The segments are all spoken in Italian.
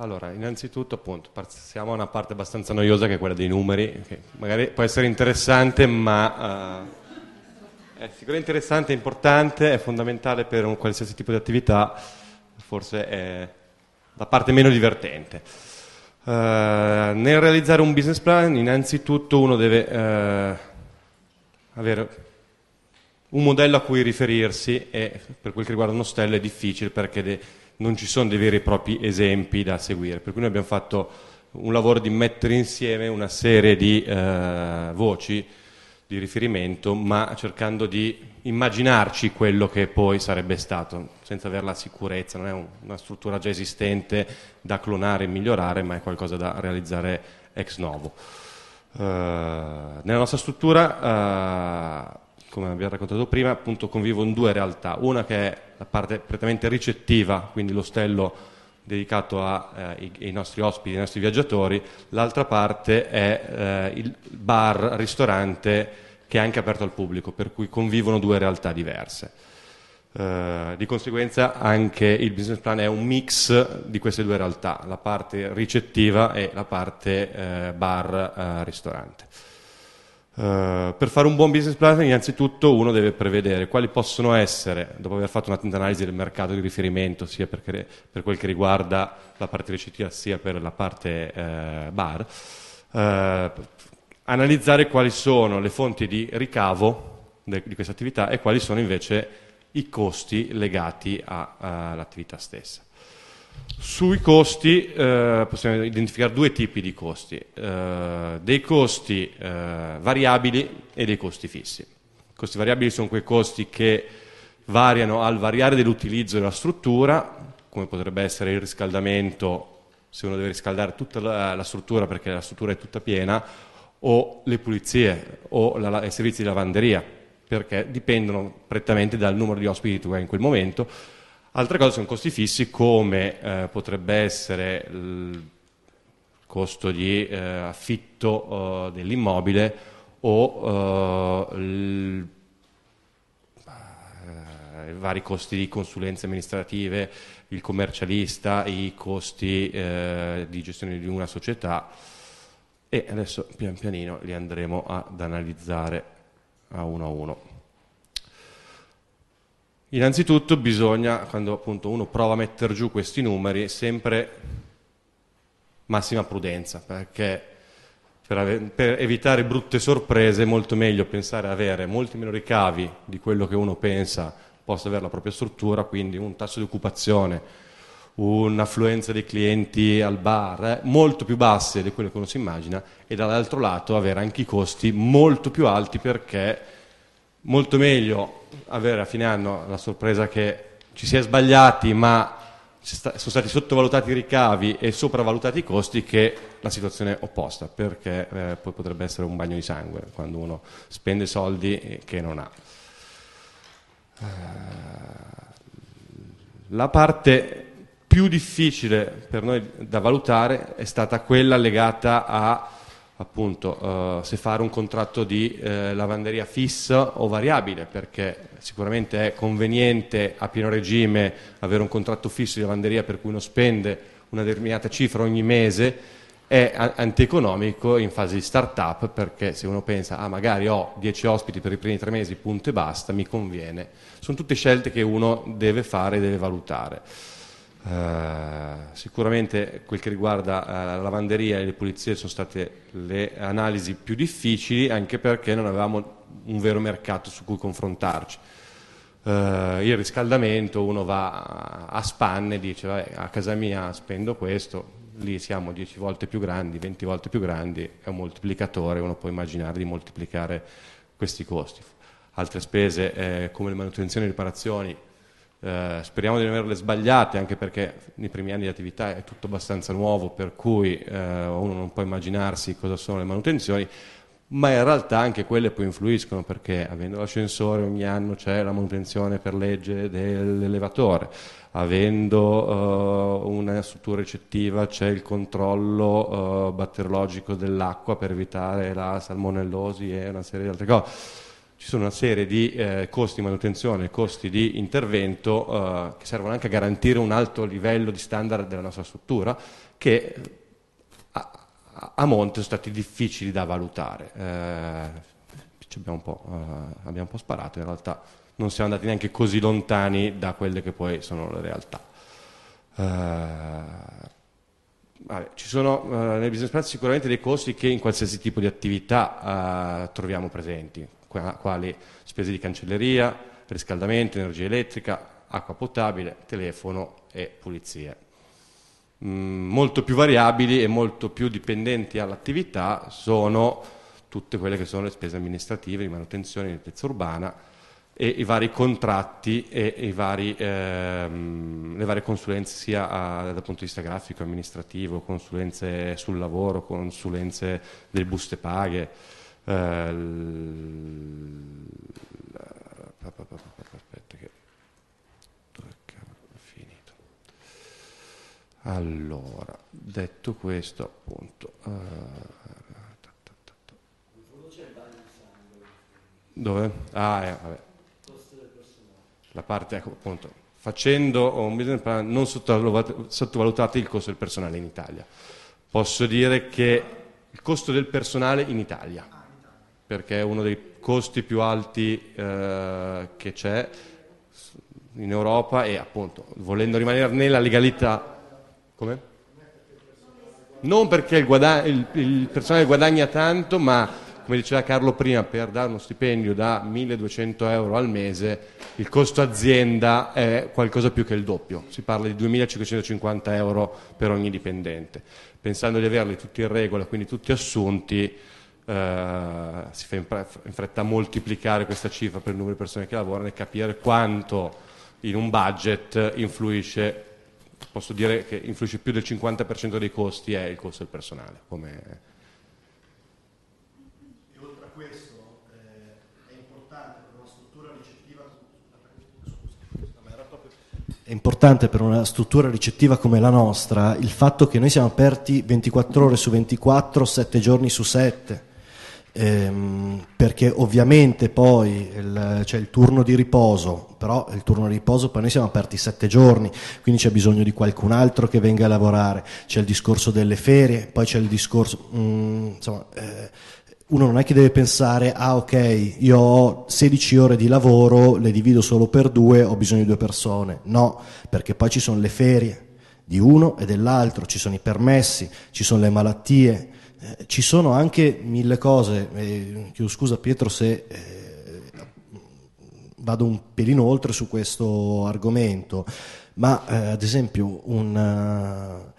Allora, innanzitutto appunto passiamo a una parte abbastanza noiosa che è quella dei numeri, che magari può essere interessante ma uh, è sicuramente interessante, è importante, è fondamentale per un qualsiasi tipo di attività, forse è la parte meno divertente. Uh, nel realizzare un business plan innanzitutto uno deve uh, avere un modello a cui riferirsi e per quel che riguarda un ostello è difficile perché... De- non ci sono dei veri e propri esempi da seguire, per cui noi abbiamo fatto un lavoro di mettere insieme una serie di eh, voci di riferimento, ma cercando di immaginarci quello che poi sarebbe stato, senza avere la sicurezza, non è un, una struttura già esistente da clonare e migliorare, ma è qualcosa da realizzare ex novo. Uh, nella nostra struttura uh, come abbiamo raccontato prima, appunto convivo in due realtà, una che è la parte prettamente ricettiva, quindi l'ostello dedicato ai eh, nostri ospiti, ai nostri viaggiatori, l'altra parte è eh, il bar, ristorante che è anche aperto al pubblico, per cui convivono due realtà diverse. Eh, di conseguenza anche il business plan è un mix di queste due realtà, la parte ricettiva e la parte eh, bar-ristorante. Eh, eh, per fare un buon business plan innanzitutto uno deve prevedere quali possono essere, dopo aver fatto un'attenta analisi del mercato di riferimento sia per, cre- per quel che riguarda la parte recitiva sia per la parte eh, bar, uh, analizzare quali sono le fonti di ricavo de- di questa attività e quali sono invece i costi legati all'attività stessa. Sui costi eh, possiamo identificare due tipi di costi, eh, dei costi eh, variabili e dei costi fissi. I costi variabili sono quei costi che variano al variare dell'utilizzo della struttura, come potrebbe essere il riscaldamento, se uno deve riscaldare tutta la, la struttura perché la struttura è tutta piena, o le pulizie o la, i servizi di lavanderia, perché dipendono prettamente dal numero di ospiti che tu hai in quel momento Altre cose sono costi fissi come eh, potrebbe essere il costo di eh, affitto eh, dell'immobile o eh, il, eh, i vari costi di consulenze amministrative, il commercialista, i costi eh, di gestione di una società e adesso pian pianino li andremo ad analizzare a uno a uno. Innanzitutto bisogna, quando appunto uno prova a mettere giù questi numeri, sempre massima prudenza, perché per, ave- per evitare brutte sorprese è molto meglio pensare ad avere molti meno ricavi di quello che uno pensa possa avere la propria struttura, quindi un tasso di occupazione un'affluenza dei clienti al bar eh, molto più basse di quello che uno si immagina e dall'altro lato avere anche i costi molto più alti perché molto meglio avere a fine anno la sorpresa che ci si è sbagliati ma sono stati sottovalutati i ricavi e sopravvalutati i costi che la situazione opposta perché eh, poi potrebbe essere un bagno di sangue quando uno spende soldi che non ha. Eh, la parte più difficile per noi da valutare è stata quella legata a appunto eh, se fare un contratto di eh, lavanderia fissa o variabile, perché sicuramente è conveniente a pieno regime avere un contratto fisso di lavanderia per cui uno spende una determinata cifra ogni mese, è antieconomico in fase di start-up perché se uno pensa ah magari ho 10 ospiti per i primi tre mesi, punto e basta, mi conviene. Sono tutte scelte che uno deve fare e deve valutare. Eh, sicuramente quel che riguarda eh, la lavanderia e le pulizie sono state le analisi più difficili anche perché non avevamo un vero mercato su cui confrontarci. Uh, il riscaldamento uno va a spanne e dice vabbè, a casa mia spendo questo, lì siamo 10 volte più grandi, 20 volte più grandi, è un moltiplicatore, uno può immaginare di moltiplicare questi costi. Altre spese eh, come le manutenzioni e riparazioni eh, speriamo di non averle sbagliate, anche perché nei primi anni di attività è tutto abbastanza nuovo, per cui eh, uno non può immaginarsi cosa sono le manutenzioni, ma in realtà anche quelle poi influiscono, perché avendo l'ascensore ogni anno c'è la manutenzione per legge dell'elevatore, avendo eh, una struttura ricettiva c'è il controllo eh, batterologico dell'acqua per evitare la salmonellosi e una serie di altre cose ci sono una serie di eh, costi di manutenzione, costi di intervento eh, che servono anche a garantire un alto livello di standard della nostra struttura che eh, a, a monte sono stati difficili da valutare. Eh, abbiamo, un eh, abbiamo, un po', sparato, in realtà non siamo andati neanche così lontani da quelle che poi sono le realtà. Eh, vabbè, ci sono nel business plan sicuramente dei costi che in qualsiasi tipo di attività troviamo presenti, quali spese di cancelleria, riscaldamento, energia elettrica, acqua potabile, telefono e pulizie. Mm, molto più variabili e molto più dipendenti all'attività sono tutte quelle che sono le spese amministrative di manutenzione di nettezza urbana e i vari contratti e, e vari, ehm, le varie consulenze sia a, dal punto di vista grafico, amministrativo, consulenze sul lavoro, consulenze delle buste paghe, eh, aspetta che finito allora detto questo appunto eh, dove? ah eh, vabbè la parte ecco appunto facendo un business plan non sottovalutate il costo del personale in Italia posso dire che il costo del personale in Italia perché è uno dei costi più alti eh, che c'è in Europa e appunto volendo rimanere nella legalità... Come? Non perché il, guadagno, il, il personale guadagna tanto, ma come diceva Carlo prima, per dare uno stipendio da 1200 euro al mese, il costo azienda è qualcosa più che il doppio, si parla di 2550 euro per ogni dipendente. Pensando di averli tutti in regola, quindi tutti assunti, eh, si fa in, pre- in fretta moltiplicare questa cifra per il numero di persone che lavorano e capire quanto in un budget influisce posso dire che influisce più del 50% dei costi è il costo del personale. Come... E oltre a questo eh, è importante per una struttura ricettiva come la nostra il fatto che noi siamo aperti 24 ore su 24, 7 giorni su 7 ehm, perché ovviamente poi il, c'è il turno di riposo, però il turno di riposo poi noi siamo aperti sette giorni, quindi c'è bisogno di qualcun altro che venga a lavorare, c'è il discorso delle ferie, poi c'è il discorso, mh, mm, insomma... Eh, uno non è che deve pensare, ah ok, io ho 16 ore di lavoro, le divido solo per due, ho bisogno di due persone. No, perché poi ci sono le ferie di uno e dell'altro, ci sono i permessi, ci sono le malattie, eh, ci sono anche mille cose, eh, chiedo scusa Pietro se eh, vado un pelino oltre su questo argomento, ma eh, ad esempio un, uh,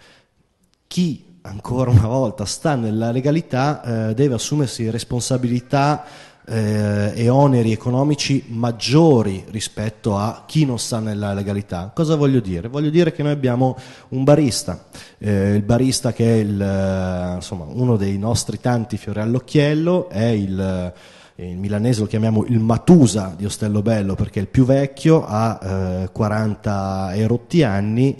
chi ancora una volta sta nella legalità deve assumersi responsabilità eh, e oneri economici maggiori rispetto a chi non sta nella legalità. Cosa voglio dire? Voglio dire che noi abbiamo un barista, eh, il barista che è il, eh, insomma, uno dei nostri tanti fiori all'occhiello, è il eh, in milanese lo chiamiamo il Matusa di Ostello Bello perché è il più vecchio, ha eh, 40 erotti anni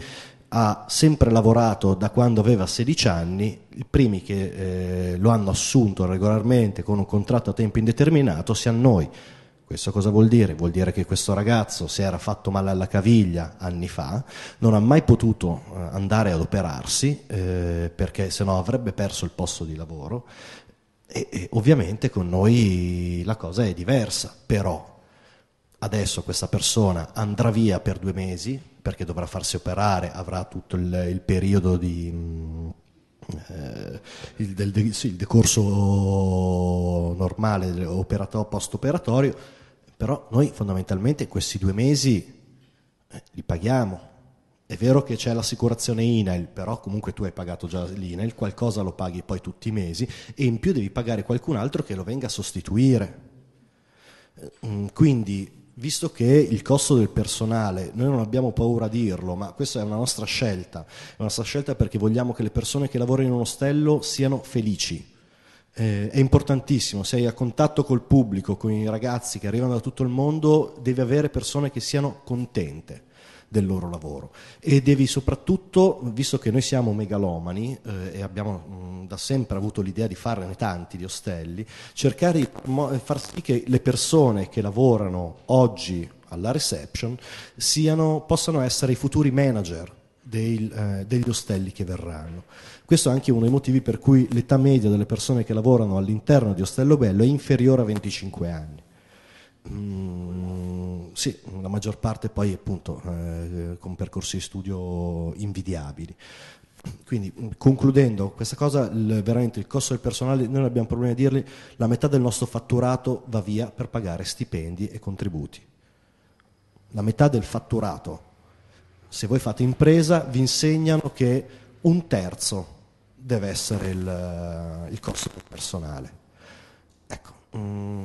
ha sempre lavorato da quando aveva 16 anni, i primi che eh, lo hanno assunto regolarmente con un contratto a tempo indeterminato siamo noi. Questo cosa vuol dire? Vuol dire che questo ragazzo si era fatto male alla caviglia anni fa, non ha mai potuto eh, andare ad operarsi eh, perché sennò avrebbe perso il posto di lavoro e, e ovviamente con noi la cosa è diversa, però adesso questa persona andrà via per due mesi perché dovrà farsi operare, avrà tutto il, il periodo di... eh, il, del, sì, il, decorso normale operato, post-operatorio, però noi fondamentalmente questi due mesi eh, li paghiamo. È vero che c'è l'assicurazione INAIL, però comunque tu hai pagato già l'INAIL, qualcosa lo paghi poi tutti i mesi e in più devi pagare qualcun altro che lo venga a sostituire. Eh, mm, quindi visto che il costo del personale, noi non abbiamo paura a dirlo, ma questa è una nostra scelta, è una nostra scelta perché vogliamo che le persone che lavorano in un ostello siano felici. Eh, è importantissimo, sei a contatto col pubblico, con i ragazzi che arrivano da tutto il mondo, devi avere persone che siano contente del loro lavoro e devi soprattutto, visto che noi siamo megalomani eh, e abbiamo mh, mm, da sempre avuto l'idea di farne tanti di ostelli, cercare di far sì che le persone che lavorano oggi alla reception siano, possano essere i futuri manager dei, eh, degli ostelli che verranno. Questo è anche uno dei motivi per cui l'età media delle persone che lavorano all'interno di Ostello Bello è inferiore a 25 anni. Mm, sì, la maggior parte poi appunto eh, con percorsi di studio invidiabili. Quindi mm, concludendo, questa cosa, il, veramente il costo del personale, noi non abbiamo problemi a dirli, la metà del nostro fatturato va via per pagare stipendi e contributi. La metà del fatturato. Se voi fate impresa vi insegnano che un terzo deve essere il, eh, il costo del personale. Ecco. Mm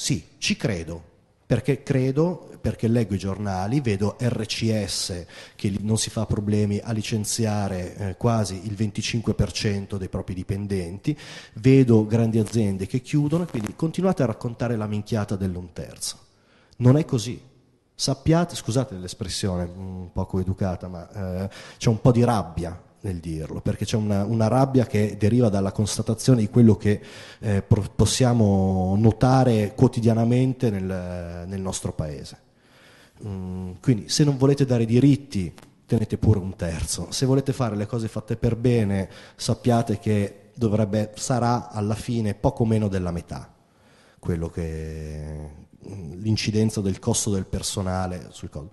sì, ci credo, perché credo, perché leggo i giornali, vedo RCS che non si fa problemi a licenziare eh, quasi il 25% dei propri dipendenti, vedo grandi aziende che chiudono, quindi continuate a raccontare la minchiata dell'un terzo. Non è così. Sappiate, scusate l'espressione un mm, poco educata, ma eh, c'è un po' di rabbia nel dirlo, perché c'è una, una rabbia che deriva dalla constatazione di quello che eh, pro- possiamo notare quotidianamente nel, nel nostro paese. Mm, quindi se non volete dare diritti, tenete pure un terzo. Se volete fare le cose fatte per bene, sappiate che dovrebbe, sarà alla fine poco meno della metà quello che mm, l'incidenza del costo del personale sul coso.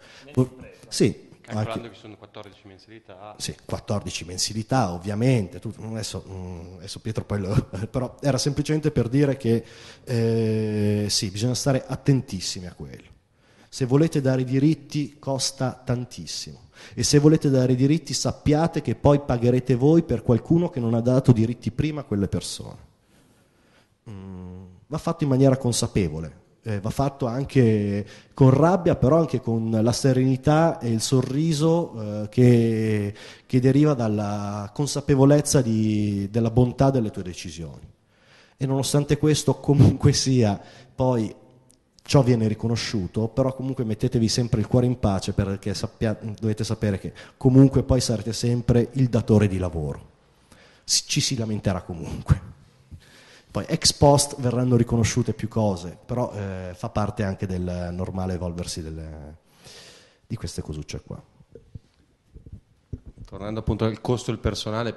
Sì, Calcolando che sono 14 mensilità. Sì, 14 mensilità ovviamente, tu, adesso, mm, adesso, Pietro poi lo... però era semplicemente per dire che eh, sì, bisogna stare attentissimi a quello. Se volete dare i diritti costa tantissimo e se volete dare i diritti sappiate che poi pagherete voi per qualcuno che non ha dato diritti prima a quelle persone. Mm, va fatto in maniera consapevole, eh, va fatto anche con rabbia, però anche con la serenità e il sorriso eh, che, che, deriva dalla consapevolezza di, della bontà delle tue decisioni. E nonostante questo, comunque sia, poi ciò viene riconosciuto, però comunque mettetevi sempre il cuore in pace perché sappia, dovete sapere che comunque poi sarete sempre il datore di lavoro. Ci si lamenterà comunque. Poi ex post verranno riconosciute più cose, però eh, fa parte anche del normale evolversi delle, di queste cosucce qua. Tornando appunto al costo del personale,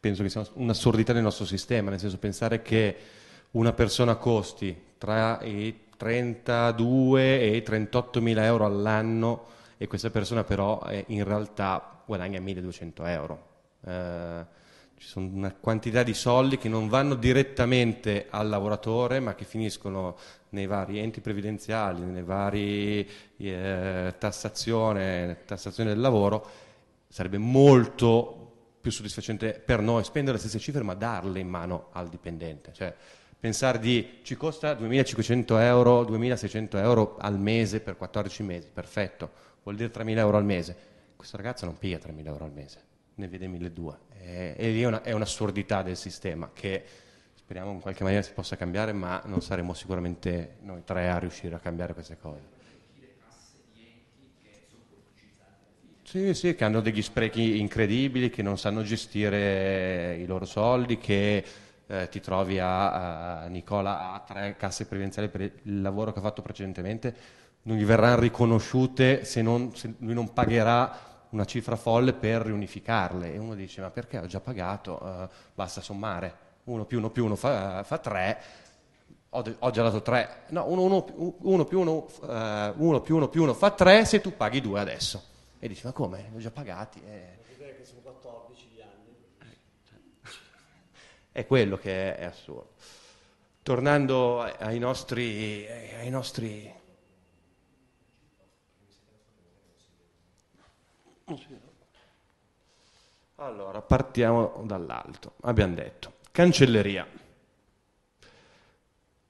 penso che sia un'assurdità nel nostro sistema, nel senso pensare che una persona costi tra i 32 e i 38 mila euro all'anno e questa persona però eh, in realtà guadagna 1200 euro. Eh, ci sono una quantità di soldi che non vanno direttamente al lavoratore ma che finiscono nei vari enti previdenziali, nelle varie eh, tassazioni, tassazione del lavoro. Sarebbe molto più soddisfacente per noi spendere le stesse cifre ma darle in mano al dipendente. Cioè, pensare di ci costa 2.500 euro, 2.600 euro al mese per 14 mesi, perfetto, vuol dire 3.000 euro al mese. Questo ragazzo non piglia 3.000 euro al mese, ne vede 1.200. Eh, e, lì è, una, è, un'assurdità del sistema che speriamo in qualche maniera si possa cambiare, ma non saremo sicuramente noi tre a riuscire a cambiare queste cose. Sì, sì, che hanno degli sprechi incredibili, che non sanno gestire eh, i loro soldi, che eh, ti trovi a, a, Nicola a tre casse previdenziali per il lavoro che ha fatto precedentemente, non gli verranno riconosciute se, non, se lui non pagherà una cifra folle per riunificarle e uno dice ma perché ho già pagato, uh, basta sommare, 1 più 1 più 1 fa, 3, ho, ho, già dato 3, no 1 più 1 eh, uh, più 1 più 1 fa 3 se tu paghi 2 adesso e dici ma come, li ho già pagati. Eh. Che sono 14 gli anni. è quello che è, è assurdo. Tornando ai nostri, ai nostri Allora, partiamo dall'alto. Abbiamo detto, cancelleria.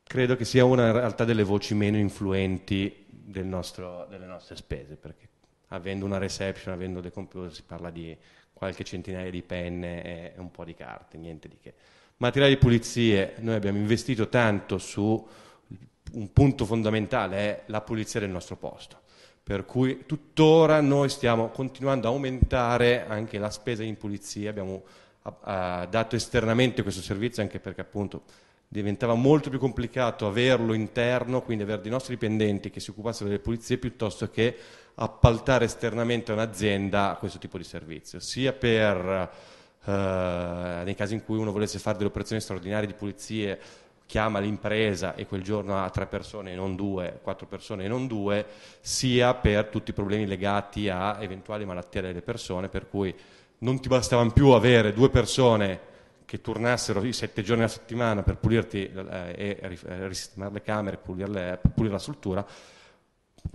Credo che sia una in realtà delle voci meno influenti del nostro, delle nostre spese, perché avendo una reception, avendo dei computer, si parla di qualche centinaia di penne e un po' di carte, niente di che. Materiali di pulizie, noi abbiamo investito tanto su un punto fondamentale, è la pulizia del nostro posto per cui tuttora noi stiamo continuando a aumentare anche la spesa in pulizia, abbiamo a, ah, a ah, dato esternamente questo servizio anche perché appunto diventava molto più complicato averlo interno, quindi avere dei nostri dipendenti che si occupassero delle pulizie piuttosto che appaltare esternamente a un'azienda questo tipo di servizio, sia per eh, nei casi in cui uno volesse fare delle operazioni straordinarie di pulizie chiama l'impresa e quel giorno ha tre persone e non due, quattro persone e non due, sia per tutti i problemi legati a eventuali malattie delle persone, per cui non ti bastavano più avere due persone che tornassero i sette giorni alla settimana per pulirti eh, e eh, risistemare le camere, pulire, pulire la struttura,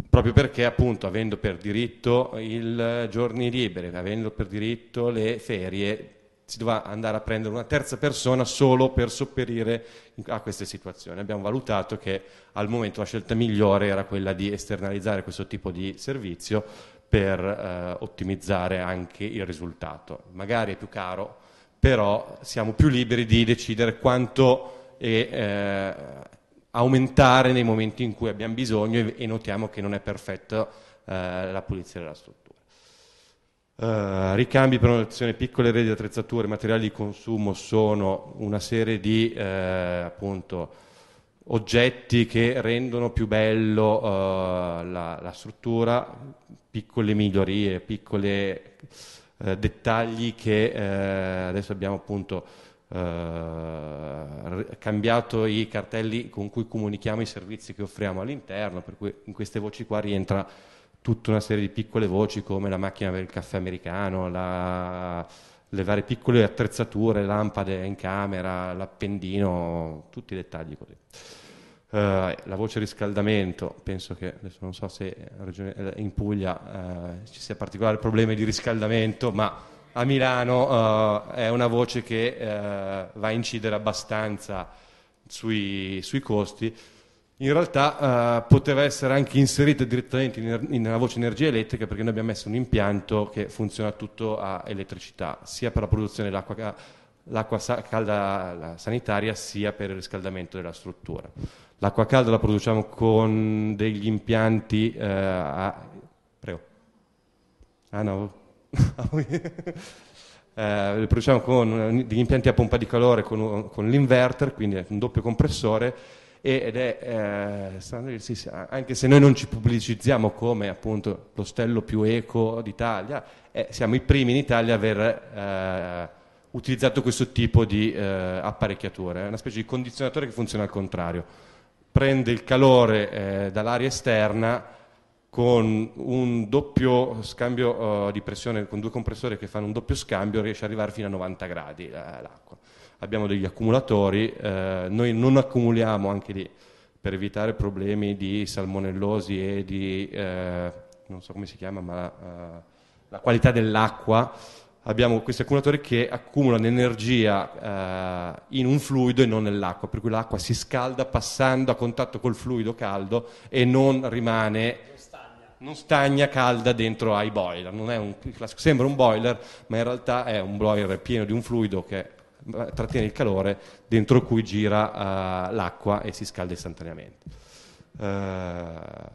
proprio perché appunto avendo per diritto i giorni liberi, avendo per diritto le ferie, si doveva andare a prendere una terza persona solo per sopperire a queste situazioni. Abbiamo valutato che al momento la scelta migliore era quella di esternalizzare questo tipo di servizio per eh, ottimizzare anche il risultato. Magari è più caro, però siamo più liberi di decidere quanto è, eh, aumentare nei momenti in cui abbiamo bisogno e, e notiamo che non è perfetta eh, la pulizia della struttura. Eh, ricambi per donazione piccole reti di attrezzature, materiali di consumo sono una serie di eh, appunto, oggetti che rendono più bello uh, la, la, struttura, piccole migliorie, piccoli uh, eh, dettagli che adesso abbiamo appunto cambiato i cartelli con cui comunichiamo i servizi che offriamo all'interno, per cui in queste voci qua rientra tutta una serie di piccole voci come la macchina per il caffè americano, la, le varie piccole attrezzature, lampade in camera, l'appendino, tutti i dettagli così. Uh, la voce riscaldamento, penso che adesso non so se in eh, Puglia uh, ci sia particolare problema di riscaldamento, ma a Milano uh, è una voce che va a incidere abbastanza sui, sui costi in realtà eh, poteva essere anche inserita direttamente nella voce energia elettrica perché noi abbiamo messo un impianto che funziona tutto a elettricità, sia per la produzione dell'acqua l'acqua sa- calda sanitaria sia per il riscaldamento della struttura. L'acqua calda la produciamo con degli impianti eh, a... Prego. Ah no. eh, produciamo con eh, degli impianti a pompa di calore con, con l'inverter, quindi un doppio compressore ed è eh, anche se noi non ci pubblicizziamo come appunto l'ostello più eco d'Italia, eh, siamo i primi in Italia a aver eh, utilizzato questo tipo di eh, apparecchiatura, è una specie di condizionatore che funziona al contrario, prende il calore eh, dall'aria esterna con un doppio scambio oh, di pressione, con due compressori che fanno un doppio scambio, riesce ad arrivare fino a 90 gradi eh, l'acqua abbiamo degli accumulatori, eh, noi non accumuliamo anche lì per evitare problemi di salmonellosi e di, eh, non so come si chiama, ma eh, la qualità dell'acqua, abbiamo questi accumulatori che accumulano energia eh, in un fluido e non nell'acqua, per cui l'acqua si scalda passando a contatto col fluido caldo e non rimane non stagna, calda dentro ai boiler. Un, sembra un boiler, ma in realtà è un boiler pieno di un fluido che trattiene il calore dentro cui gira uh, l'acqua e si scalda istantaneamente. Uh,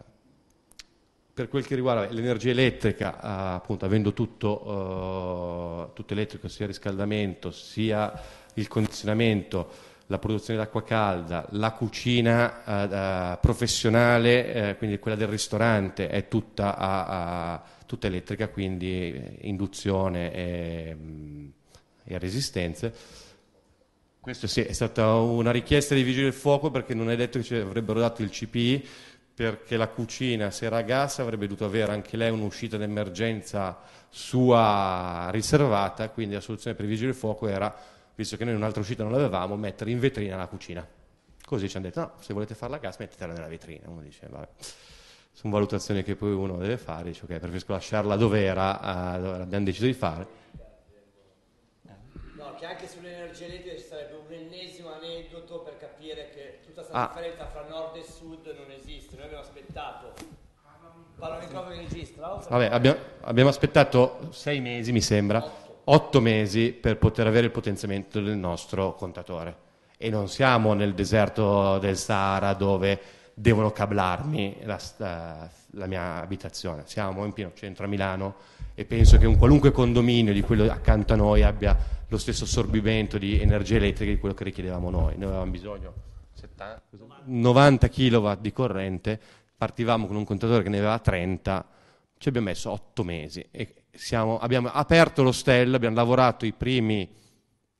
per quel che riguarda l'energia elettrica, uh, appunto, avendo tutto, tutto, elettrico, sia il riscaldamento, sia il condizionamento, la produzione d'acqua calda, la cucina professionale, quindi quella del ristorante, è tutta, tutta elettrica, quindi induzione e... Mh, mm, e resistenze. Questa sì, è stata una richiesta dei vigili del fuoco perché non è detto che ci avrebbero dato il CPI perché la cucina, se era a gas, avrebbe dovuto avere anche lei un'uscita d'emergenza sua riservata, quindi la soluzione per i vigili del fuoco era, visto che noi un'altra uscita non l'avevamo, mettere in vetrina la cucina. Così ci hanno detto, no, se volete farla a gas mettetela nella vetrina. Uno dice, vabbè, sono valutazioni che poi uno deve fare, dice ok, preferisco lasciarla dove era, uh, dove abbiamo deciso di fare che anche sull'energia elettrica ci sarebbe un ennesimo aneddoto per capire che tutta questa ah. differenza fra nord e sud non esiste. Noi abbiamo aspettato. Parlo microfono che registra. Oh. Vabbè, abbiamo, abbiamo, aspettato sei mesi, mi sembra, otto. otto mesi per poter avere il potenziamento del nostro contatore. E non siamo nel deserto del Sahara dove devono cablarmi la, la, la, mia abitazione. Siamo in pieno centro a Milano e penso che un qualunque condominio di quello accanto a noi abbia lo stesso assorbimento di energia elettrica di quello che richiedevamo noi. Noi avevamo bisogno di 90 kW di corrente, partivamo con un contatore che ne aveva 30, ci abbiamo messo 8 mesi e siamo, abbiamo aperto l'ostello, abbiamo lavorato i primi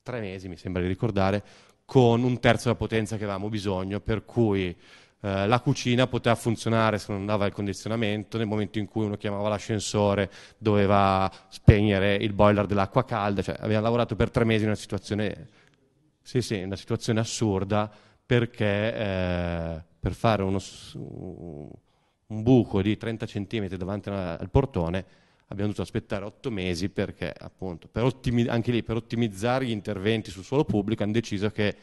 3 mesi, mi sembra di ricordare, con un terzo della potenza che avevamo bisogno, per cui eh, la cucina poteva funzionare se non andava il condizionamento, nel momento in cui uno chiamava l'ascensore doveva spegnere il boiler dell'acqua calda, cioè abbiamo lavorato per tre mesi in una situazione, sì, sì, una situazione assurda perché eh, per fare uno, un buco di 30 cm davanti al portone abbiamo dovuto aspettare otto mesi perché appunto per ottimi- anche lì per ottimizzare gli interventi sul suolo pubblico hanno deciso che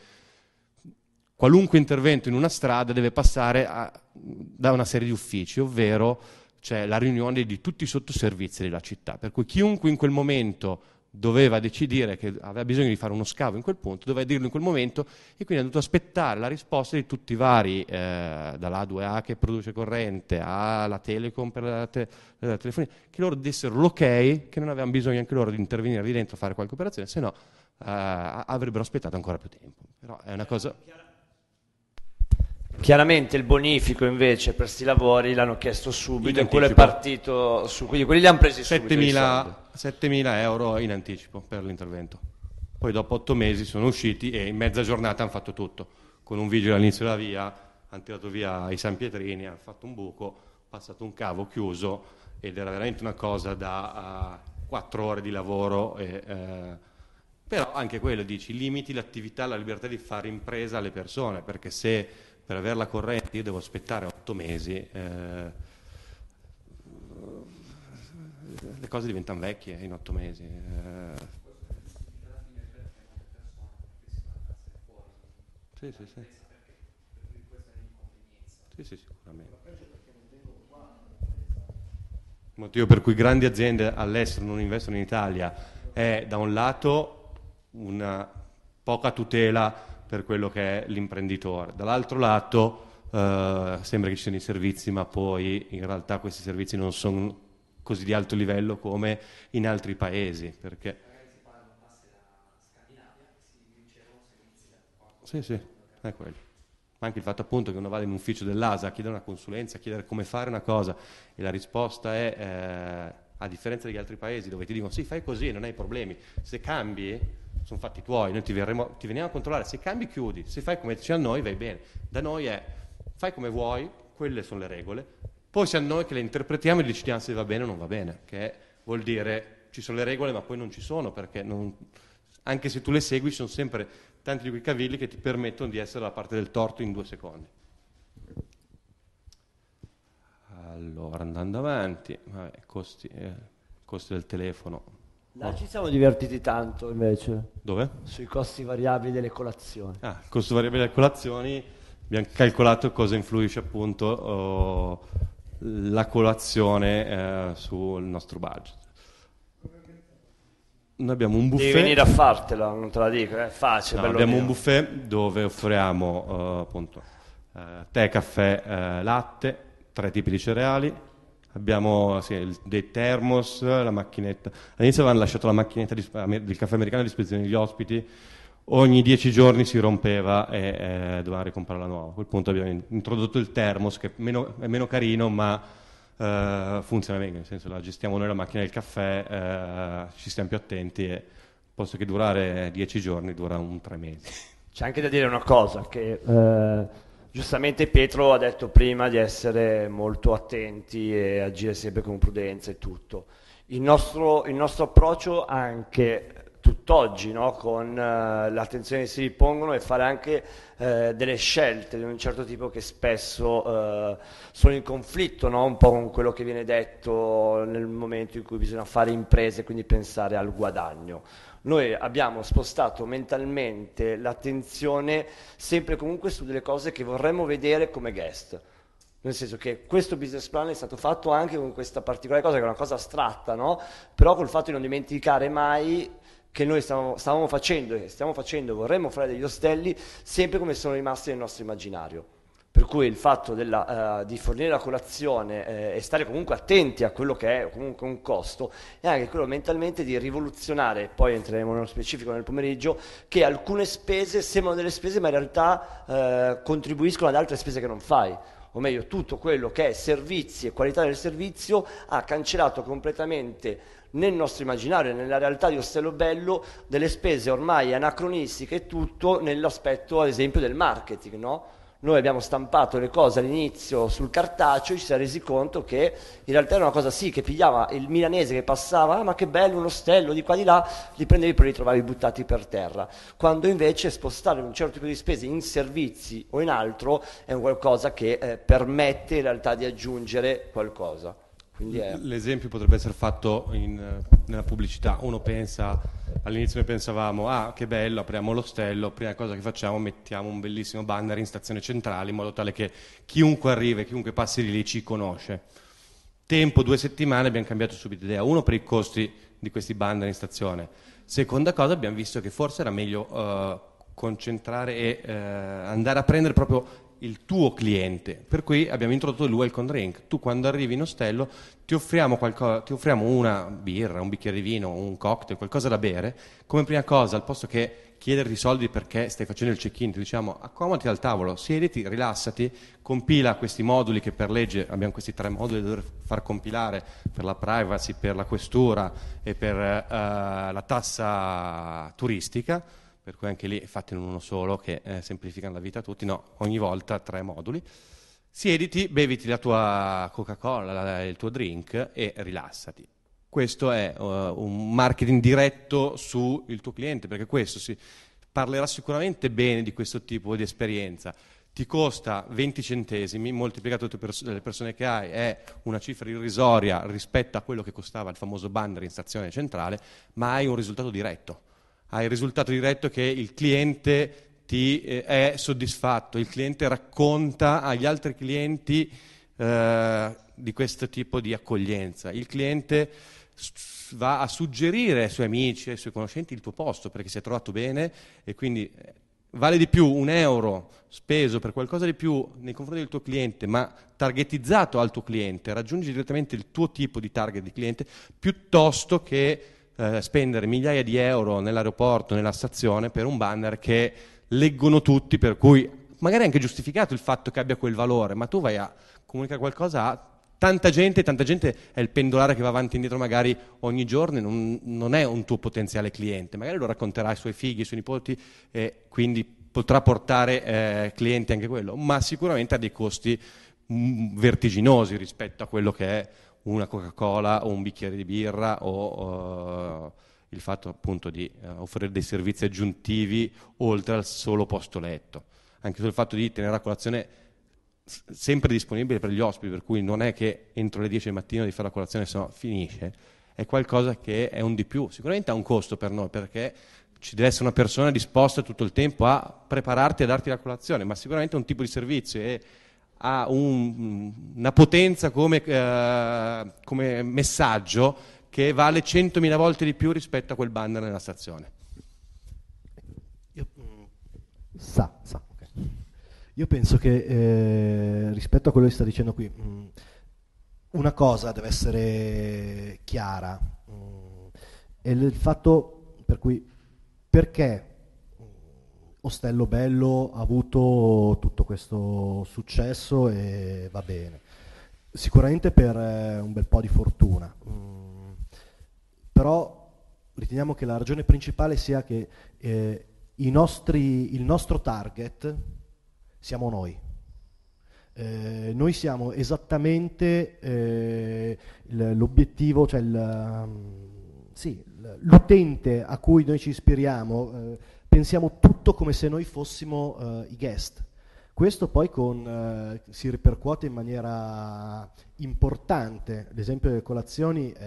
qualunque intervento in una strada deve passare a, da una serie di uffici, ovvero c'è la riunione di tutti i sottoservizi della città. Per cui chiunque in quel momento doveva decidere che aveva bisogno di fare uno scavo in quel punto, doveva dirlo in quel momento e quindi ha dovuto aspettare la risposta di tutti i vari, eh, dall'A2A che produce corrente, alla Telecom per la, te- la telefonia, che loro dessero l'ok, che non avevano bisogno anche loro di intervenire lì dentro a fare qualche operazione, se no eh, avrebbero aspettato ancora più tempo. Però è una cosa... Chiaramente il bonifico invece per questi lavori l'hanno chiesto subito e quello è partito su, quindi quelli li hanno presi 7 subito. 7.000 euro in anticipo per l'intervento. Poi dopo 8 mesi sono usciti e in mezza giornata hanno fatto tutto. Con un vigile all'inizio della via hanno tirato via i San Pietrini, hanno fatto un buco, passato un cavo chiuso ed era veramente una cosa da uh, eh, 4 ore di lavoro. E, uh, però anche quello dici, limiti l'attività, la libertà di fare impresa alle persone, perché se per averla corrente io devo aspettare otto mesi, eh, le cose diventano vecchie in otto mesi. Eh. Sì, sì, sì. Sì, sì, sicuramente. Il motivo per cui grandi aziende all'estero non investono in Italia è da un lato una poca tutela per quello che è l'imprenditore. Dall'altro lato eh, sembra che ci siano i servizi, ma poi in realtà questi servizi non sono così di alto livello come in altri paesi. Perché... Oh, sì, sì, è quello. Ma anche il fatto appunto che uno vada in un ufficio dell'ASA a chiedere una consulenza, a chiedere come fare una cosa e la risposta è... Eh, a differenza degli altri paesi dove ti dicono sì fai così e non hai problemi, se cambi sono fatti tuoi, noi ti, verremo, ti veniamo a controllare, se cambi chiudi, se fai come c'è a noi vai bene, da noi è fai come vuoi, quelle sono le regole, poi siamo noi che le interpretiamo e decidiamo se va bene o non va bene, che vuol dire ci sono le regole ma poi non ci sono perché non, anche se tu le segui sono sempre tanti di quei cavilli che ti permettono di essere dalla parte del torto in due secondi. Allora, andando avanti, vabbè, costi, eh, costi del telefono. Là ci siamo divertiti tanto invece. Dove? Sui costi variabili delle colazioni. Ah, il costo variabile delle colazioni, abbiamo calcolato cosa influisce appunto oh, la colazione eh, sul nostro budget. Noi abbiamo un buffet. Devi venire a fartela, non te la dico, eh, è facile. No, abbiamo mio. un buffet dove offriamo eh, appunto eh, tè, caffè, eh, latte, tre tipi di cereali, abbiamo sì, il, dei thermos, la macchinetta. All'inizio avevano lasciato la macchinetta di, del caffè americano a disposizione degli ospiti, ogni dieci giorni si rompeva e eh, dovevano ricomprare la nuova. A quel punto abbiamo introdotto il thermos, che è meno, è meno carino, ma eh, funziona meglio, nel senso la gestiamo noi la macchina del caffè, eh, ci stiamo più attenti e posso che durare dieci giorni dura un tre mesi. C'è anche da dire una cosa, che eh, Giustamente Pietro ha detto prima di essere molto attenti e agire sempre con prudenza e tutto. Il nostro, il nostro approccio anche tutt'oggi, no? con uh, l'attenzione che si ripongono e fare anche uh, delle scelte di un certo tipo che spesso uh, sono in conflitto no? un po' con quello che viene detto nel momento in cui bisogna fare imprese, quindi pensare al guadagno noi abbiamo spostato mentalmente l'attenzione sempre e comunque su delle cose che vorremmo vedere come guest. Nel senso che questo business plan è stato fatto anche con questa particolare cosa, che è una cosa astratta, no? Però col fatto di non dimenticare mai che noi stavamo, stavamo facendo e stiamo facendo, vorremmo fare degli ostelli, sempre come sono rimasti nel nostro immaginario per cui il fatto della, uh, di fornire la colazione eh, e stare comunque attenti a quello che è comunque un costo è anche quello mentalmente di rivoluzionare, poi entreremo nello specifico nel pomeriggio, che alcune spese sembrano delle spese ma in realtà uh, contribuiscono ad altre spese che non fai o meglio tutto quello che è servizi e qualità del servizio, ha cancellato completamente nel nostro immaginario, nella realtà di Ostello Bello, delle spese ormai anacronistiche e tutto nell'aspetto, ad esempio, del marketing, no? Noi abbiamo stampato le cose all'inizio sul cartaceo e ci siamo resi conto che in realtà era una cosa sì, che pigliava il milanese che passava, ah, ma che bello un ostello di qua di là, li prendevi e poi li trovavi buttati per terra. Quando invece spostare un certo tipo di spese in servizi o in altro è un qualcosa che eh, permette in realtà di aggiungere qualcosa. È... L'esempio potrebbe essere fatto in, nella pubblicità. Uno pensa, all'inizio noi pensavamo, ah che bello, apriamo l'ostello, prima cosa che facciamo mettiamo un bellissimo banner in stazione centrale in modo tale che chiunque arrivi, chiunque passi lì ci conosce. Tempo, due settimane, abbiamo cambiato subito idea. Uno per i costi di questi banner in stazione. Seconda cosa, abbiamo visto che forse era meglio... Uh, concentrare e eh, andare a prendere proprio il tuo cliente. Per cui abbiamo introdotto il welcome drink. Tu quando arrivi in ostello ti offriamo, qualcosa, ti offriamo una birra, un bicchiere di vino, un cocktail, qualcosa da bere. Come prima cosa, al posto che chiederti soldi perché stai facendo il check-in, ti diciamo accomodati al tavolo, siediti, rilassati, compila questi moduli che per legge abbiamo questi tre moduli da dover far compilare per la privacy, per la questura e per uh, la tassa turistica per cui anche lì fatti in uno solo che eh, semplificano la vita a tutti, no, ogni volta tre moduli. Siediti, beviti la tua Coca-Cola, la, il tuo drink e rilassati. Questo è uh, un marketing diretto sul tuo cliente, perché questo si parlerà sicuramente bene di questo tipo di esperienza. Ti costa 20 centesimi, moltiplicato dalle persone che hai, è una cifra irrisoria rispetto a quello che costava il famoso banner in stazione centrale, ma hai un risultato diretto hai il risultato diretto che il cliente ti eh, è soddisfatto, il cliente racconta agli altri clienti eh, di questo tipo di accoglienza, il cliente va a suggerire ai suoi amici, ai suoi conoscenti il tuo posto perché si è trovato bene e quindi eh, vale di più un euro speso per qualcosa di più nei confronti del tuo cliente, ma targetizzato al tuo cliente, raggiungi direttamente il tuo tipo di target di cliente, piuttosto che eh, spendere migliaia di euro nell'aeroporto, nella stazione, per un banner che leggono tutti, per cui magari è anche giustificato il fatto che abbia quel valore, ma tu vai a comunicare qualcosa a tanta gente, tanta gente è il pendolare che va avanti e indietro magari ogni giorno, non, non è un tuo potenziale cliente, magari lo racconterà ai suoi figli, ai suoi nipoti e quindi potrà portare eh, clienti anche quello, ma sicuramente ha dei costi mh, mm, vertiginosi rispetto a quello che è una Coca-Cola o un bicchiere di birra o uh, il fatto appunto di uh, offrire dei servizi aggiuntivi oltre al solo posto letto, anche sul fatto di tenere la colazione sempre disponibile per gli ospiti, per cui non è che entro le 10 del mattino di fare la colazione se no finisce, è qualcosa che è un di più, sicuramente ha un costo per noi perché ci deve essere una persona disposta tutto il tempo a prepararti e a darti la colazione, ma sicuramente è un tipo di servizio e ha un, una potenza come, eh, come messaggio che vale 100.000 volte di più rispetto a quel banner nella stazione. Io, mm, sa, sa. Okay. Io penso che eh, rispetto a quello che sta dicendo qui, mh, mm, una cosa deve essere chiara, mh, mm, è il fatto per cui perché Ostello Bello ha avuto tutto questo successo e va bene. Sicuramente per eh, un bel po' di fortuna, mm. però riteniamo che la ragione principale sia che eh, nostri, il nostro target siamo noi. Eh, noi siamo esattamente eh, l'obiettivo, cioè il, mm, sì, l'utente a cui noi ci ispiriamo eh, pensiamo tutto come se noi fossimo eh, i guest. Questo poi con, eh, si ripercuote in maniera importante, l'esempio delle colazioni è,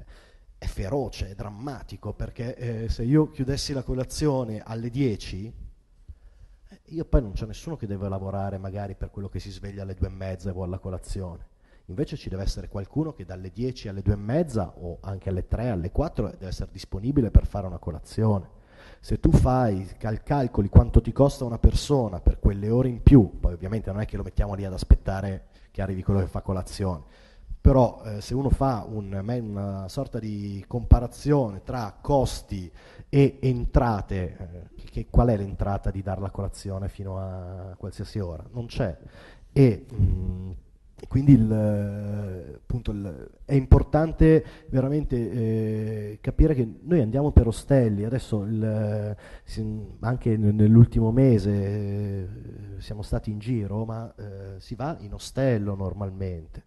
eh, è feroce, è drammatico, perché eh, se io chiudessi la colazione alle 10, eh, io poi non c'è nessuno che deve lavorare magari per quello che si sveglia alle 2 e mezza e vuole la colazione. Invece ci deve essere qualcuno che dalle 10 alle 2 e mezza o anche alle 3, alle 4 deve essere disponibile per fare una colazione se tu fai, cal- calcoli quanto ti costa una persona per quelle ore in più, poi ovviamente non è che lo mettiamo lì ad aspettare che arrivi quello che fa colazione, però eh, se uno fa un, una sorta di comparazione tra costi e entrate, eh, che, qual è l'entrata di dare la colazione fino a qualsiasi ora? Non c'è. E, mh, mm, quindi il, appunto, il, è importante veramente eh, capire che noi andiamo per ostelli, adesso il, anche nell'ultimo mese eh, siamo stati in giro, ma eh, si va in ostello normalmente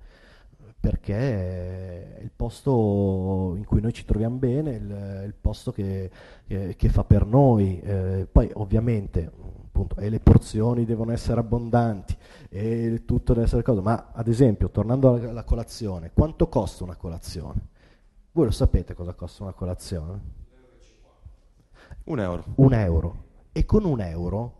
perché è il posto in cui noi ci troviamo bene, il, il posto che, che, che, fa per noi. Eh, poi ovviamente appunto, e eh, le porzioni devono essere abbondanti e eh, tutto deve essere cosa. Ma ad esempio, tornando alla colazione, quanto costa una colazione? Voi lo sapete cosa costa una colazione? Un euro. Un euro. E con un euro,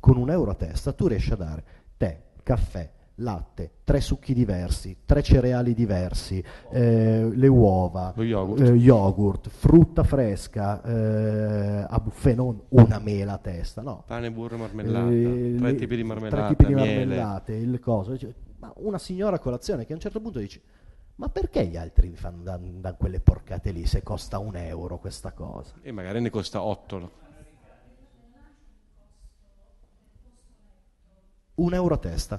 con un euro a testa, tu riesci a dare tè, caffè, latte, tre succhi diversi, tre cereali diversi, eh, le uova, yogurt. Eh, yogurt. frutta fresca, eh, a buffet non una mela a testa, no. Pane, burro, marmellata, eh, tre tipi di marmellata, tre tipi di marmellate, il coso. Cioè, ma una signora a colazione che a un certo punto dice ma perché gli altri fanno da, da, quelle porcate lì se costa un euro questa cosa? E magari ne costa otto. Un euro a testa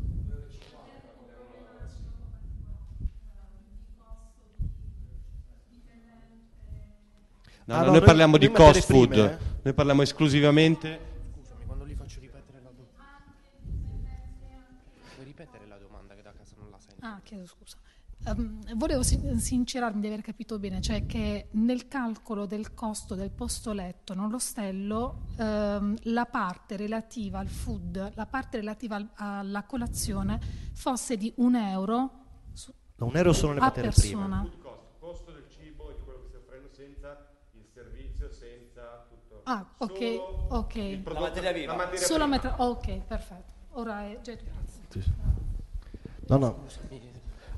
No, ah, no, noi parliamo di cost food, prime, eh? noi parliamo esclusivamente... Scusami, quando gli faccio ripetere la domanda... Puoi ripetere la domanda che da casa non la sento? Ah, chiedo scusa. Um, volevo sincerarmi di aver capito bene, cioè che nel calcolo del costo del posto letto non nell'ostello um, ehm, la parte relativa al food, la parte relativa al, alla colazione fosse di un euro, su, no, un euro a persona. Prima. Ah, ok, ok. Prodotto, la materia viva. La materia Solo prima. ok, perfetto. Ora è grazie. No, no.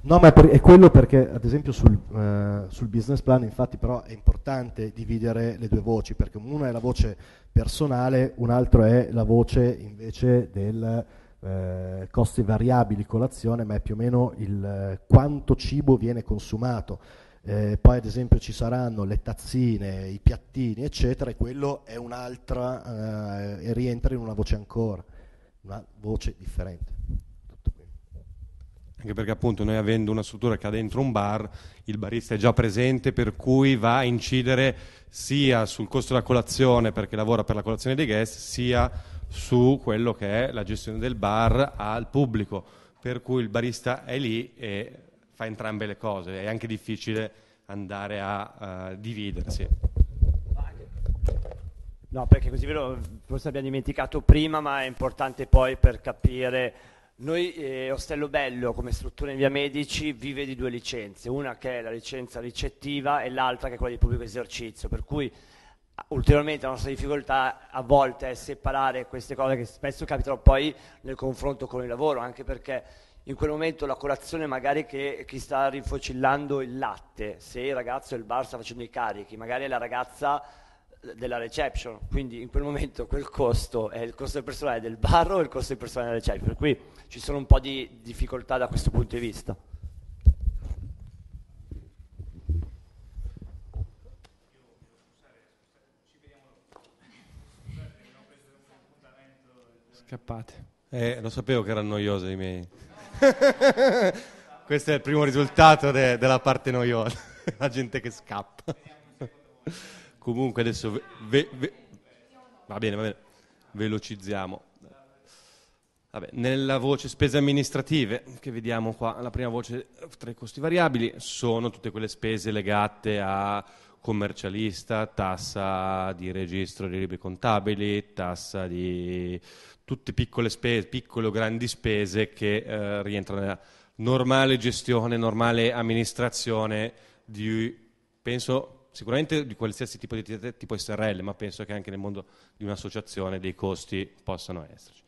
No, ma è, per, è, quello perché, ad esempio, sul, eh, sul, business plan, infatti, però è importante dividere le due voci, perché una è la voce personale, un'altra è la voce invece del eh, costi variabili, colazione, ma è più o meno il eh, quanto cibo viene consumato eh, poi ad esempio ci saranno le tazzine, i piattini, eccetera, e quello è un'altra, eh, e rientra in una voce ancora, una voce differente. Anche perché appunto noi avendo una struttura che ha dentro un bar, il barista è già presente, per cui va a incidere sia sul costo della colazione, perché lavora per la colazione dei guest, sia su quello che è la gestione del bar al pubblico. Per cui il barista è lì e fa entrambe le cose, è anche difficile andare a uh, dividersi. No, perché così ve forse abbiamo dimenticato prima, ma è importante poi per capire. Noi eh, Ostello Bello come struttura in via Medici vive di due licenze, una che è la licenza ricettiva e l'altra che è quella di pubblico esercizio, per cui ulteriormente la nostra difficoltà a volte è separare queste cose che spesso capitano poi nel confronto con il lavoro, anche perché in quel momento la colazione magari che chi sta rinfocillando il latte, se il ragazzo e il bar sta facendo i carichi, magari è la ragazza eh, della reception, quindi in quel momento quel costo è il costo del personale del bar o il costo del personale della reception, per cui ci sono un po' di difficoltà da questo punto di vista. Scappate. Eh, lo sapevo che erano noiose i miei. Questo è il primo risultato de- della parte noiosa, la gente che scappa. Comunque adesso ve- ve- va bene, va bene, velocizziamo. Vabbè, nella voce spese amministrative, che vediamo qua, la prima voce tra i costi variabili, sono tutte quelle spese legate a commercialista, tassa di registro dei libri contabili, tassa di tutte piccole spese, piccole o grandi spese che eh, rientrano nella normale gestione, normale amministrazione di, penso, sicuramente di qualsiasi tipo di tipo SRL, ma penso che anche nel mondo di un'associazione dei costi possano esserci.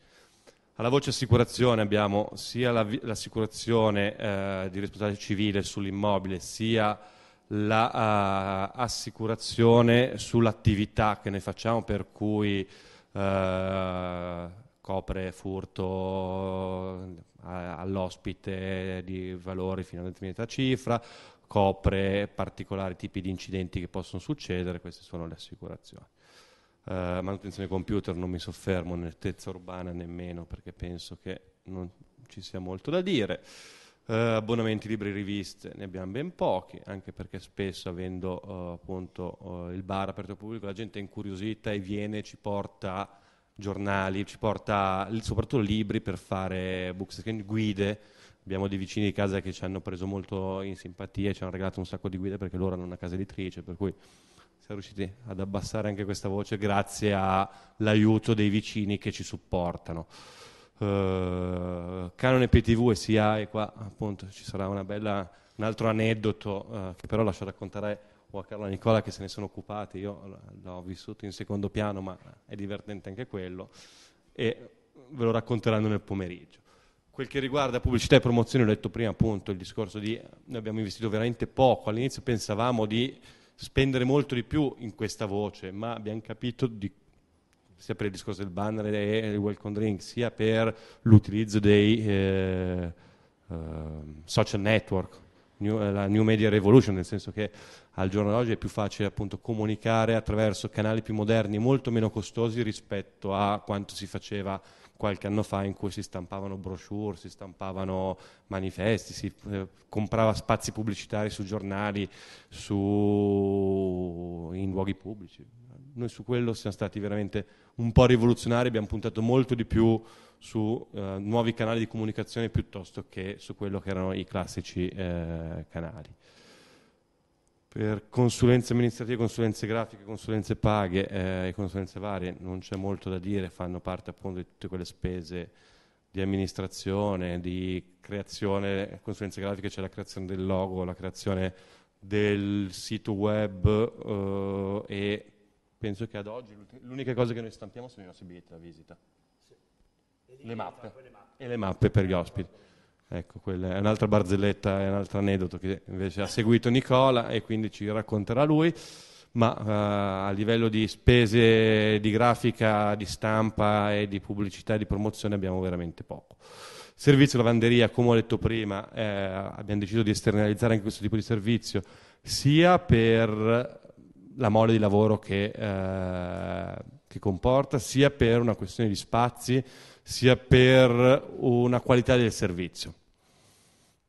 Alla voce assicurazione abbiamo sia la, l'assicurazione eh, di responsabilità civile sull'immobile, sia l'assicurazione la, uh, sull'attività che noi facciamo, per cui uh, copre furto eh, all'ospite di valori fino a una determinata cifra, copre particolari tipi di incidenti che possono succedere, queste sono le assicurazioni. Uh, manutenzione computer non mi soffermo, nettezza urbana nemmeno perché penso che non ci sia molto da dire. Uh, abbonamenti libri riviste ne abbiamo ben pochi, anche perché spesso avendo uh, appunto il bar aperto al pubblico la gente è incuriosita e viene e ci porta giornali, ci porta soprattutto libri per fare bookscan, guide. Abbiamo dei vicini di casa che ci hanno preso molto in simpatia e ci hanno regalato un sacco di guide perché loro hanno una casa editrice, per cui siamo riusciti ad abbassare anche questa voce grazie all'aiuto dei vicini che ci supportano. Uh, canone PTV e SIA, e qua appunto ci sarà bella, un altro aneddoto uh, che però lascio raccontare o a Carlo Nicola che se ne sono occupati, io l'ho vissuto in secondo piano, ma è divertente anche quello, e ve lo racconteranno nel pomeriggio. Quel che riguarda pubblicità e promozione, ho detto prima appunto il discorso di noi abbiamo investito veramente poco, all'inizio pensavamo di spendere molto di più in questa voce, ma abbiamo capito di, sia per il discorso del banner e del welcome drink, sia per l'utilizzo dei eh, eh, social network, new, la new media revolution, nel senso che al giorno d'oggi è più facile appunto comunicare attraverso canali più moderni, molto meno costosi rispetto a quanto si faceva qualche anno fa in cui si stampavano brochure, si stampavano manifesti, si eh, comprava spazi pubblicitari su giornali, su... in luoghi pubblici. Noi su quello siamo stati veramente un po' rivoluzionari, abbiamo puntato molto di più su eh, nuovi canali di comunicazione piuttosto che su quello che erano i classici eh, canali per consulenze amministrative, consulenze grafiche, consulenze paghe eh, e consulenze varie, non c'è molto da dire, fanno parte appunto di tutte quelle spese di amministrazione, di creazione, consulenze grafiche c'è la creazione del logo, la creazione del sito web eh, e penso che ad oggi l'unica cosa che noi stampiamo sono i nostri biglietti da visita, sì. le, mappe. le mappe e le mappe per gli ospiti. Ecco, quella è un'altra barzelletta, è un altro aneddoto che invece ha seguito Nicola e quindi ci racconterà lui, ma eh, a livello di spese di grafica, di stampa e di pubblicità e di promozione abbiamo veramente poco. Servizio lavanderia, come ho detto prima, eh, abbiamo deciso di esternalizzare anche questo tipo di servizio, sia per la mole di lavoro che, eh, che comporta, sia per una questione di spazi, sia per una qualità del servizio.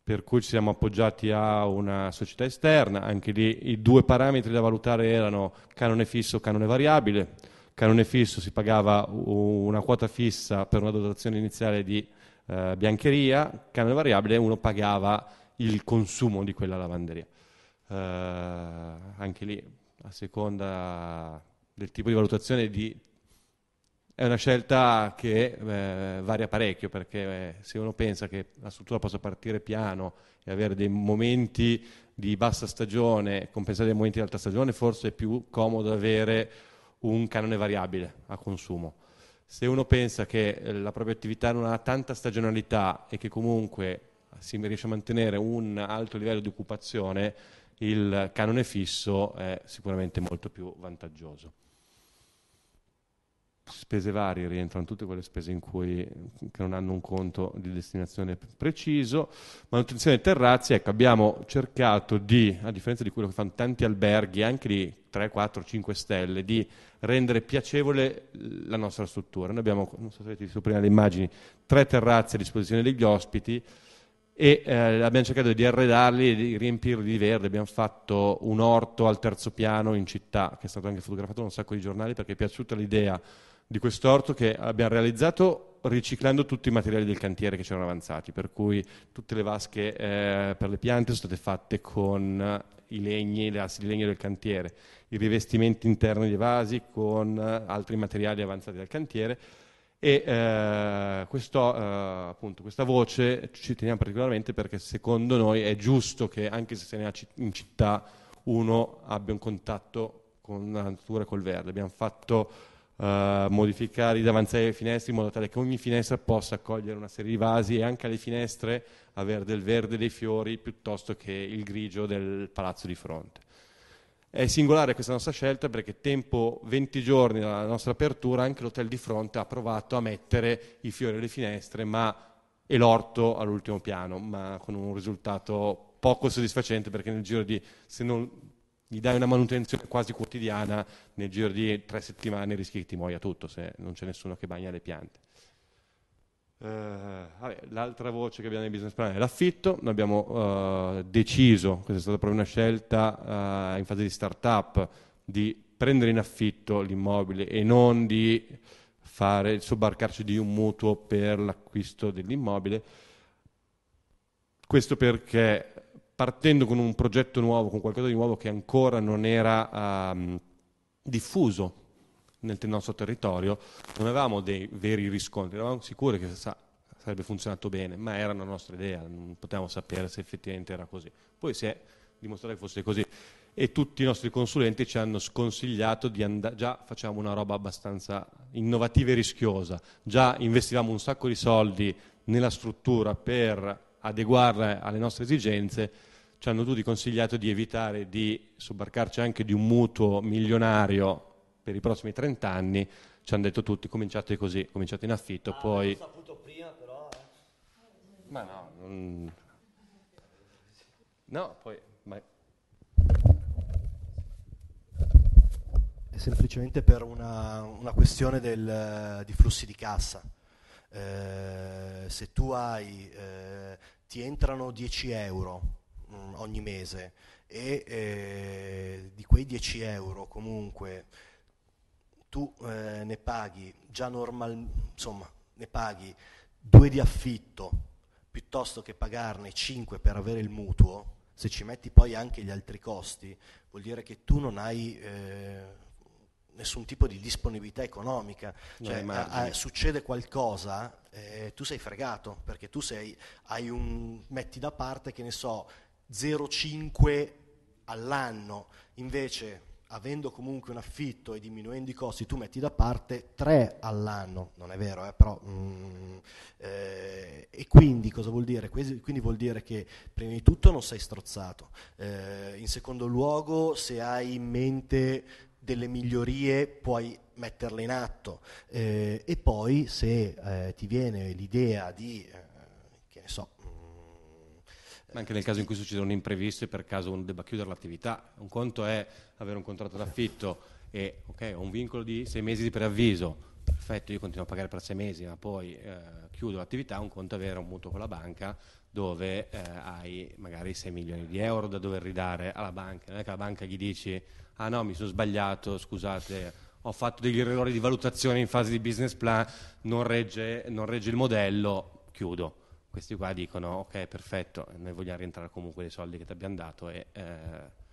Per cui ci siamo appoggiati a una società esterna, anche lì i due parametri da valutare erano canone fisso e canone variabile. Canone fisso si pagava una quota fissa per una dotazione iniziale di eh, biancheria, canone variabile uno pagava il consumo di quella lavanderia. Eh, anche lì, a seconda del tipo di valutazione di è una scelta che eh, varia parecchio perché eh, se uno pensa che la struttura possa partire piano e avere dei momenti di bassa stagione compensati dai momenti di alta stagione, forse è più comodo avere un canone variabile a consumo. Se uno pensa che la propria attività non ha tanta stagionalità e che comunque si riesce a mantenere un alto livello di occupazione, il canone fisso è sicuramente molto più vantaggioso spese varie rientrano tutte quelle spese in cui, che non hanno un conto di destinazione preciso, manutenzione terrazzi, ecco abbiamo cercato di, a differenza di quello che fanno tanti alberghi, anche di 3, 4, 5 stelle, di rendere piacevole la nostra struttura. Noi abbiamo, non so se avete visto prima le immagini, tre terrazze a disposizione degli ospiti, e eh, abbiamo cercato di arredarli e di riempirli di verde. Abbiamo fatto un orto al terzo piano in città, che è stato anche fotografato da un sacco di giornali perché è piaciuta l'idea di quest'orto che abbiamo realizzato riciclando tutti i materiali del cantiere che c'erano avanzati, per cui tutte le vasche eh, per le piante sono state fatte con i legni, le assi di legno del cantiere, i rivestimenti interni dei vasi con eh, altri materiali avanzati dal cantiere e eh, questo, eh, appunto, questa voce ci teniamo particolarmente perché secondo noi è giusto che anche se se ne ha in città uno abbia un contatto con la natura e col verde. Abbiamo fatto eh, modificare i davanzali e le finestre in modo tale che ogni finestra possa accogliere una serie di vasi e anche alle finestre avere del verde dei fiori piuttosto che il grigio del palazzo di fronte. È singolare questa nostra scelta perché tempo 20 giorni dalla nostra apertura anche l'hotel di fronte ha provato a mettere i fiori alle finestre ma, e l'orto all'ultimo piano, ma con un risultato poco soddisfacente perché nel giro di, se non gli dai una manutenzione quasi quotidiana, nel giro di tre settimane rischi che ti muoia tutto se non c'è nessuno che bagna le piante. Uh, l'altra voce che abbiamo nel business plan è l'affitto, noi abbiamo uh, deciso, questa è stata proprio una scelta uh, in fase di start-up, di prendere in affitto l'immobile e non di fare, sobbarcarci di un mutuo per l'acquisto dell'immobile. Questo perché partendo con un progetto nuovo, con qualcosa di nuovo che ancora non era um, diffuso nel nostro territorio, non avevamo dei veri riscontri, eravamo sicuri che sa, sarebbe funzionato bene, ma era una nostra idea, non potevamo sapere se effettivamente era così. Poi si è dimostrato che fosse così e tutti i nostri consulenti ci hanno sconsigliato di andare, già facciamo una roba abbastanza innovativa e rischiosa, già investivamo un sacco di soldi nella struttura per adeguarla alle nostre esigenze, ci hanno tutti consigliato di evitare di sobbarcarci anche di un mutuo milionario per i prossimi 30 anni, ci hanno detto tutti cominciate così, cominciate in affitto, ah, poi... L'ho saputo prima però... Eh. Ma no, non... No, poi... Ma... È semplicemente per una, una questione del, di flussi di cassa. Eh, se tu hai eh, ti entrano 10 euro mh, mm, ogni mese e eh, di quei 10 euro comunque tu eh, ne paghi già normal, insomma, ne paghi due di affitto piuttosto che pagarne 5 per avere il mutuo, se ci metti poi anche gli altri costi, vuol dire che tu non hai... Eh, nessun tipo di disponibilità economica, cioè, a, a, succede qualcosa, eh, tu sei fregato perché tu sei, hai un, metti da parte, che ne so, 0,5 all'anno, invece avendo comunque un affitto e diminuendo i costi, tu metti da parte 3 all'anno, non è vero, eh, però... Mm, eh, e quindi cosa vuol dire? Quindi vuol dire che prima di tutto non sei strozzato, eh, in secondo luogo se hai in mente delle migliorie puoi metterle in atto eh, e poi se eh, ti viene l'idea di, eh, che ne so, mm, ma anche nel caso in cui succede un imprevisto e per caso uno debba chiudere l'attività, un conto è avere un contratto d'affitto e ok, ho un vincolo di sei mesi di preavviso, perfetto, io continuo a pagare per sei mesi, ma poi eh, chiudo l'attività, un conto è avere un mutuo con la banca dove eh, hai magari 6 milioni di euro da dover ridare alla banca, non è che la banca gli dici ah no mi sono sbagliato, scusate, ho fatto degli errori di valutazione in fase di business plan, non regge, non regge il modello, chiudo. Questi qua dicono ok perfetto, noi vogliamo rientrare comunque dei soldi che ti abbiamo dato e... Eh,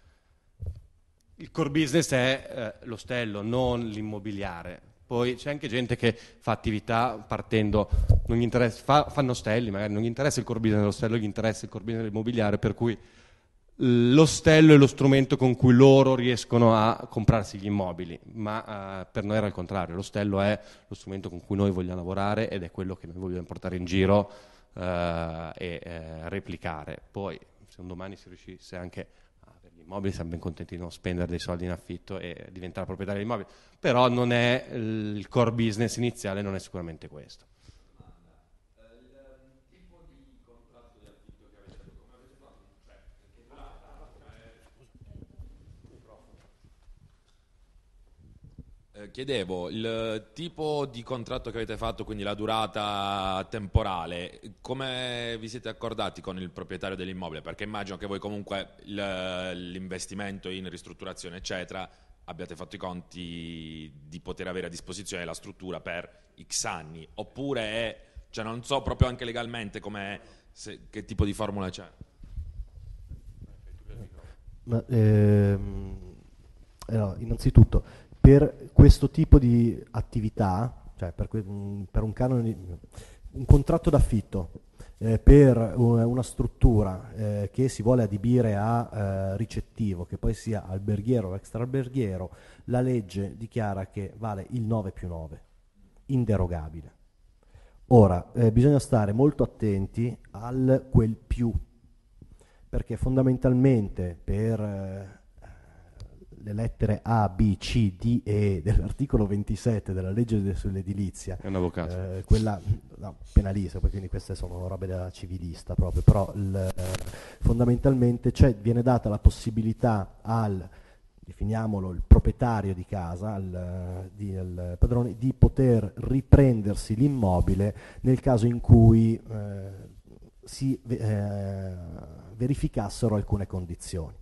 il core business è eh, l'ostello, non l'immobiliare. Poi c'è anche gente che fa attività partendo, fa, fanno ostelli, magari non gli interessa il core business dell'ostello, gli interessa il core business dell'immobiliare, per cui l'ostello è lo strumento con cui loro riescono a comprarsi gli immobili, ma eh, per noi era il contrario, l'ostello è lo strumento con cui noi vogliamo lavorare ed è quello che noi vogliamo portare in giro eh, e eh, replicare. Poi se un domani si riuscisse anche a avere gli immobili siamo ben contenti di non spendere dei soldi in affitto e diventare proprietari di immobili, però non è il core business iniziale, non è sicuramente questo. Eh, chiedevo, il tipo di contratto che avete fatto, quindi la durata temporale, come vi siete accordati con il proprietario dell'immobile? Perché immagino che voi comunque l'investimento in ristrutturazione, eccetera, abbiate fatto i conti di poter avere a disposizione la struttura per X anni, oppure cioè non so proprio anche legalmente se, che tipo di formula c'è. Ma, ehm, allora, innanzitutto per questo tipo di attività, cioè per, per un, canone, un contratto d'affitto eh, per una struttura eh, che si vuole adibire a eh, ricettivo, che poi sia alberghiero o extraalberghiero, la legge dichiara che vale il 9 più 9, inderogabile. Ora, eh, bisogna stare molto attenti al quel più, perché fondamentalmente per eh, le lettere A, B, C, D e dell'articolo 27 della legge sull'edilizia. È un avvocato. Eh, quella no, penalista, quindi queste sono robe della civilista proprio, però il, eh, fondamentalmente cioè, viene data la possibilità al definiamolo il proprietario di casa, al, di, al padrone, di poter riprendersi l'immobile nel caso in cui eh, si eh, verificassero alcune condizioni.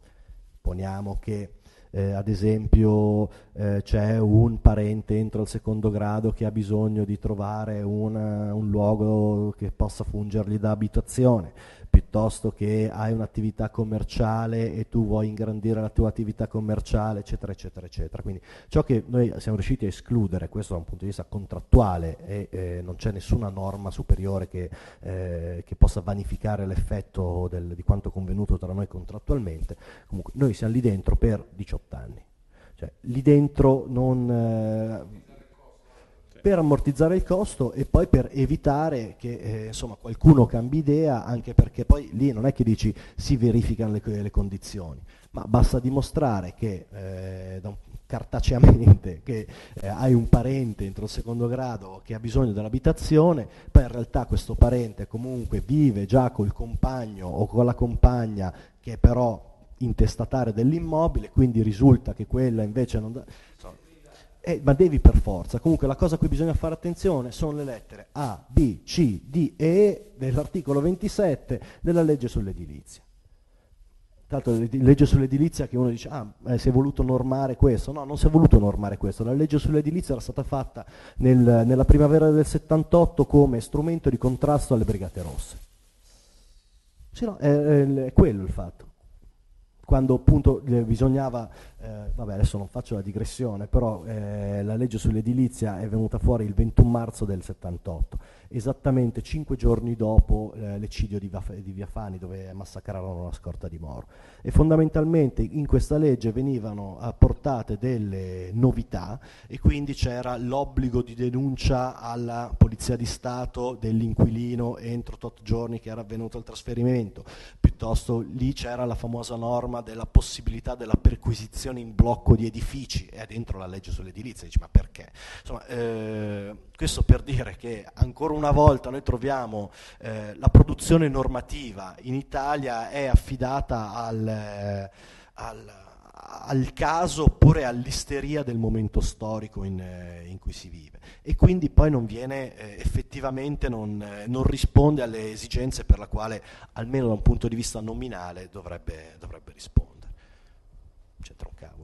Poniamo che eh, ad esempio eh, c'è un parente entro il secondo grado che ha bisogno di trovare una, un luogo che possa fungergli da abitazione piuttosto che hai un'attività commerciale e tu vuoi ingrandire la tua attività commerciale, eccetera, eccetera, eccetera. Quindi ciò che noi siamo riusciti a escludere, questo da un punto di vista contrattuale e eh, non c'è nessuna norma superiore che, eh, che possa vanificare l'effetto del, di quanto convenuto tra noi contrattualmente, comunque noi siamo lì dentro per 18 anni. Cioè, lì dentro non... Eh, per ammortizzare il costo e poi per evitare che eh, insomma, qualcuno cambi idea, anche perché poi lì non è che dici si verificano le, le condizioni, ma basta dimostrare che eh, cartaceamente che eh, hai un parente entro il secondo grado che ha bisogno dell'abitazione, poi in realtà questo parente comunque vive già col compagno o con la compagna che però intestatare dell'immobile, quindi risulta che quella invece non... Da, eh, ma devi per forza. Comunque la cosa a cui bisogna fare attenzione sono le lettere A, B, C, D e E dell'articolo 27 della legge sull'edilizia. Tanto la legge sull'edilizia che uno dice, ah, eh, si è voluto normare questo. No, non si è voluto normare questo. La legge sull'edilizia era stata fatta nel, nella primavera del 78 come strumento di contrasto alle brigate rosse. Sì, no, è, è quello il fatto quando appunto eh, bisognava, eh, vabbè adesso non faccio la digressione, però eh, la legge sull'edilizia è venuta fuori il 21 marzo del 78 esattamente cinque giorni dopo eh, l'eccidio di, di, Via Fani dove massacrarono la scorta di Moro. E fondamentalmente in questa legge venivano apportate delle novità e quindi c'era l'obbligo di denuncia alla Polizia di Stato dell'inquilino entro tot giorni che era avvenuto il trasferimento, piuttosto lì c'era la famosa norma della possibilità della perquisizione in blocco di edifici, è dentro la legge sull'edilizia, dici ma perché? Insomma, eh, questo per dire che ancora un una volta noi troviamo eh, la produzione normativa in Italia è affidata al, eh, al, al caso oppure all'isteria del momento storico in, eh, in, cui si vive e quindi poi non viene eh, effettivamente, non, eh, non, risponde alle esigenze per la quale almeno da un punto di vista nominale dovrebbe, dovrebbe rispondere. C'entra un cavolo.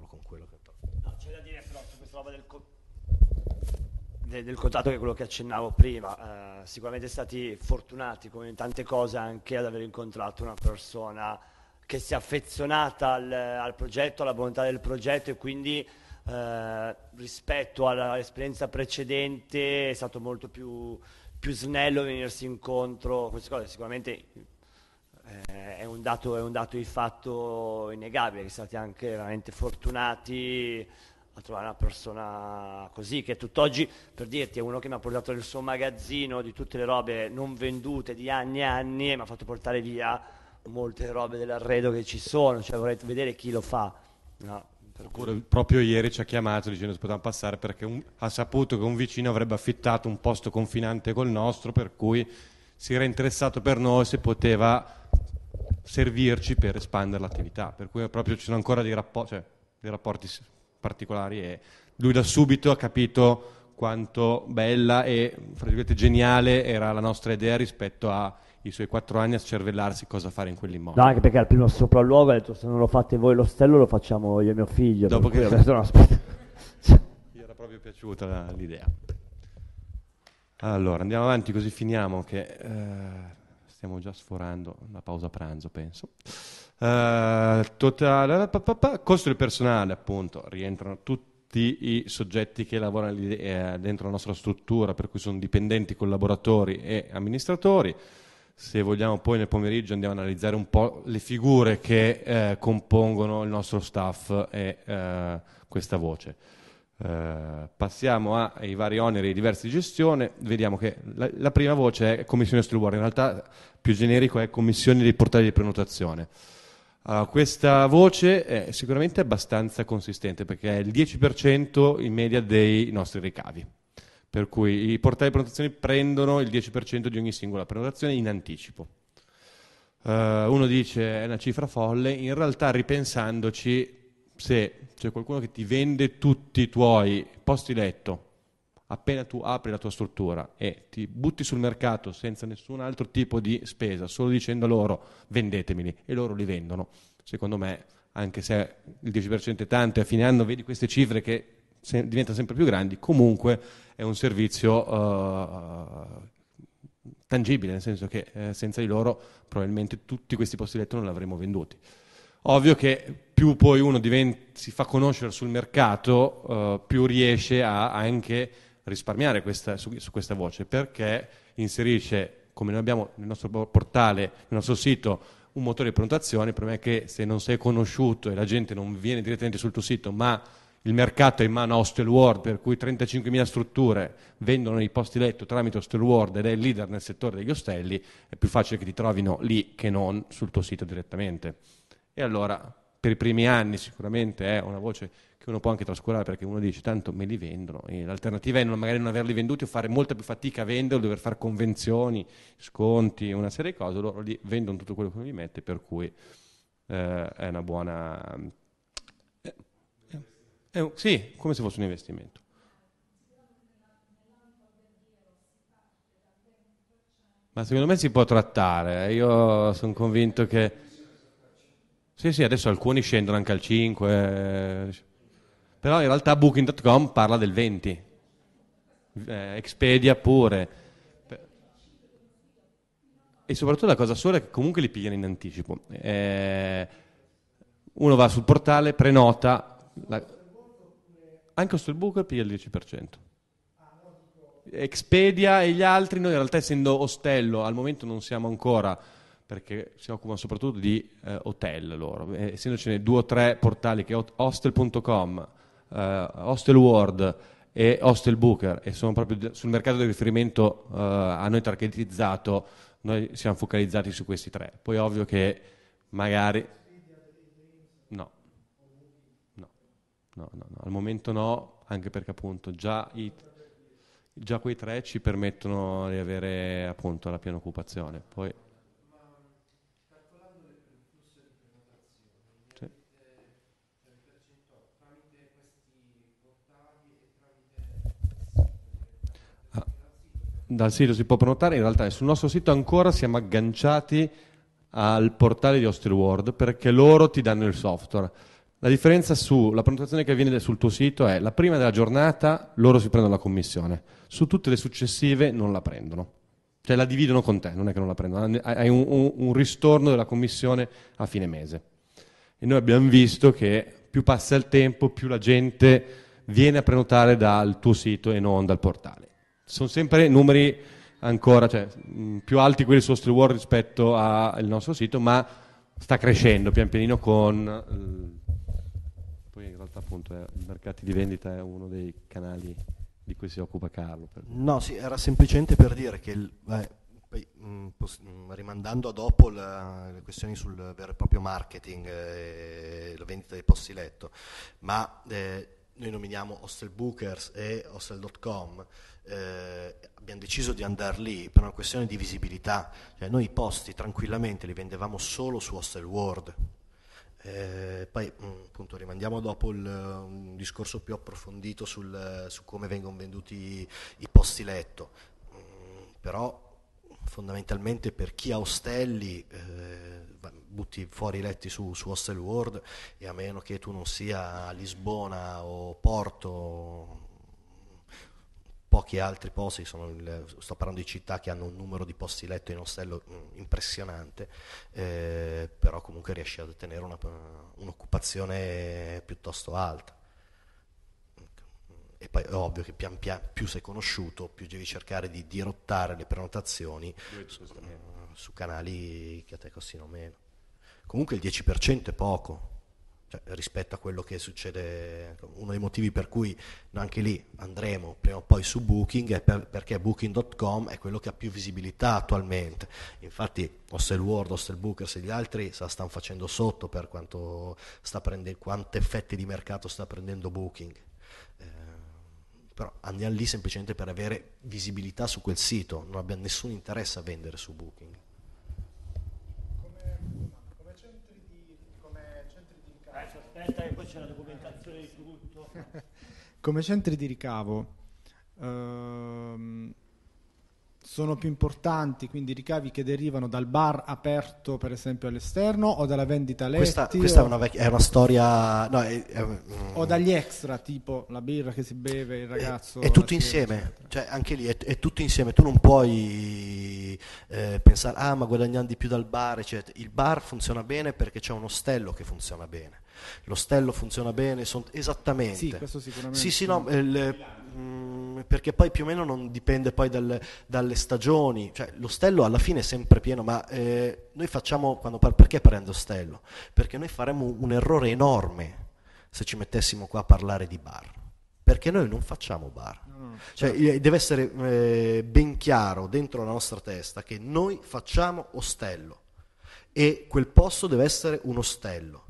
de, del contatto che è quello che accennavo prima, eh, sicuramente stati fortunati come in tante cose anche ad aver incontrato una persona che si è affezionata al, al progetto, alla volontà del progetto e quindi eh, rispetto all'esperienza precedente è stato molto più, più snello venirsi incontro, a queste cose sicuramente eh, è, un dato, è, un dato, di fatto innegabile, che siete anche veramente fortunati a trovare una persona così che tutt'oggi, per dirti, è uno che mi ha portato nel suo magazzino di tutte le robe non vendute di anni e anni e mi ha fatto portare via molte robe dell'arredo che ci sono, cioè vorrei vedere chi lo fa. No, Oppure proprio ieri ci ha chiamato dicendo che potevamo passare perché un... ha saputo che un vicino avrebbe affittato un posto confinante col nostro, per cui si era interessato per noi se poteva servirci per espandere l'attività, per cui proprio ci sono ancora dei, rappo- cioè, dei rapporti particolari e lui da subito ha capito quanto bella e geniale era la nostra idea rispetto ai suoi quattro anni a cervellarsi cosa fare in quell'immobile. No, anche perché al primo sopralluogo ha detto se non lo fate voi l'ostello lo facciamo io e mio figlio. Dopo che... Detto, no, Gli era proprio piaciuta l'idea. Allora, andiamo avanti così finiamo che eh, stiamo già sforando la pausa pranzo, penso. Uh, totale, eh, pa, pa, pa, costo del personale, appunto, rientrano tutti i soggetti che lavorano lì, eh, dentro la nostra struttura, per cui sono dipendenti, collaboratori e amministratori. Se vogliamo poi nel pomeriggio andiamo a analizzare un po' le figure che eh, compongono il nostro staff e eh, questa voce. Eh, passiamo ai vari oneri e diversi di gestione, vediamo che la, la prima voce è commissione distribuore, in realtà più generico è commissione dei portali di prenotazione. Allora, ah, questa voce è sicuramente abbastanza consistente perché è il 10% in media dei nostri ricavi. Per cui i portali di prenotazioni prendono il 10% di ogni singola prenotazione in anticipo. Uh, uno dice è una cifra folle, in realtà ripensandoci, se c'è qualcuno che ti vende tutti i tuoi posti letto appena tu apri la tua struttura e ti butti sul mercato senza nessun altro tipo di spesa, solo dicendo loro vendetemeli e loro li vendono, secondo me, anche se il 10% è tanto e a fine anno vedi queste cifre che se, diventano sempre più grandi, comunque è un servizio uh, tangibile, nel senso che eh, senza di loro probabilmente tutti questi posti letto non li avremmo venduti. Ovvio che più poi uno diventa, si fa conoscere sul mercato, uh, più riesce a anche risparmiare questa, su, su, questa voce perché inserisce, come noi abbiamo nel nostro portale, nel nostro sito, un motore di prenotazione, il problema è che se non sei conosciuto e la gente non viene direttamente sul tuo sito, ma il mercato è in mano a Hostelworld, per cui 35.000 strutture vendono i posti letto tramite Hostelworld ed è il leader nel settore degli ostelli, è più facile che ti trovino lì che non sul tuo sito direttamente. E allora per i primi anni sicuramente è eh, una voce che uno può anche trascurare perché uno dice tanto me li vendono e l'alternativa è non, magari non averli venduti o fare molta più fatica a venderli, dover fare convenzioni, sconti, una serie di cose, loro li vendono tutto quello che vi mette per cui eh, è una buona... Eh, eh, un, sì, come se fosse un investimento. Ma secondo me si può trattare, eh. io sono convinto che... Sì, sì, adesso alcuni scendono anche al 5 però in realtà booking.com parla del 20, eh, Expedia pure. E soprattutto la cosa sola è che comunque li pigliano in anticipo. Eh, uno va sul portale, prenota, la... anche Hostelbooker piglia il 10%. Expedia e gli altri, noi in realtà essendo ostello, al momento non siamo ancora, perché si occupano soprattutto di eh, hotel loro, eh, essendocene due o tre portali che è hostel.com eh, Hostel World e Hostel Booker e sono proprio sul mercato di riferimento eh, a noi targetizzato, noi siamo focalizzati su questi tre. Poi ovvio che magari... No. No. no, no, no, al momento no, anche perché appunto già, i, già quei tre ci permettono di avere appunto la piena occupazione. Poi dal sito si può prenotare, in realtà sul nostro sito ancora siamo agganciati al portale di Hostelworld perché loro ti danno il software. La differenza sulla prenotazione che avviene sul tuo sito è la prima della giornata loro si prendono la commissione, su tutte le successive non la prendono, cioè la dividono con te, non è che non la prendono, hai un, un, un ristorno della commissione a fine mese. E noi abbiamo visto che più passa il tempo, più la gente viene a prenotare dal tuo sito e non dal portale sono sempre numeri ancora cioè, mh, mm, più alti quelli su Hostel World rispetto al nostro sito, ma sta crescendo pian pianino con... Eh, poi in realtà appunto eh, i mercati di vendita è uno dei canali di cui si occupa Carlo. No, sì, era semplicemente per dire che... Il, eh, rimandando a dopo la, le questioni sul vero e proprio marketing, eh, la vendita dei posti letto, ma eh, noi nominiamo Hostel Bookers e Hostel.com, eh, abbiamo deciso di andare lì per una questione di visibilità, cioè, noi i posti tranquillamente li vendevamo solo su Hostel World, eh, poi mh, mm, appunto rimandiamo dopo il, un discorso più approfondito sul, su come vengono venduti i, posti letto, mh, mm, però fondamentalmente per chi ha ostelli eh, butti fuori i letti su, su World e a meno che tu non sia a Lisbona o Porto pochi altri posti, il, sto parlando di città che hanno un numero di posti letto in ostello mm, impressionante, eh, però comunque riesci ad ottenere una, un'occupazione piuttosto alta. E poi è ovvio che pian piano più sei conosciuto, più devi cercare di dirottare le prenotazioni su, su canali che a te costino meno comunque il 10% è poco cioè, rispetto a quello che succede. Uno dei motivi per cui anche lì andremo prima o poi su Booking è per, perché Booking.com è quello che ha più visibilità attualmente. Infatti, Hostel World, Hostel Bookers e gli altri se la stanno facendo sotto per quanto sta prendendo, quante fette di mercato sta prendendo Booking. Eh, però andiamo lì semplicemente per avere visibilità su quel sito, non abbiamo nessun interesse a vendere su Booking. Come come centri di ricavo ehm, sono più importanti quindi ricavi che derivano dal bar aperto per esempio all'esterno o dalla vendita letti questa, questa o, è, una vecchia, è, una storia no, è, è, o dagli extra tipo la birra che si beve il ragazzo è, tutto insieme cioè, anche lì è, tutto insieme tu non puoi eh, pensare ah ma guadagnando di più dal bar eccetera il bar funziona bene perché c'è un ostello che funziona bene l'ostello funziona bene, son... esattamente. Sì, questo sicuramente. Sì, sì, no, il, eh, mm, perché poi più o meno non dipende poi dal, dalle stagioni, cioè l'ostello alla fine è sempre pieno, ma eh, noi facciamo, quando par- perché prendo ostello? Perché noi faremmo un errore enorme se ci mettessimo qua a parlare di bar, perché noi non facciamo bar. No, no, cioè, certo. eh, deve essere eh, ben chiaro dentro la nostra testa che noi facciamo ostello e quel posto deve essere un ostello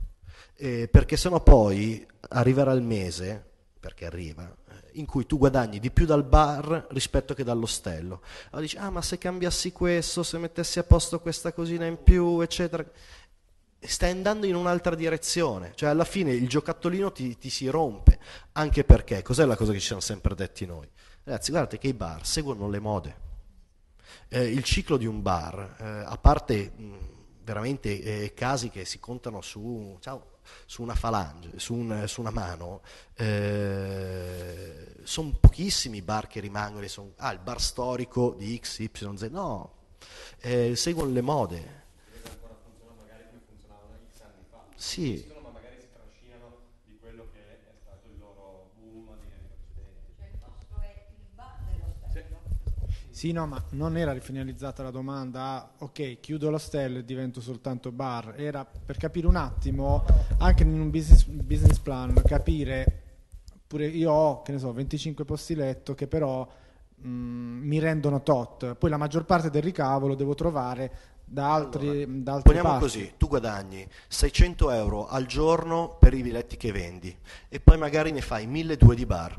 eh, perché sennò poi arriverà il mese, perché arriva, eh, in cui tu guadagni di più dal bar rispetto che dall'ostello. Allora dici, ah ma se cambiassi questo, se mettessi a posto questa cosina in più, eccetera, stai andando in un'altra direzione, cioè alla fine il giocattolino ti, ti si rompe, anche perché, cos'è la cosa che ci siamo sempre detti noi? Ragazzi, guardate che i bar seguono le mode. Eh, il ciclo di un bar, eh, a parte mh, mm, veramente eh, casi che si contano su... Ciao, su una falange, su, un, su una mano, eh, sono pochissimi i bar che rimangono, sono, ah il bar storico di X, Y, Z, no, eh, seguono le mode. Ancora funziona magari funzionava X anni fa. Sì. Sì, no, ma non era rifinalizzata la domanda ok, chiudo l'ostello e divento soltanto bar. Era per capire un attimo, anche in un business, business plan, capire pure io ho, che ne so, 25 posti letto che però mh, mm, mi rendono tot. Poi la maggior parte del ricavo lo devo trovare da altri, allora, da altri poniamo parti. così, tu guadagni 600 euro al giorno per i biglietti che vendi e poi magari ne fai 1200 di bar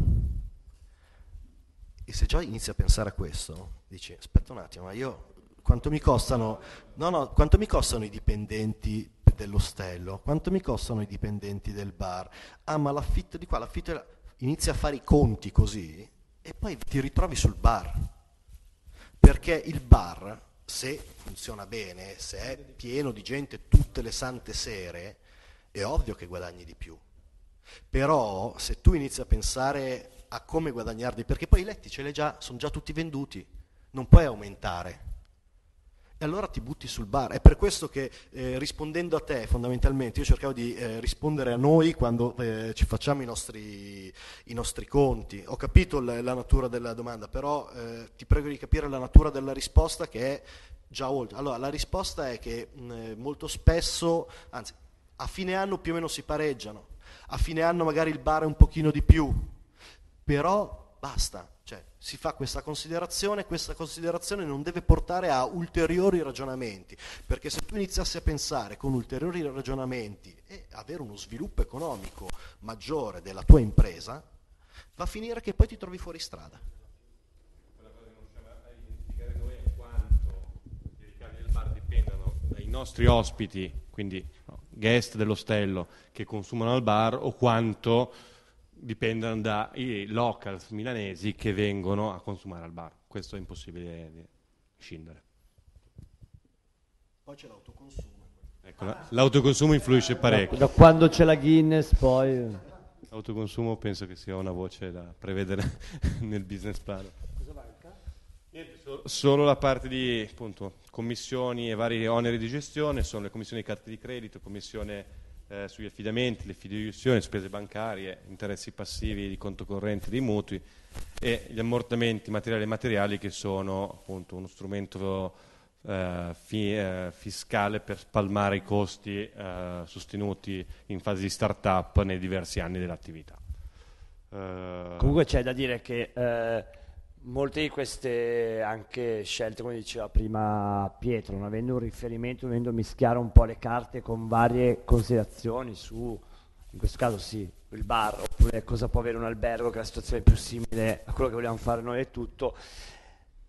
e se già inizi a pensare a questo, dici, aspetta un attimo, ma io quanto mi costano, no, no, quanto mi costano i dipendenti dell'ostello? Quanto mi costano i dipendenti del bar? Ah, ma l'affitto di qua, l'affitto di là. Inizi a fare i conti così e poi ti ritrovi sul bar. Perché il bar, se funziona bene, se è pieno di gente tutte le sante sere, è ovvio che guadagni di più. Però se tu inizi a pensare a come guadagnarli, perché poi i letti ce li hai già, sono già tutti venduti, non puoi aumentare. E allora ti butti sul bar. È per questo che eh, rispondendo a te fondamentalmente, io cercavo di eh, rispondere a noi quando eh, ci facciamo i nostri, i nostri, conti. Ho capito la, la natura della domanda, però eh, ti prego di capire la natura della risposta che è già oltre. Allora, la risposta è che mh, molto spesso, anzi, a fine anno più o meno si pareggiano, a fine anno magari il bar è un pochino di più, però basta, cioè, si fa questa considerazione, questa considerazione non deve portare a ulteriori ragionamenti, perché se tu iniziassi a pensare con ulteriori ragionamenti e avere uno sviluppo economico maggiore della tua impresa, va a finire che poi ti trovi fuori strada. I nostri ospiti, quindi guest dell'ostello che consumano al bar o quanto dipendono dai locals milanesi che vengono a consumare al bar. Questo è impossibile scindere. Poi c'è l'autoconsumo. Ecco, ah. l'autoconsumo influisce parecchio. Da, da quando c'è la Guinness poi... L'autoconsumo penso che sia una voce da prevedere nel business plan. Cosa manca? Niente, solo, solo la parte di appunto, commissioni e vari oneri di gestione, sono le commissioni di carte di credito, commissione eh, sugli affidamenti, le fideiussioni, spese bancarie, interessi passivi di conto corrente dei mutui e gli ammortamenti materiali e materiali che sono appunto uno strumento eh, fi, eh, fiscale per spalmare i costi eh, sostenuti in fase di start-up nei diversi anni dell'attività. Eh, Comunque c'è da dire che eh, molte di queste anche scelte, come diceva prima Pietro, non avendo un riferimento, dovendo mischiare un po' le carte con varie considerazioni su, in questo caso sì, il bar, oppure cosa può avere un albergo, che è la situazione più simile a quello che vogliamo fare noi e tutto,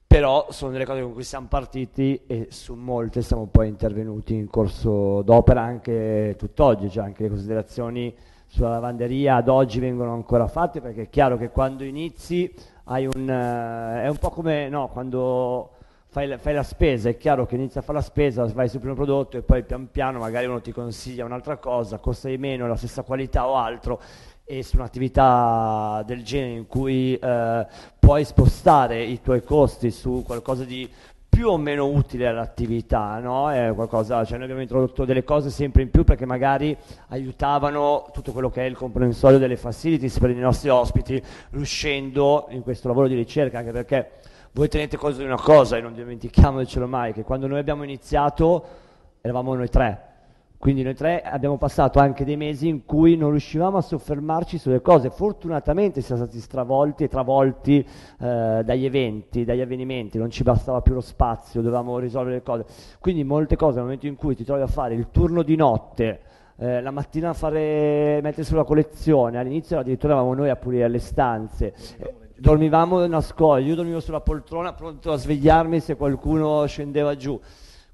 però sono delle cose con cui siamo partiti e su molte siamo poi intervenuti in corso d'opera anche tutt'oggi, cioè anche le considerazioni sulla lavanderia ad oggi vengono ancora fatte perché è chiaro che quando inizi hai un... Eh, è un po' come no, quando fai la, fai la spesa, è chiaro che inizi a fare la spesa, vai sul primo prodotto e poi pian piano magari uno ti consiglia un'altra cosa, costa di meno, la stessa qualità o altro e su un'attività del genere in cui eh, puoi spostare i tuoi costi su qualcosa di più o meno utile all'attività, no? qualcosa, cioè noi abbiamo introdotto delle cose sempre in più perché magari aiutavano tutto quello che è il comprensorio delle facilities per i nostri ospiti, riuscendo in questo lavoro di ricerca, anche perché voi tenete conto di una cosa e non dimentichiamocelo mai, che quando noi abbiamo iniziato eravamo noi tre, quindi noi tre abbiamo passato anche dei mesi in cui non riuscivamo a soffermarci sulle cose. Fortunatamente siamo stati stravolti e travolti eh, dagli eventi, dagli avvenimenti, non ci bastava più lo spazio, dovevamo risolvere le cose. Quindi molte cose nel momento in cui ti trovi a fare il turno di notte, eh, la mattina a fare, mettere sulla collezione, all'inizio addirittura eravamo noi a pulire le stanze. Eh, dormivamo nascosti, io dormivo sulla poltrona pronto a svegliarmi se qualcuno scendeva giù.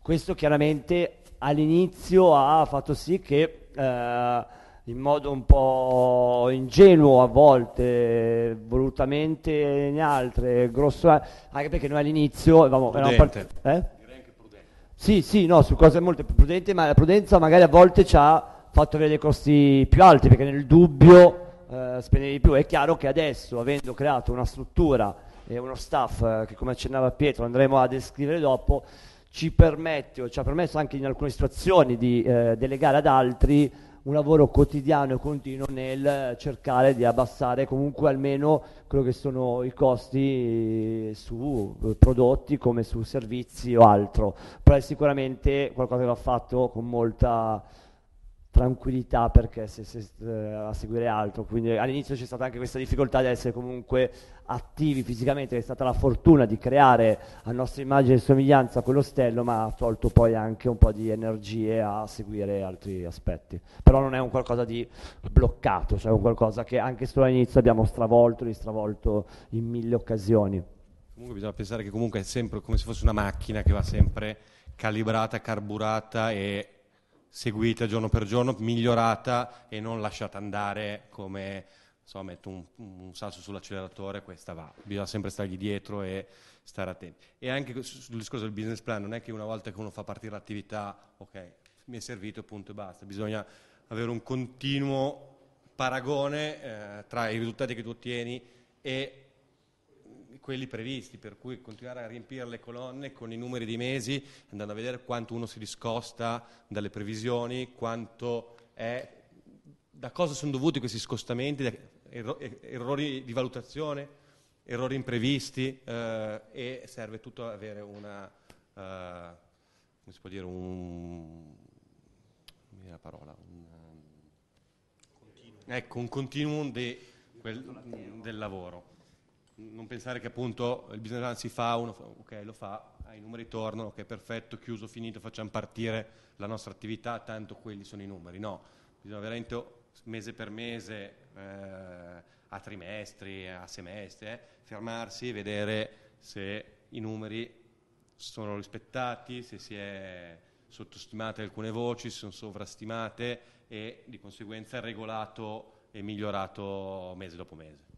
Questo chiaramente all'inizio ha fatto sì che eh, in modo un po' ingenuo a volte, volutamente in altre, grosso, anche perché noi all'inizio eravamo... Prudente. Eravamo eh? Direi anche prudente. Sì, sì, no, su cose molto più prudenti, ma la prudenza magari a volte ci ha fatto avere dei costi più alti, perché nel dubbio eh, spendere di più. È chiaro che adesso, avendo creato una struttura e uno staff eh, che come accennava Pietro andremo a descrivere dopo, ci permette o ci ha permesso anche in alcune situazioni di eh, delegare ad altri un lavoro quotidiano e continuo nel cercare di abbassare comunque almeno quello che sono i costi su prodotti come su servizi o altro, però è sicuramente qualcosa che va fatto con molta tranquillità perché se, se, eh, a seguire altro, quindi all'inizio c'è stata anche questa difficoltà di essere comunque attivi fisicamente, è stata la fortuna di creare a nostra immagine e somiglianza quello stello, ma ha tolto poi anche un po' di energie a seguire altri aspetti. Però non è un qualcosa di bloccato, cioè è un qualcosa che anche solo all'inizio abbiamo stravolto, ristravolto in mille occasioni. Comunque bisogna pensare che comunque è sempre come se fosse una macchina che va sempre calibrata, carburata e seguita giorno per giorno, migliorata e non lasciata andare come insomma, metto un, un sasso sull'acceleratore, questa va. Bisogna sempre stargli dietro e stare attenti. E anche sul discorso del business plan, non è che una volta che uno fa partire l'attività, ok, mi è servito, punto e basta. Bisogna avere un continuo paragone eh, tra i risultati che tu ottieni e quelli previsti, per cui continuare a riempire le colonne con i numeri di mesi, andando a vedere quanto uno si discosta dalle previsioni, quanto è, da cosa sono dovuti questi scostamenti, erro, er-, errori di valutazione, errori imprevisti eh, e serve tutto avere una, eh, come si può dire, un, una parola, un, um, ecco, un continuum de, quel, del lavoro non pensare che appunto il business plan si fa, uno fa, ok lo fa, i numeri tornano, ok perfetto, chiuso, finito, facciamo partire la nostra attività, tanto quelli sono i numeri, no, bisogna veramente mese per mese, eh, a trimestri, a semestre, eh, fermarsi e vedere se i numeri sono rispettati, se si è sottostimate alcune voci, se sono sovrastimate e di conseguenza regolato e migliorato mese dopo mese.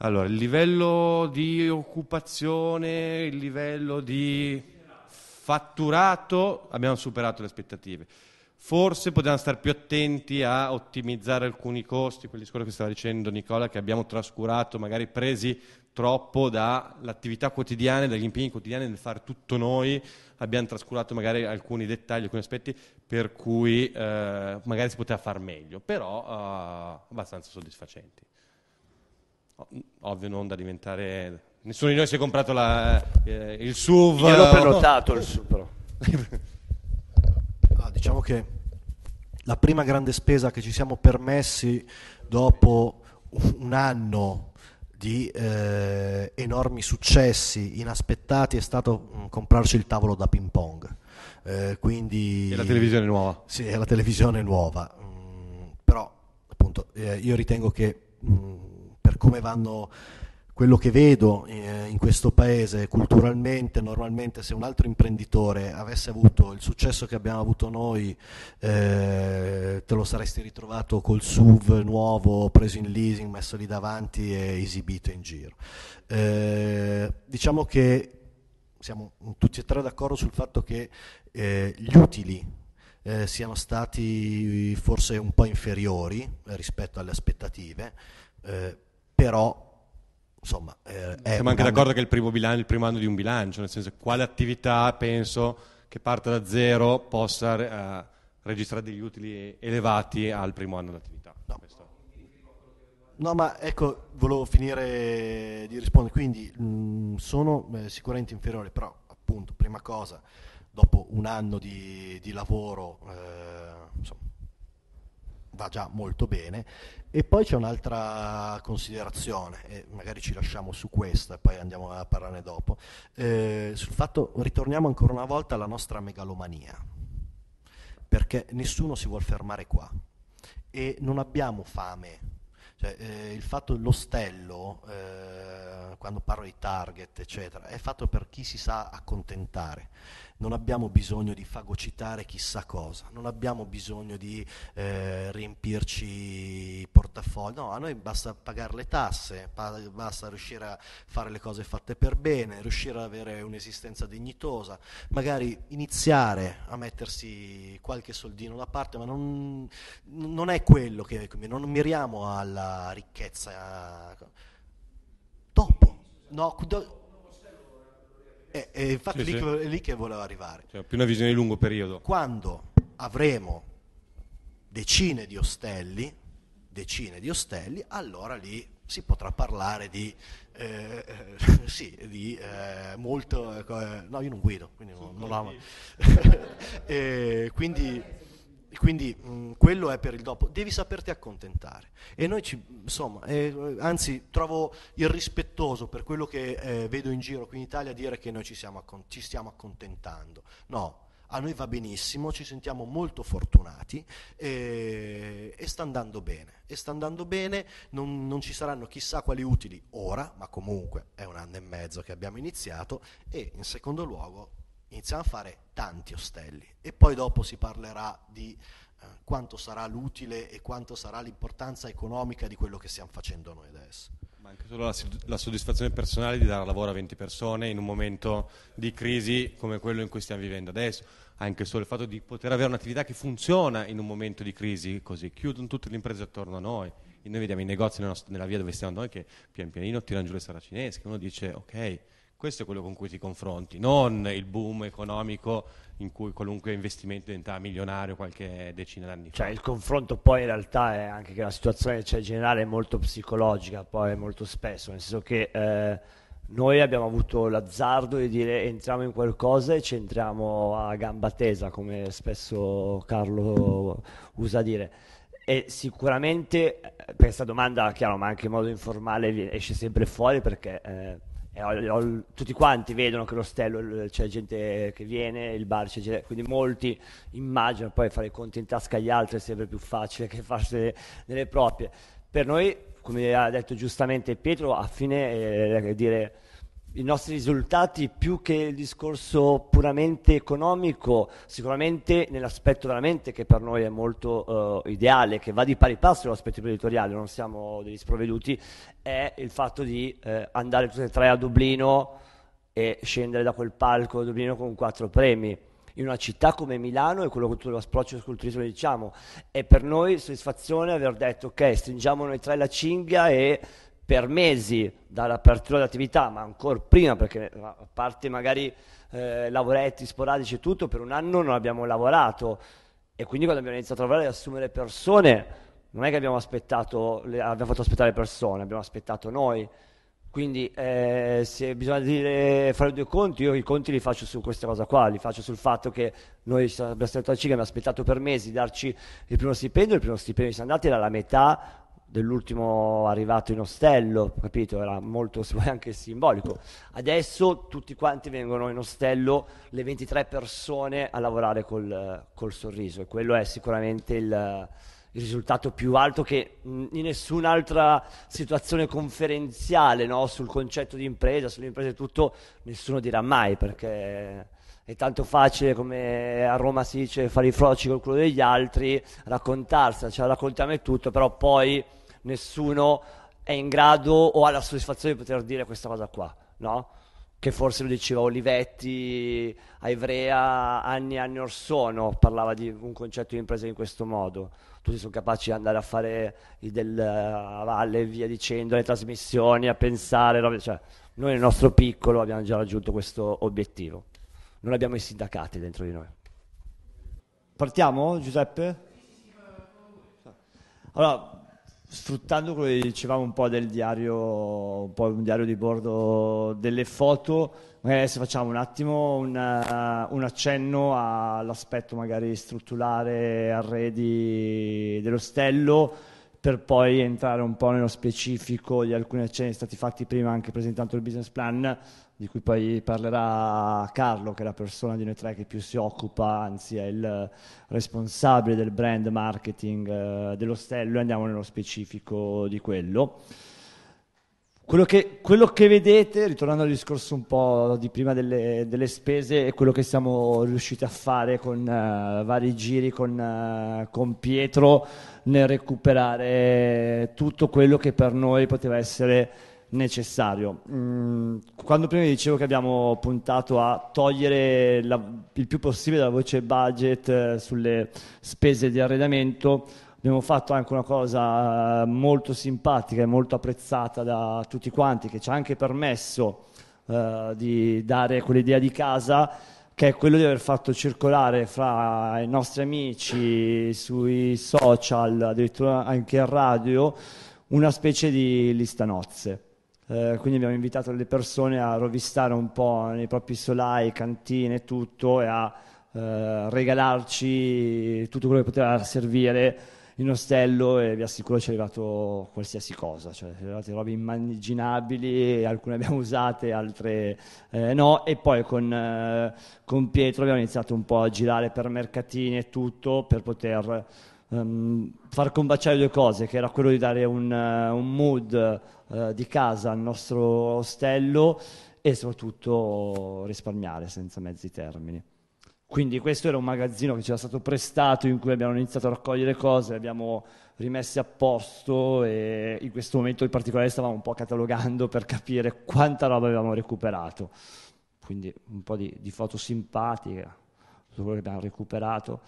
Allora, il livello di occupazione, il livello di fatturato, abbiamo superato le aspettative. Forse potevamo stare più attenti a ottimizzare alcuni costi, quel discorso che stava dicendo Nicola, che abbiamo trascurato, magari presi troppo dall'attività quotidiana, dagli impegni quotidiani nel fare tutto noi, abbiamo trascurato magari alcuni dettagli, alcuni aspetti per cui eh, magari si poteva far meglio, però eh, abbastanza soddisfacenti. Mm, ovvio non da diventare... Nessuno di noi si è comprato la, eh, il SUV. Io l'ho eh, prenotato il SUV però. ah, diciamo che la prima grande spesa che ci siamo permessi dopo un anno di eh, enormi successi inaspettati è stato mh, mm, comprarci il tavolo da ping pong. Eh, quindi, e la televisione nuova. Sì, è la televisione nuova. Mm, però appunto eh, io ritengo che mh, mm, per come vanno quello che vedo eh, in questo paese culturalmente, normalmente se un altro imprenditore avesse avuto il successo che abbiamo avuto noi, eh, te lo saresti ritrovato col SUV nuovo, preso in leasing, messo lì davanti e esibito in giro. Eh, diciamo che siamo tutti e tre d'accordo sul fatto che eh, gli utili eh, siano stati forse un po' inferiori eh, rispetto alle aspettative però insomma... Eh, Siamo anche d'accordo che è il primo, bilan- il primo anno di un bilancio, nel senso quale attività penso che parte da zero possa re- eh, registrare degli utili elevati al primo anno d'attività. No. No, ma ecco, volevo finire di rispondere, quindi mh, mm, sono eh, sicuramente inferiore, però appunto, prima cosa, dopo un anno di, di lavoro, eh, insomma, va già molto bene. E poi c'è un'altra considerazione, e magari ci lasciamo su questa e poi andiamo a parlarne dopo, eh, sul fatto, ritorniamo ancora una volta alla nostra megalomania, perché nessuno si vuole fermare qua e non abbiamo fame. Cioè, eh, il fatto dell'ostello, eh, quando parlo di target, eccetera, è fatto per chi si sa accontentare non abbiamo bisogno di fagocitare chissà cosa, non abbiamo bisogno di eh, riempirci i portafogli, no, a noi basta pagare le tasse, pa- basta riuscire a fare le cose fatte per bene, riuscire ad avere un'esistenza dignitosa, magari iniziare a mettersi qualche soldino da parte, ma non, non è quello che, non miriamo alla ricchezza dopo. No, do, eh, eh, infatti sì, lì, sì. Che, lì, Che, volevo arrivare. Cioè, più una visione di lungo periodo. Quando avremo decine di ostelli, decine di ostelli, allora lì si potrà parlare di, eh, sì, di eh, molto... Eh, no, io non guido, quindi non, non amo. Eh, quindi quindi mh, mm, quello è per il dopo, devi saperti accontentare. E noi ci, insomma, eh, anzi trovo irrispettoso per quello che eh, vedo in giro qui in Italia dire che noi ci, accon- ci stiamo accontentando. No, a noi va benissimo, ci sentiamo molto fortunati e, e sta andando bene. E sta andando bene, non, non, ci saranno chissà quali utili ora, ma comunque è un anno e mezzo che abbiamo iniziato e in secondo luogo iniziamo a fare tanti ostelli e poi dopo si parlerà di eh, quanto sarà l'utile e quanto sarà l'importanza economica di quello che stiamo facendo noi adesso. Ma anche solo la, la, soddisfazione personale di dare lavoro a 20 persone in un momento di crisi come quello in cui stiamo vivendo adesso, anche solo il fatto di poter avere un'attività che funziona in un momento di crisi così, chiudono tutte le imprese attorno a noi. E noi vediamo i negozi nella, nella via dove stiamo noi che pian pianino tirano giù le saracinesche, uno dice ok questo è quello con cui ti confronti, non il boom economico in cui qualunque investimento diventa milionario qualche decina d'anni cioè, fa. Cioè il confronto poi in realtà è anche che la situazione cioè, generale è molto psicologica, poi molto spesso, nel senso che eh, noi abbiamo avuto l'azzardo di dire entriamo in qualcosa e ci entriamo a gamba tesa, come spesso Carlo usa dire. E sicuramente eh, questa domanda, chiaro, ma anche in modo informale esce sempre fuori perché... Eh, eh, tutti quanti vedono che l'ostello c'è gente che viene, il bar c'è gente, quindi molti immaginano poi fare i conti in tasca agli altri è sempre più facile che farsi delle proprie. Per noi, come ha detto giustamente Pietro, a fine eh, dire i nostri risultati più che il discorso puramente economico, sicuramente nell'aspetto veramente che per noi è molto eh, ideale, che va di pari passo con l'aspetto imprenditoriale, non siamo degli sprovveduti, è il fatto di eh, andare tutti e tre a Dublino e scendere da quel palco a Dublino con quattro premi in una città come Milano è quello che l'approccio sul turismo diciamo è per noi soddisfazione aver detto ok stringiamo noi tre la cinghia e per mesi dall'apertura dell'attività, ma ancora prima, perché a parte magari eh, lavoretti sporadici e tutto, per un anno non abbiamo lavorato e quindi quando abbiamo iniziato a lavorare e assumere persone, non è che abbiamo, aspettato, abbiamo fatto aspettare le persone, abbiamo aspettato noi. Quindi eh, se bisogna dire, fare due conti, io i conti li faccio su questa cosa qua, li faccio sul fatto che noi abbiamo aspettato a Ciga, abbiamo aspettato per mesi darci il primo stipendio, il primo stipendio ci siamo andati era la metà dell'ultimo arrivato in ostello, capito? Era molto anche simbolico. Adesso tutti quanti vengono in ostello, le 23 persone a lavorare col, col sorriso e quello è sicuramente il, il risultato più alto che in nessun'altra situazione conferenziale no? sul concetto di impresa, sull'impresa e tutto, nessuno dirà mai perché è tanto facile come a Roma si dice fare i froci col culo degli altri, raccontarsela, ce cioè raccontiamo tutto, però poi nessuno è in grado o ha la soddisfazione di poter dire questa cosa qua, no? Che forse lo diceva Olivetti a Ivrea anni e anni or sono, parlava di un concetto di impresa in questo modo. Tutti sono capaci di andare a fare i del a valle e via dicendo, le trasmissioni, a pensare, robe, cioè noi nel nostro piccolo abbiamo già raggiunto questo obiettivo. Non abbiamo i sindacati dentro di noi. Partiamo Giuseppe? Allora, sfruttando quello che dicevamo un po' del diario, un po' un diario di bordo delle foto, magari adesso facciamo un attimo un, uh, un accenno all'aspetto magari strutturale, arredi dell'ostello, per poi entrare un po' nello specifico di alcuni accenni stati fatti prima anche presentando il business plan di cui poi parlerà Carlo, che è la persona di noi tre che più si occupa, anzi è il responsabile del brand marketing eh, dell'ostello, andiamo nello specifico di quello. Quello che, quello che, vedete, ritornando al discorso un po' di prima delle, delle spese, è quello che siamo riusciti a fare con eh, vari giri con, eh, con Pietro nel recuperare tutto quello che per noi poteva essere necessario. Mm, quando prima dicevo che abbiamo puntato a togliere la, il più possibile la voce budget eh, sulle spese di arredamento, abbiamo fatto anche una cosa eh, molto simpatica e molto apprezzata da tutti quanti, che ci ha anche permesso eh, di dare quell'idea di casa che è quello di aver fatto circolare fra i nostri amici sui social, addirittura anche in radio, una specie di lista nozze eh, quindi abbiamo invitato le persone a rovistare un po' nei propri solai, cantine e tutto e a eh, regalarci tutto quello che poteva servire in ostello e vi assicuro ci è arrivato qualsiasi cosa, cioè ci sono arrivate robe immaginabili, alcune abbiamo usate, altre eh, no, e poi con, eh, con Pietro abbiamo iniziato un po' a girare per mercatini e tutto per poter um, far combaciare due cose, che era quello di dare un, eh, un mood uh, di casa al nostro ostello e soprattutto risparmiare senza mezzi termini. Quindi questo era un magazzino che ci era stato prestato in cui abbiamo iniziato a raccogliere cose, le abbiamo rimesse a posto e in questo momento in particolare stavamo un po' catalogando per capire quanta roba avevamo recuperato. Quindi un po' di, di foto simpatiche, tutto quello che abbiamo recuperato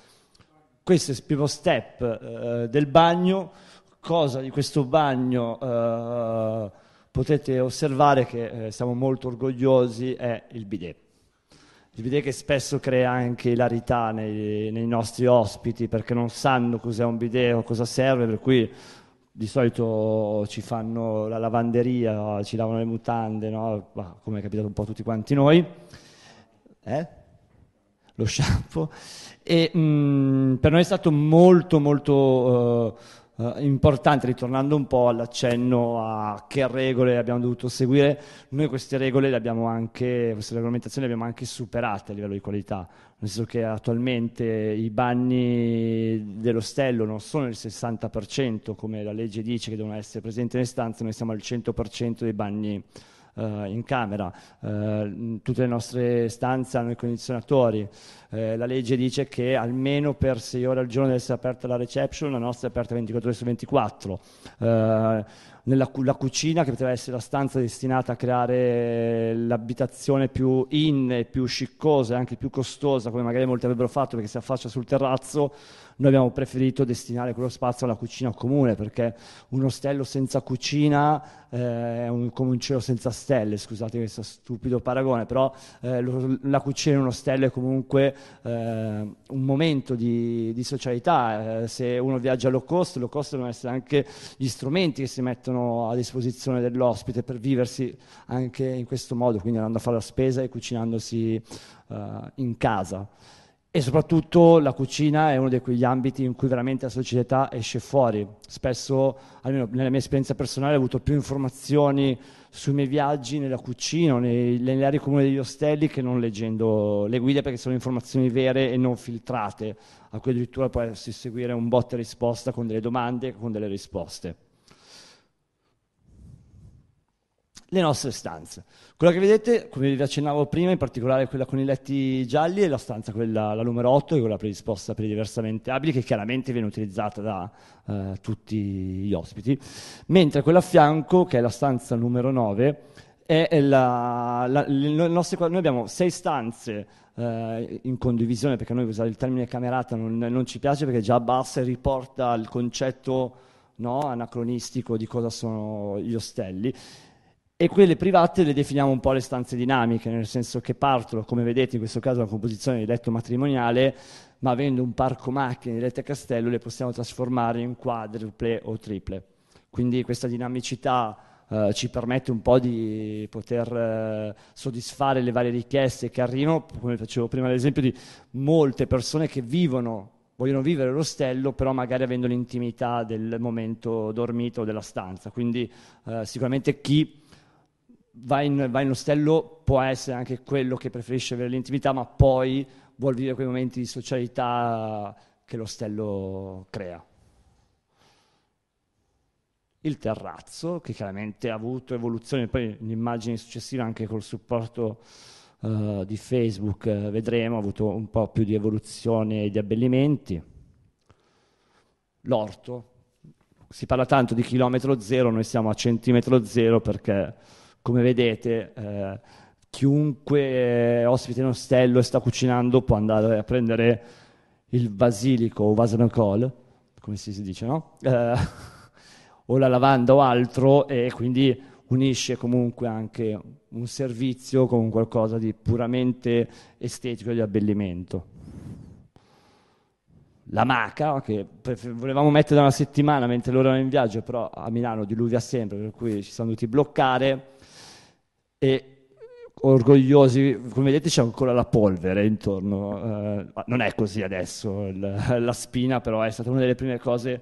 questo è il primo step eh, del bagno, cosa di questo bagno eh, potete osservare che eh, siamo molto orgogliosi è il bidet. Il bidet che spesso crea anche ilarità nei, nei nostri ospiti perché non sanno cos'è un bidet o cosa serve, per cui di solito ci fanno la lavanderia, ci lavano le mutande, no? come è capitato un po' a tutti quanti noi. Eh? lo shampoo. E mh, mm, per noi è stato molto, molto eh, eh, importante, ritornando un po' all'accenno a che regole abbiamo dovuto seguire, noi queste regole le abbiamo anche, queste regolamentazioni le abbiamo anche superate a livello di qualità, nel senso che attualmente i bagni dell'ostello non sono il 60% come la legge dice che devono essere presenti nelle stanze, noi siamo al 100% dei bagni eh, in camera, eh, tutte le nostre stanze hanno i condizionatori, eh, la legge dice che almeno per 6 ore al giorno deve essere aperta la reception, la nostra è aperta 24 ore su 24. Eh, nella cu- la cucina, che poteva essere la stanza destinata a creare l'abitazione più in, e più sciccosa e anche più costosa, come magari molti avrebbero fatto perché si affaccia sul terrazzo, noi abbiamo preferito destinare quello spazio alla cucina comune perché un ostello senza cucina eh, è un, come un cielo senza stelle, scusate questo stupido paragone, però eh, lo, la cucina in un ostello è comunque eh, un momento di, di socialità. Eh, se uno viaggia low cost, low cost devono essere anche gli strumenti che si mettono a disposizione dell'ospite per viversi anche in questo modo, quindi andando a fare la spesa e cucinandosi eh, in casa e soprattutto la cucina è uno di quegli ambiti in cui veramente la società esce fuori. Spesso, almeno nella mia esperienza personale, ho avuto più informazioni sui miei viaggi nella cucina, nelle aree comuni degli ostelli, che non leggendo le guide perché sono informazioni vere e non filtrate, a cui addirittura può seguire un botta e risposta con delle domande e con delle risposte. le nostre stanze. Quella che vedete, come vi accennavo prima, in particolare quella con i letti gialli, è la stanza, quella, la numero 8, quella predisposta per i diversamente abili, che chiaramente viene utilizzata da eh, tutti gli ospiti, mentre quella a fianco, che è la stanza numero 9, è la, la, le nostre, noi abbiamo sei stanze eh, in condivisione, perché noi usare il termine camerata non, non ci piace perché già basta e riporta il concetto no, anacronistico di cosa sono gli ostelli e quelle private le definiamo un po' le stanze dinamiche, nel senso che partono, come vedete in questo caso, la composizione di letto matrimoniale, ma avendo un parco macchine di letto a castello le possiamo trasformare in quadruple o triple. Quindi questa dinamicità eh, ci permette un po' di poter eh, soddisfare le varie richieste che arrivano, come facevo prima l'esempio di molte persone che vivono vogliono vivere l'ostello, però magari avendo l'intimità del momento dormito o della stanza. Quindi eh, sicuramente chi vai in, va in ostello può essere anche quello che preferisce avere l'intimità, ma poi vuol vivere quei momenti di socialità che l'ostello crea. Il terrazzo, che chiaramente ha avuto evoluzione, poi in immagini successive anche col supporto uh, di Facebook eh, vedremo, ha avuto un po' più di evoluzione e di abbellimenti. L'orto, si parla tanto di chilometro zero, noi siamo a centimetro zero perché come vedete, eh, chiunque eh, ospite in ostello e sta cucinando può andare a prendere il basilico o vasanacol, come si dice, no? Eh, o la lavanda o altro e quindi unisce comunque anche un servizio con qualcosa di puramente estetico e di abbellimento. La maca, che volevamo mettere da una settimana mentre loro erano in viaggio, però a Milano diluvia sempre, per cui ci siamo dovuti bloccare, e orgogliosi, come vedete c'è ancora la polvere intorno, eh, non è così adesso, il, la spina però è stata una delle prime cose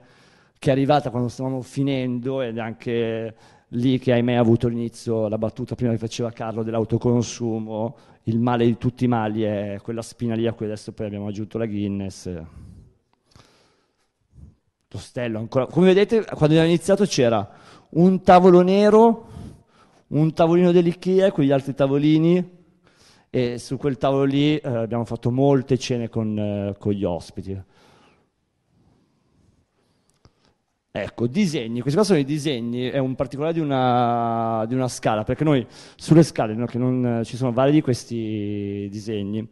che è arrivata quando stavamo finendo ed anche lì che ahimè ha avuto l'inizio, la battuta prima che faceva Carlo dell'autoconsumo, il male di tutti i mali è quella spina lì a cui adesso poi abbiamo aggiunto la Guinness. Tostello ancora, come vedete quando abbiamo iniziato c'era un tavolo nero un tavolino dell'IKEA con gli altri tavolini e su quel tavolo lì eh, abbiamo fatto molte cene con, eh, con, gli ospiti. Ecco, disegni, questi qua sono i disegni, è un particolare di una, di una scala, perché noi sulle scale no, non, eh, ci sono vari di questi disegni,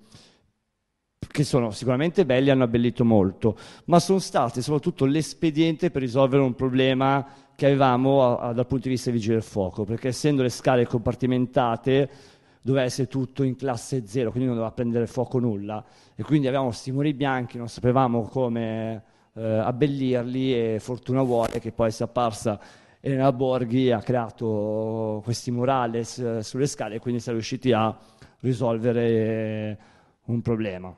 che sono sicuramente belli, hanno abbellito molto, ma sono stati soprattutto l'espediente per risolvere un problema che avevamo a, a, dal punto di vista dei vigili del fuoco, perché essendo le scale compartimentate doveva essere tutto in classe 0, quindi non doveva prendere fuoco nulla e quindi avevamo questi muri bianchi, non sapevamo come eh, abbellirli e fortuna vuole che poi sia apparsa Elena Borghi ha creato questi murales eh, sulle scale e quindi siamo riusciti a risolvere eh, un problema.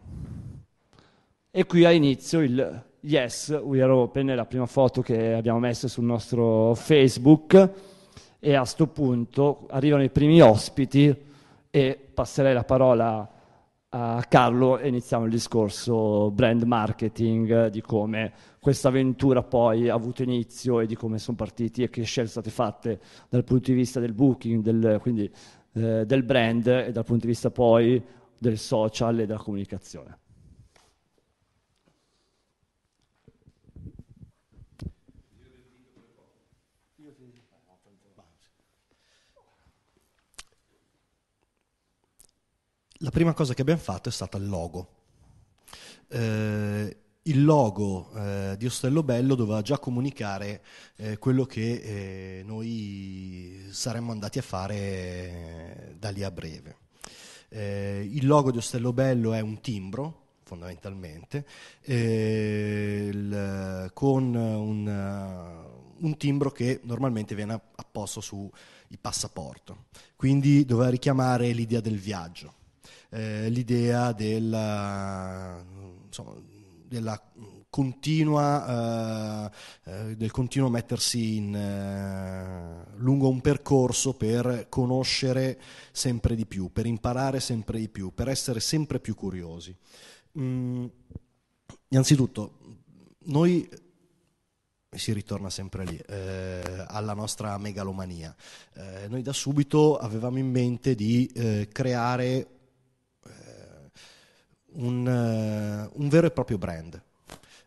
E qui ha inizio il Yes, We Are Open è la prima foto che abbiamo messo sul nostro Facebook e a questo punto arrivano i primi ospiti e passerei la parola a Carlo e iniziamo il discorso brand marketing, di come questa avventura poi ha avuto inizio e di come sono partiti e che scelte state fatte dal punto di vista del booking, del, quindi eh, del brand e dal punto di vista poi del social e della comunicazione. la prima cosa che abbiamo fatto è stata il logo. Eh, il logo eh, di Ostello Bello doveva già comunicare eh, quello che eh, noi saremmo andati a fare eh, da lì a breve. Eh, il logo di Ostello Bello è un timbro fondamentalmente, il, con un, un timbro che normalmente viene apposto sul passaporto, quindi doveva richiamare l'idea del viaggio. Eh, l'idea della, insomma, della continua, eh, eh, del continuo mettersi in, eh, lungo un percorso per conoscere sempre di più, per imparare sempre di più, per essere sempre più curiosi. Mm, innanzitutto, noi si ritorna sempre lì, eh, alla nostra megalomania. Eh, noi da subito avevamo in mente di eh, creare un, uh, un vero e proprio brand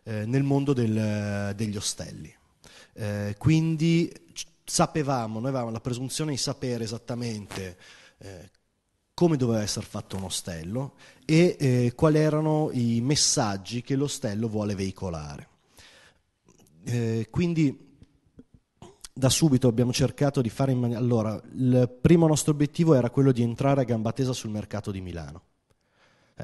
eh, nel mondo del, degli ostelli. Eh, quindi c- sapevamo, noi avevamo la presunzione di sapere esattamente eh, come doveva essere fatto un ostello e eh, quali erano i messaggi che l'ostello vuole veicolare. Eh, quindi da subito abbiamo cercato di fare in maniera... Allora, il primo nostro obiettivo era quello di entrare a gamba tesa sul mercato di Milano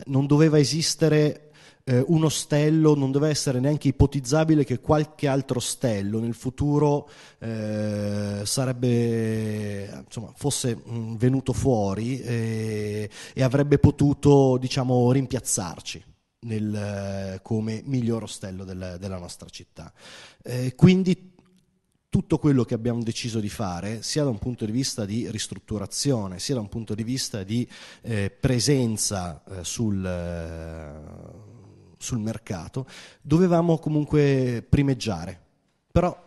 non doveva esistere eh, uno stello, non doveva essere neanche ipotizzabile che qualche altro ostello nel futuro eh, sarebbe, insomma, fosse mh, mm, venuto fuori e, eh, e avrebbe potuto diciamo, rimpiazzarci. Nel, eh, come miglior ostello del, della nostra città. Eh, quindi tutto quello che abbiamo deciso di fare, sia da un punto di vista di ristrutturazione, sia da un punto di vista di eh, presenza eh, sul, eh, sul, mercato, dovevamo comunque primeggiare. Però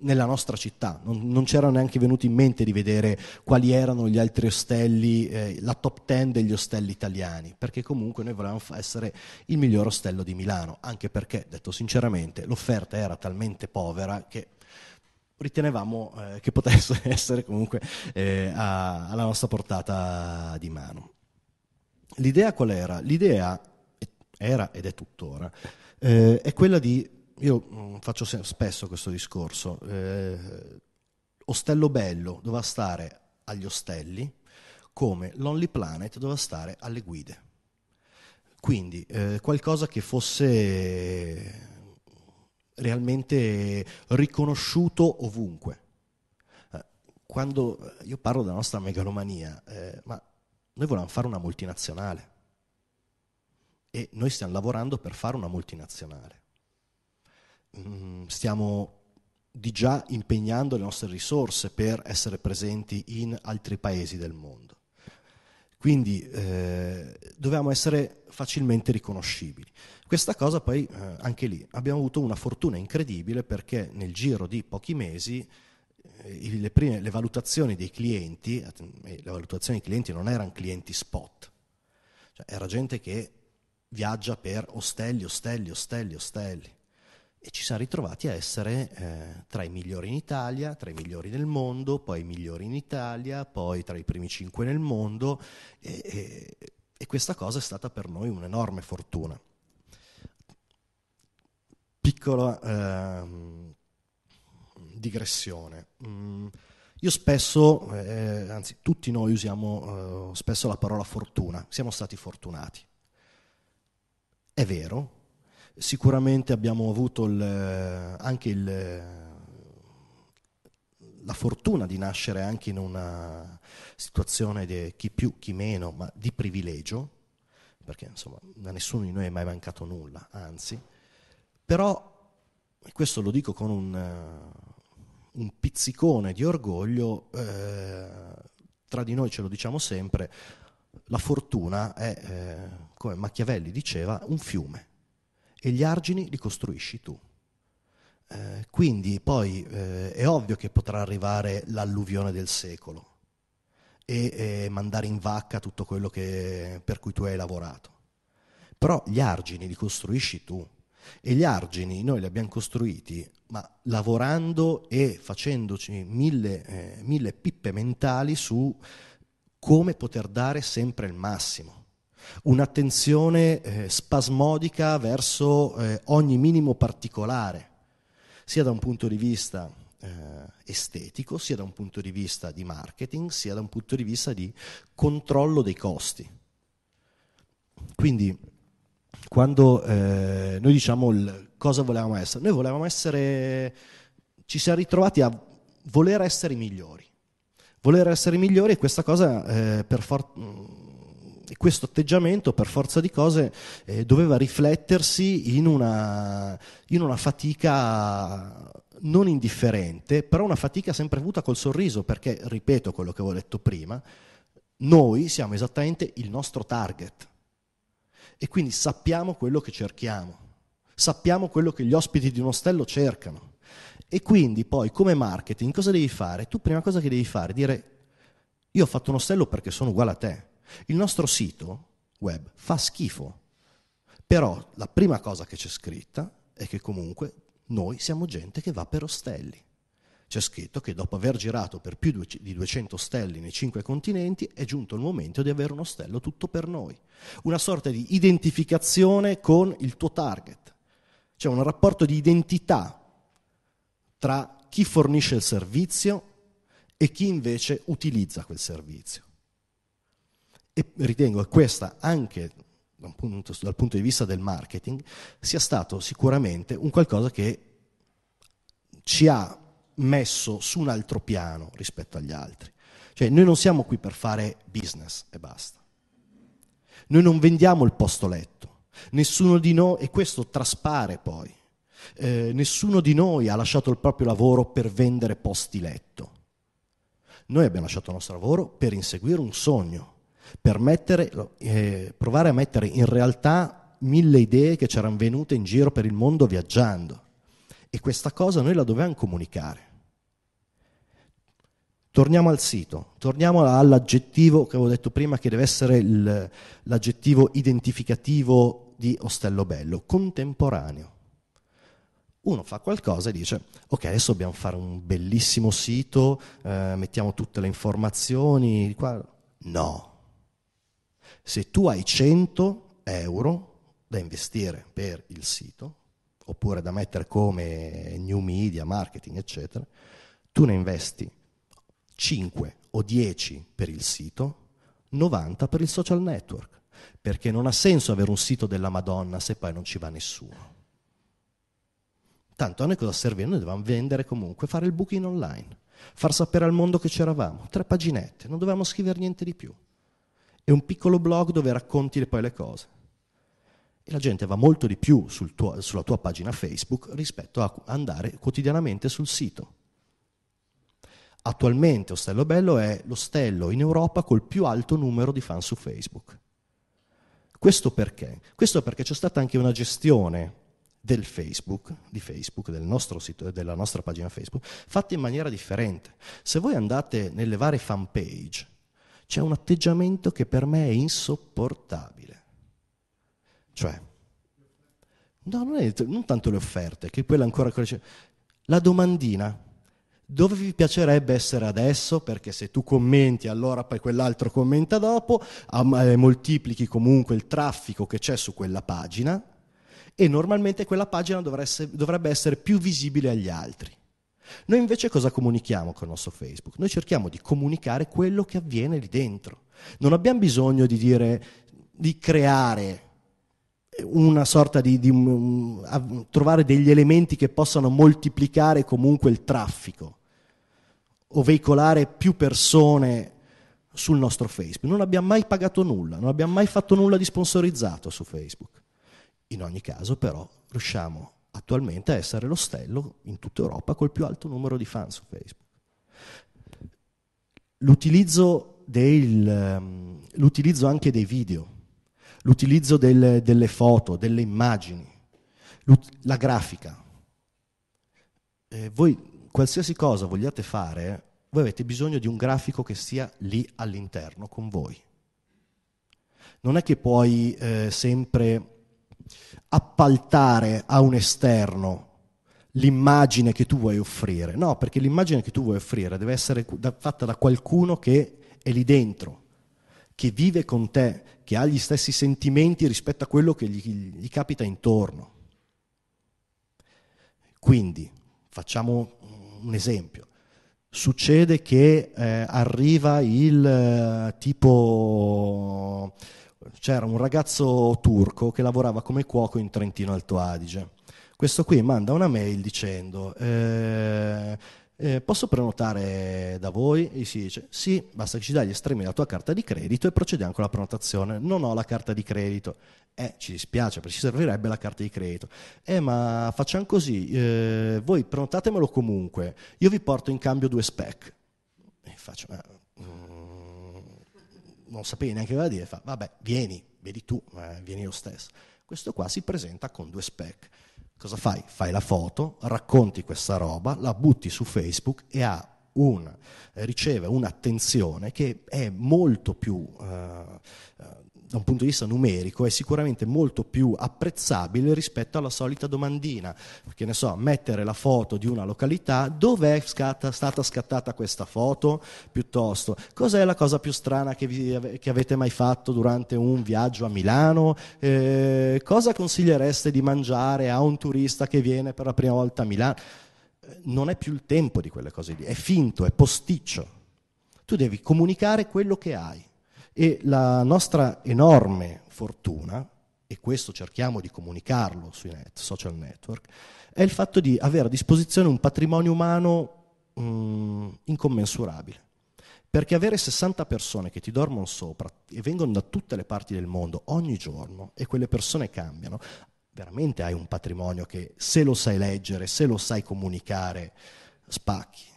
nella nostra città non, non c'era neanche venuto in mente di vedere quali erano gli altri ostelli, eh, la top ten degli ostelli italiani, perché comunque noi volevamo essere il miglior ostello di Milano, anche perché, detto sinceramente, l'offerta era talmente povera che ritenevamo eh, che potesse essere comunque eh, a, alla nostra portata di mano. L'idea qual era? L'idea era ed è tuttora, eh, è quella di, io mm, faccio spesso questo discorso, eh, Ostello Bello doveva stare agli ostelli come Lonely Planet doveva stare alle guide. Quindi eh, qualcosa che fosse realmente riconosciuto ovunque. Eh, quando eh, io parlo della nostra megalomania, eh, ma noi volevamo fare una multinazionale e noi stiamo lavorando per fare una multinazionale. Mm, stiamo di già impegnando le nostre risorse per essere presenti in altri paesi del mondo. Quindi eh, dovevamo essere facilmente riconoscibili. Questa cosa poi, eh, anche lì, abbiamo avuto una fortuna incredibile perché nel giro di pochi mesi eh, le, prime, le, valutazioni dei clienti, eh, le valutazioni dei clienti non erano clienti spot, cioè, era gente che viaggia per ostelli, ostelli, ostelli, ostelli e ci siamo ritrovati a essere eh, tra i migliori in Italia, tra i migliori nel mondo, poi i migliori in Italia, poi tra i primi cinque nel mondo e, e, e questa cosa è stata per noi un'enorme fortuna piccola eh, digressione. Mm, io spesso, eh, anzi tutti noi usiamo eh, spesso la parola fortuna, siamo stati fortunati. È vero, sicuramente abbiamo avuto il, eh, anche il, la fortuna di nascere anche in una situazione di chi più, chi meno, ma di privilegio, perché insomma da nessuno di noi è mai mancato nulla, anzi però, e questo lo dico con un, eh, un pizzicone di orgoglio, eh, tra di noi ce lo diciamo sempre, la fortuna è, eh, come Machiavelli diceva, un fiume e gli argini li costruisci tu. Eh, quindi poi eh, è ovvio che potrà arrivare l'alluvione del secolo e, e mandare in vacca tutto quello che, per cui tu hai lavorato. Però gli argini li costruisci tu, e gli argini noi li abbiamo costruiti, ma lavorando e facendoci mille, eh, mille pippe mentali su come poter dare sempre il massimo un'attenzione eh, spasmodica verso eh, ogni minimo particolare, sia da un punto di vista eh, estetico, sia da un punto di vista di marketing, sia da un punto di vista di controllo dei costi. Quindi quando eh, noi diciamo il, cosa volevamo essere, noi volevamo essere, ci siamo ritrovati a voler essere i migliori, voler essere i migliori e questa cosa eh, per forza mm, questo atteggiamento per forza di cose eh, doveva riflettersi in una, in una, fatica non indifferente, però una fatica sempre avuta col sorriso, perché, ripeto quello che avevo detto prima, noi siamo esattamente il nostro target. E quindi sappiamo quello che cerchiamo, sappiamo quello che gli ospiti di un ostello cercano. E quindi poi come marketing cosa devi fare? Tu prima cosa che devi fare è dire io ho fatto un ostello perché sono uguale a te. Il nostro sito web fa schifo, però la prima cosa che c'è scritta è che comunque noi siamo gente che va per ostelli. C'è scritto che dopo aver girato per più di 200 stelle nei cinque continenti è giunto il momento di avere uno stello tutto per noi, una sorta di identificazione con il tuo target, cioè un rapporto di identità tra chi fornisce il servizio e chi invece utilizza quel servizio. E ritengo che questa, anche dal punto, dal punto, di vista del marketing, sia stato sicuramente un qualcosa che ci ha messo su un altro piano rispetto agli altri. Cioè noi non siamo qui per fare business e basta. Noi non vendiamo il posto letto. Nessuno di noi, e questo traspare poi, eh, nessuno di noi ha lasciato il proprio lavoro per vendere posti letto. Noi abbiamo lasciato il nostro lavoro per inseguire un sogno, per mettere, eh, provare a mettere in realtà mille idee che ci erano venute in giro per il mondo viaggiando. E questa cosa noi la dovevamo comunicare. Torniamo al sito, torniamo all'aggettivo che avevo detto prima che deve essere il, l'aggettivo identificativo di Ostello Bello, contemporaneo. Uno fa qualcosa e dice, ok, adesso dobbiamo fare un bellissimo sito, eh, mettiamo tutte le informazioni. Qua. No. Se tu hai 100 euro da investire per il sito, oppure da mettere come new media, marketing, eccetera, tu ne investi 5 o 10 per il sito, 90 per il social network, perché non ha senso avere un sito della Madonna se poi non ci va nessuno. Tanto a noi cosa serve? Noi dovevamo vendere comunque, fare il booking online, far sapere al mondo che c'eravamo, tre paginette, non dovevamo scrivere niente di più. E un piccolo blog dove racconti poi le cose. E la gente va molto di più sul tuo, sulla tua pagina Facebook rispetto a andare quotidianamente sul sito attualmente Ostello Bello è lo stello in Europa col più alto numero di fan su Facebook. Questo perché? Questo perché c'è stata anche una gestione del Facebook, di Facebook, del nostro sito, della nostra pagina Facebook, fatta in maniera differente. Se voi andate nelle varie fan page, c'è un atteggiamento che per me è insopportabile. Cioè, no, non, è, non tanto le offerte, che quella ancora... La domandina, dove vi piacerebbe essere adesso, perché se tu commenti allora poi quell'altro commenta dopo, eh, moltiplichi comunque il traffico che c'è su quella pagina e normalmente quella pagina dovrebbe essere più visibile agli altri. Noi invece cosa comunichiamo con il nostro Facebook? Noi cerchiamo di comunicare quello che avviene lì dentro. Non abbiamo bisogno di dire, di creare una sorta di, di um, trovare degli elementi che possano moltiplicare comunque il traffico o veicolare più persone sul nostro Facebook. Non abbiamo mai pagato nulla, non abbiamo mai fatto nulla di sponsorizzato su Facebook. In ogni caso, però, riusciamo attualmente a essere l'ostello in tutta Europa col più alto numero di fan su Facebook. L'utilizzo, del, ehm, l'utilizzo anche dei video, l'utilizzo del, delle foto, delle immagini, la grafica. Eh, voi qualsiasi cosa vogliate fare, voi avete bisogno di un grafico che sia lì all'interno con voi. Non è che puoi eh, sempre appaltare a un esterno l'immagine che tu vuoi offrire. No, perché l'immagine che tu vuoi offrire deve essere da, fatta da qualcuno che è lì dentro, che vive con te, che ha gli stessi sentimenti rispetto a quello che gli, gli capita intorno. Quindi facciamo un esempio. Succede che eh, arriva il eh, tipo, c'era un ragazzo turco che lavorava come cuoco in Trentino Alto Adige. Questo qui manda una mail dicendo... Eh, eh, posso prenotare da voi? E si dice sì, basta che ci dai gli estremi della tua carta di credito e procediamo con la prenotazione. Non ho la carta di credito. Eh, ci dispiace, perché ci servirebbe la carta di credito. Eh, ma facciamo così, eh, voi prenotatemelo comunque, io vi porto in cambio due spec. E faccio, ma, eh, mm, non sapevi neanche cosa dire, fa, vabbè, vieni, vedi tu, eh, vieni lo stesso. Questo qua si presenta con due spec Cosa fai? Fai la foto, racconti questa roba, la butti su Facebook e ha un, eh, riceve un'attenzione che è molto più eh, eh da un punto di vista numerico è sicuramente molto più apprezzabile rispetto alla solita domandina, che ne so, mettere la foto di una località, dove è scatta, stata scattata questa foto, piuttosto cos'è la cosa più strana che, vi, che avete mai fatto durante un viaggio a Milano, eh, cosa consigliereste di mangiare a un turista che viene per la prima volta a Milano. Eh, non è più il tempo di quelle cose lì, è finto, è posticcio. Tu devi comunicare quello che hai. E la nostra enorme fortuna, e questo cerchiamo di comunicarlo sui net, social network, è il fatto di avere a disposizione un patrimonio umano mh, mm, incommensurabile. Perché avere 60 persone che ti dormono sopra e vengono da tutte le parti del mondo ogni giorno e quelle persone cambiano, veramente hai un patrimonio che se lo sai leggere, se lo sai comunicare, spacchi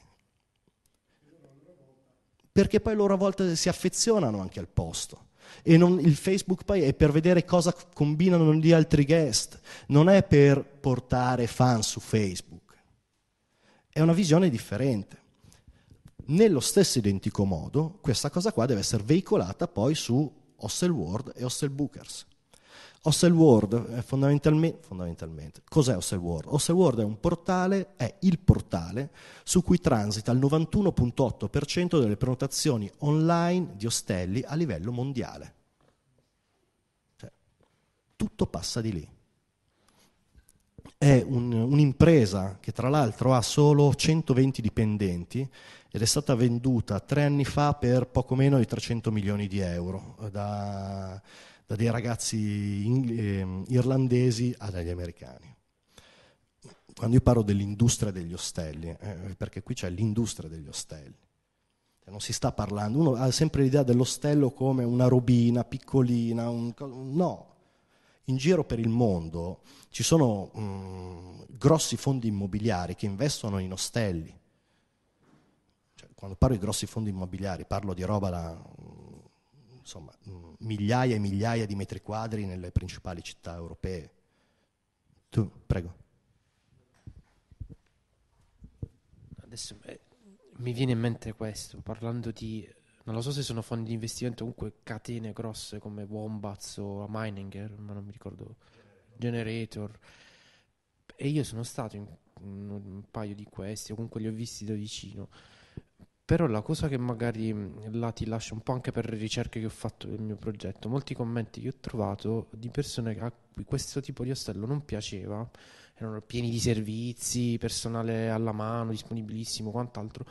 perché poi loro a volte si affezionano anche al posto. E non, il Facebook poi è per vedere cosa combinano gli altri guest, non è per portare fan su Facebook. È una visione differente. Nello stesso identico modo, questa cosa qua deve essere veicolata poi su Hostel World e Hostel Bookers. Hostel World è fondamentalmente, fondamentalmente, cos'è Hostelworld? Hostelworld è un portale, è il portale su cui transita il 91.8% delle prenotazioni online di ostelli a livello mondiale. Cioè, tutto passa di lì. È un, un'impresa che tra l'altro ha solo 120 dipendenti ed è stata venduta tre anni fa per poco meno di 300 milioni di euro eh, da da dei ragazzi ehm, irlandesi a degli americani. Quando io parlo dell'industria degli ostelli, eh, perché qui c'è l'industria degli ostelli, cioè non si sta parlando, uno ha sempre l'idea dell'ostello come una robina piccolina, un, no. In giro per il mondo ci sono mh, mm, grossi fondi immobiliari che investono in ostelli. Cioè, quando parlo di grossi fondi immobiliari parlo di roba da insomma, mh, mm, migliaia e migliaia di metri quadri nelle principali città europee. Tu, prego. Adesso eh, mi viene in mente questo, parlando di, non lo so se sono fondi di investimento, comunque catene grosse come Wombats o Meininger, ma non mi ricordo, Generator. E io sono stato in, in un paio di questi, o comunque li ho visti da vicino però la cosa che magari là ti lascio un po' anche per le ricerche che ho fatto del mio progetto, molti commenti che ho trovato di persone a cui questo tipo di ostello non piaceva, erano pieni di servizi, personale alla mano, disponibilissimo, quant'altro,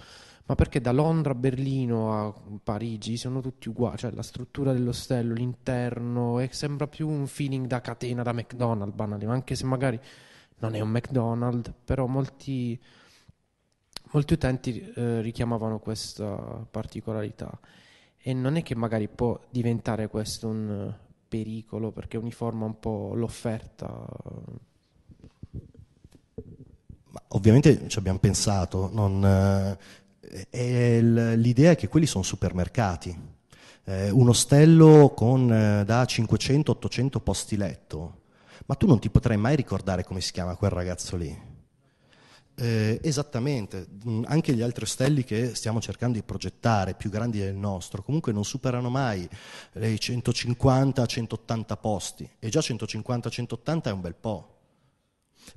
ma perché da Londra a Berlino a Parigi sono tutti uguali, cioè la struttura dell'ostello, l'interno, sembra più un feeling da catena, da McDonald's, banale, anche se magari non è un McDonald's, però molti molti utenti eh, richiamavano questa particolarità e non è che magari può diventare questo un eh, pericolo perché uniforma un po' l'offerta. Ma ovviamente ci abbiamo pensato, non, eh, l'idea è che quelli sono supermercati. Eh, un ostello con eh, da 500-800 posti letto, ma tu non ti potrai mai ricordare come si chiama quel ragazzo lì eh, esattamente, mm, anche gli altri ostelli che stiamo cercando di progettare, più grandi del nostro, comunque non superano mai eh, i 150-180 posti e già 150-180 è un bel po'.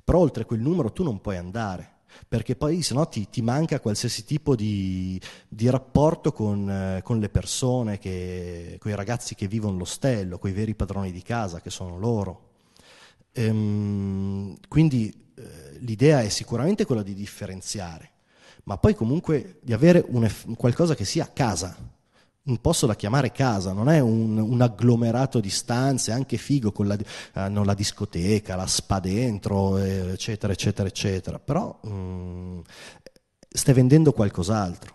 Però oltre quel numero tu non puoi andare perché poi se no ti, ti manca qualsiasi tipo di, di rapporto con, eh, con, le persone, con i ragazzi che vivono l'ostello, con i veri padroni di casa che sono loro. Ehm, quindi eh, l'idea è sicuramente quella di differenziare, ma poi comunque di avere un, qualcosa che sia casa, un posto da chiamare casa, non è un, un agglomerato di stanze, anche figo con la, eh, no, la discoteca, la spa dentro, eh, eccetera, eccetera, eccetera, però mh, mm, stai vendendo qualcos'altro.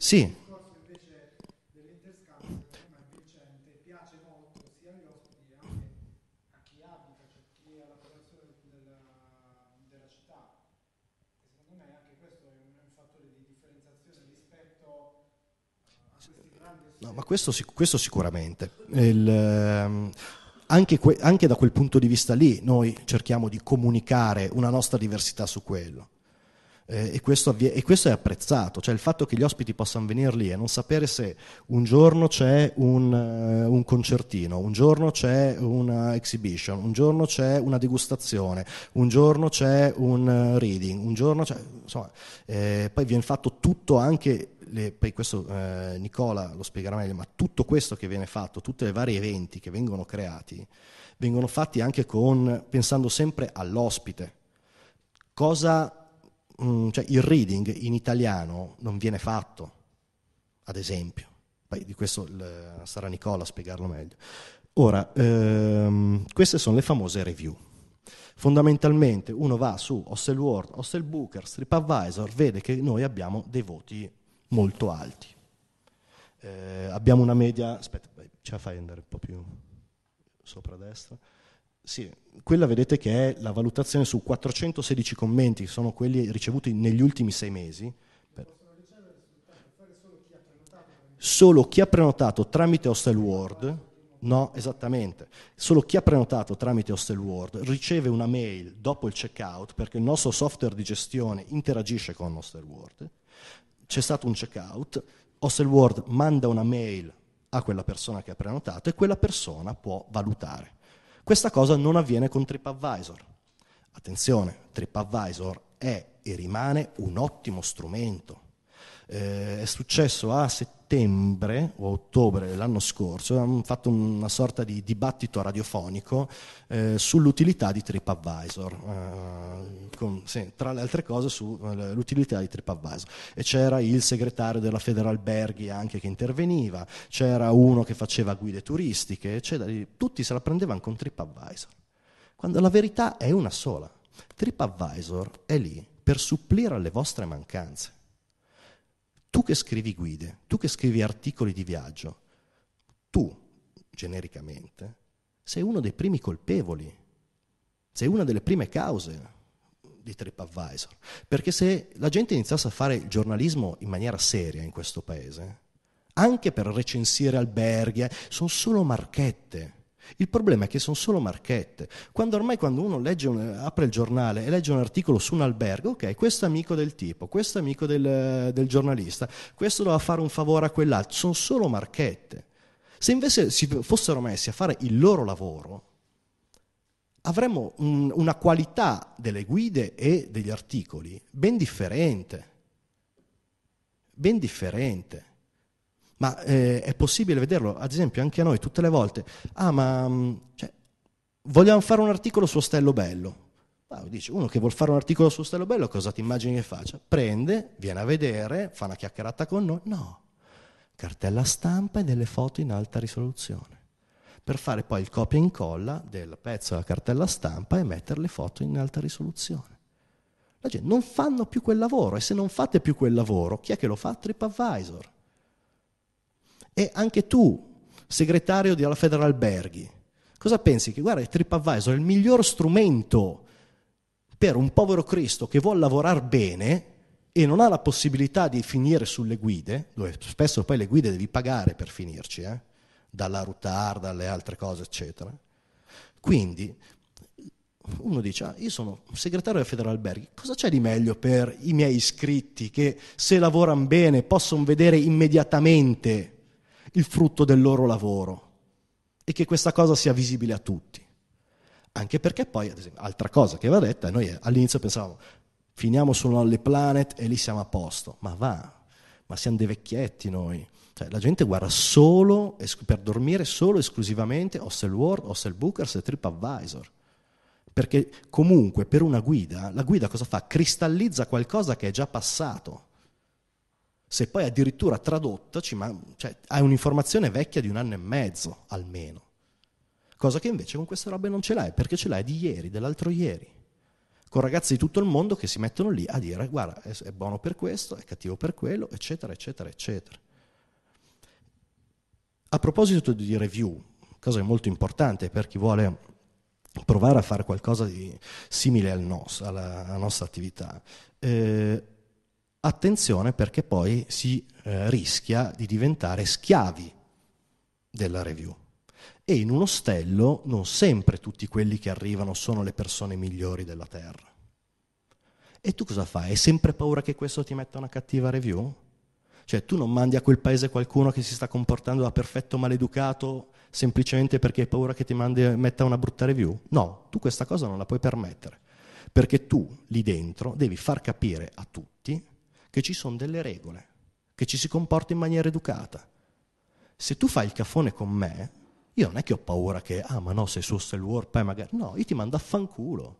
Sì, ma questo, questo sicuramente. Il, ehm, anche, que, anche, da quel punto di vista lì noi cerchiamo di comunicare una nostra diversità su quello. Eh, e, questo avvie, e, questo è apprezzato, cioè il fatto che gli ospiti possano venire lì e non sapere se un giorno c'è un, eh, un concertino, un giorno c'è una exhibition, un giorno c'è una degustazione, un giorno c'è un eh, reading, un giorno c'è... insomma, eh, poi viene fatto tutto anche le, poi questo eh, Nicola lo spiegherà meglio, ma tutto questo che viene fatto, tutti i vari eventi che vengono creati, vengono fatti anche con, pensando sempre all'ospite. Cosa, mh, mm, cioè il reading in italiano non viene fatto, ad esempio. Poi di questo il, sarà Nicola a spiegarlo meglio. Ora, ehm, queste sono le famose review. Fondamentalmente uno va su Hostel Hostel World, Booker, Strip Advisor, vede che noi abbiamo dei voti molto alti. Eh, abbiamo una media, aspetta, ce la fai andare un po' più sopra a destra. Sì, quella vedete che è la valutazione su 416 commenti, che sono quelli ricevuti negli ultimi sei mesi. Solo chi ha prenotato tramite Hostel World, no, esattamente, solo chi ha prenotato tramite Hostel World riceve una mail dopo il checkout perché il nostro software di gestione interagisce con Hostel World c'è stato un checkout, Hostelworld manda una mail a quella persona che ha prenotato e quella persona può valutare. Questa cosa non avviene con TripAdvisor. Attenzione, TripAdvisor è e rimane un ottimo strumento eh, è successo a settembre o ottobre dell'anno scorso, hanno fatto una sorta di dibattito radiofonico eh, sull'utilità di TripAdvisor, eh, con, sì, tra le altre cose sull'utilità eh, di TripAdvisor. E c'era il segretario della Federalberghi anche che interveniva, c'era uno che faceva guide turistiche, eccetera. Tutti se la prendevano con TripAdvisor. Quando la verità è una sola. TripAdvisor è lì per supplire alle vostre mancanze. Tu che scrivi guide, tu che scrivi articoli di viaggio, tu, genericamente, sei uno dei primi colpevoli, sei una delle prime cause di TripAdvisor. Perché se la gente iniziasse a fare il giornalismo in maniera seria in questo paese, anche per recensire alberghi, eh, sono solo marchette. Il problema è che sono solo marchette. Quando ormai quando uno un, apre il giornale e legge un articolo su un albergo, ok, questo è amico del tipo, questo è amico del, del giornalista, questo doveva fare un favore a quell'altro, sono solo marchette. Se invece si fossero messi a fare il loro lavoro, avremmo un, una qualità delle guide e degli articoli ben differente. Ben differente ma eh, è possibile vederlo, ad esempio anche a noi tutte le volte, ah ma mm, cioè, vogliamo fare un articolo su Ostello Bello, Ah, dice, uno che vuol fare un articolo su Ostello Bello, cosa ti immagini che faccia? Prende, viene a vedere, fa una chiacchierata con noi. No, cartella stampa e delle foto in alta risoluzione. Per fare poi il copia e incolla del pezzo della cartella stampa e mettere le foto in alta risoluzione. La gente non fanno più quel lavoro e se non fate più quel lavoro, chi è che lo fa? TripAdvisor. E anche tu, segretario della Alberghi, cosa pensi? Che guarda, il TripAdvisor è il miglior strumento per un povero Cristo che vuole lavorare bene e non ha la possibilità di finire sulle guide, dove spesso poi le guide devi pagare per finirci, eh? dalla Rutar, dalle altre cose, eccetera. Quindi uno dice, ah, io sono segretario della Federal Alberghi, cosa c'è di meglio per i miei iscritti che se lavorano bene possono vedere immediatamente il frutto del loro lavoro e che questa cosa sia visibile a tutti. Anche perché poi, ad esempio, altra cosa che va detta, noi all'inizio pensavamo finiamo solo alle planet e lì siamo a posto, ma va, ma siamo dei vecchietti noi. Cioè, la gente guarda solo, per dormire solo esclusivamente Hostel World, Hostel Bookers e TripAdvisor. Perché comunque per una guida, la guida cosa fa? Cristallizza qualcosa che è già passato se poi addirittura tradotta man- cioè, hai un'informazione vecchia di un anno e mezzo almeno, cosa che invece con queste robe non ce l'hai, perché ce l'hai di ieri, dell'altro ieri, con ragazzi di tutto il mondo che si mettono lì a dire guarda è, è buono per questo, è cattivo per quello, eccetera, eccetera, eccetera. A proposito di review, cosa molto importante per chi vuole provare a fare qualcosa di simile al nos- alla, alla, nostra attività, eh, attenzione perché poi si eh, rischia di diventare schiavi della review. E in un ostello non sempre tutti quelli che arrivano sono le persone migliori della Terra. E tu cosa fai? Hai sempre paura che questo ti metta una cattiva review? Cioè tu non mandi a quel paese qualcuno che si sta comportando da perfetto maleducato semplicemente perché hai paura che ti mandi, metta una brutta review? No, tu questa cosa non la puoi permettere, perché tu lì dentro devi far capire a tutti che ci sono delle regole, che ci si comporta in maniera educata. Se tu fai il caffone con me, io non è che ho paura che, ah ma no, sei su Hostel War, poi eh, magari... No, io ti mando a fanculo.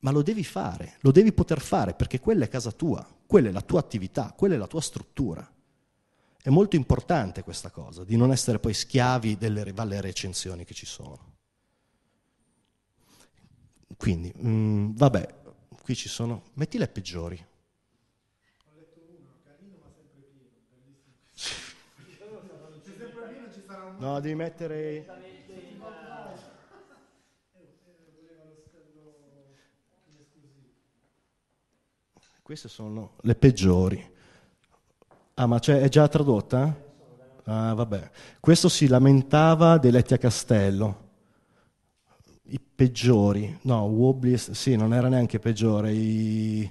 Ma lo devi fare, lo devi poter fare perché quella è casa tua, quella è la tua attività, quella è la tua struttura. È molto importante questa cosa, di non essere poi schiavi delle varie recensioni che ci sono. Quindi, mh, mm, vabbè, qui ci sono, metti le peggiori. No, devi mettere... Queste sono le peggiori. Ah, ma è già tradotta? Ah, vabbè. Questo si lamentava dei letti a castello. I peggiori. No, Wobbly, sì, non era neanche peggiore. I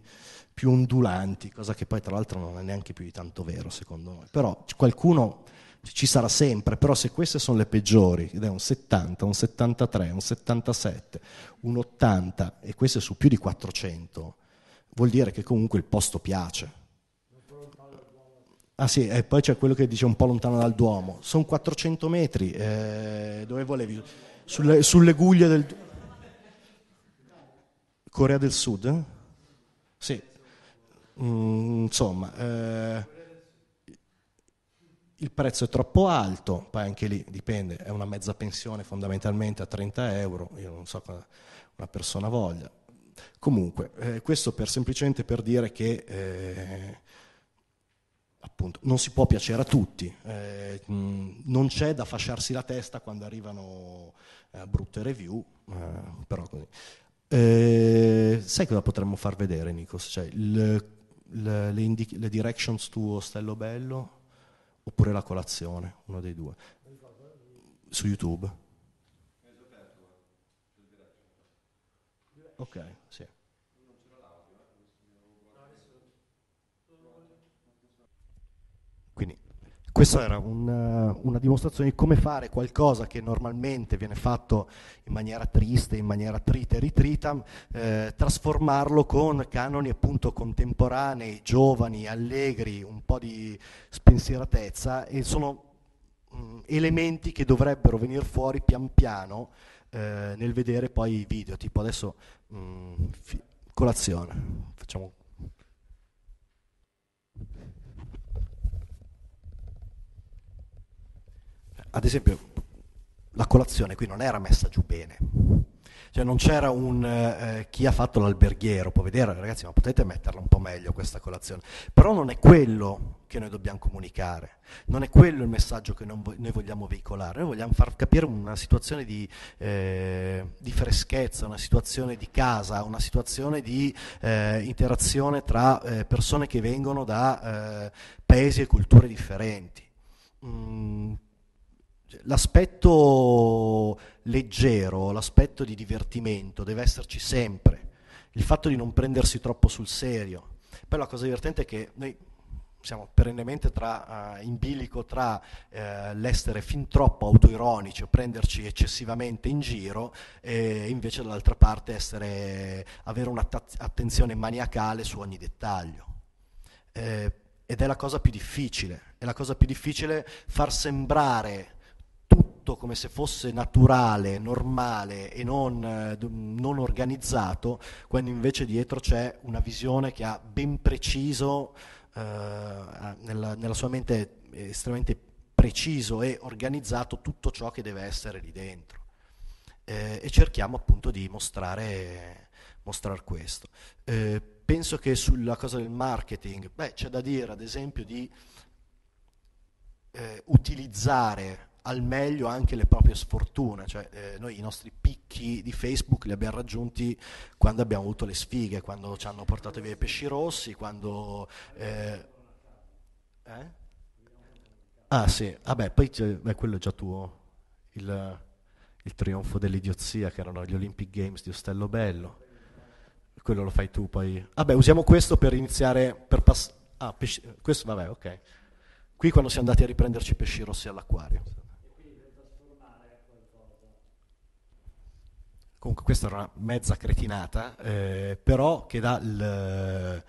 più ondulanti, cosa che poi tra l'altro non è neanche più di tanto vero secondo noi. Però qualcuno ci sarà sempre, però se queste sono le peggiori, ed è un 70, un 73, un 77, un 80, e queste su più di 400, vuol dire che comunque il posto piace. Ah sì, e poi c'è quello che dice un po' lontano dal Duomo, sono 400 metri, eh, dove volevi? Sulle, sulle guglie del... Corea del Sud? Sì, mm, insomma... Eh, il prezzo è troppo alto, poi anche lì dipende, è una mezza pensione fondamentalmente a 30 euro, io non so cosa una persona voglia. Comunque, eh, questo per, semplicemente per dire che eh, appunto, non si può piacere a tutti, eh, mh, mm, non c'è da fasciarsi la testa quando arrivano eh, brutte review, eh, però così. Eh, sai cosa potremmo far vedere, Nikos? Cioè, le, le, le, indic- le directions to Ostello Bello? oppure la colazione, uno dei due. Su YouTube. Eh, ok, sì. Questa era un, eh, una dimostrazione di come fare qualcosa che normalmente viene fatto in maniera triste, in maniera trita e ritrita, eh, trasformarlo con canoni appunto contemporanei, giovani, allegri, un po' di spensieratezza e sono mh, mm, elementi che dovrebbero venire fuori pian piano eh, nel vedere poi i video, tipo adesso mh, mm, colazione, facciamo ad esempio, la colazione qui non era messa giù bene. Cioè non c'era un eh, chi ha fatto l'alberghiero, può vedere ragazzi ma potete metterla un po' meglio questa colazione, però non è quello che noi dobbiamo comunicare, non è quello il messaggio che vo noi vogliamo veicolare, noi vogliamo far capire una situazione di, eh, di freschezza, una situazione di casa, una situazione di eh, interazione tra eh, persone che vengono da eh, paesi e culture differenti. Mm cioè, l'aspetto leggero, l'aspetto di divertimento deve esserci sempre, il fatto di non prendersi troppo sul serio. Poi la cosa divertente è che noi siamo perennemente tra, uh, in bilico tra uh, l'essere fin troppo autoironici o prenderci eccessivamente in giro e invece dall'altra parte essere, avere un'attenzione maniacale su ogni dettaglio. Eh, ed è la cosa più difficile, è la cosa più difficile far sembrare tutto come se fosse naturale, normale e non, eh, non organizzato, quando invece dietro c'è una visione che ha ben preciso, eh, nella, nella sua mente estremamente preciso e organizzato tutto ciò che deve essere lì dentro. Eh, e cerchiamo appunto di mostrare, mostrare questo. Eh, penso che sulla cosa del marketing, beh, c'è da dire ad esempio di eh, utilizzare al meglio anche le proprie sfortune, cioè eh, noi i nostri picchi di Facebook li abbiamo raggiunti quando abbiamo avuto le sfighe, quando ci hanno portato via i pesci rossi, quando... Eh, eh? Ah sì, vabbè, ah, poi beh, quello è già tuo, il, il trionfo dell'idiozia che erano gli Olympic Games di Ostello Bello, quello lo fai tu poi... Vabbè, ah, usiamo questo per iniziare, per passare... Ah, pesci... questo vabbè, ok. Qui quando siamo andati a riprenderci i pesci rossi all'acquario. comunque questa era una mezza cretinata, eh, però che dà il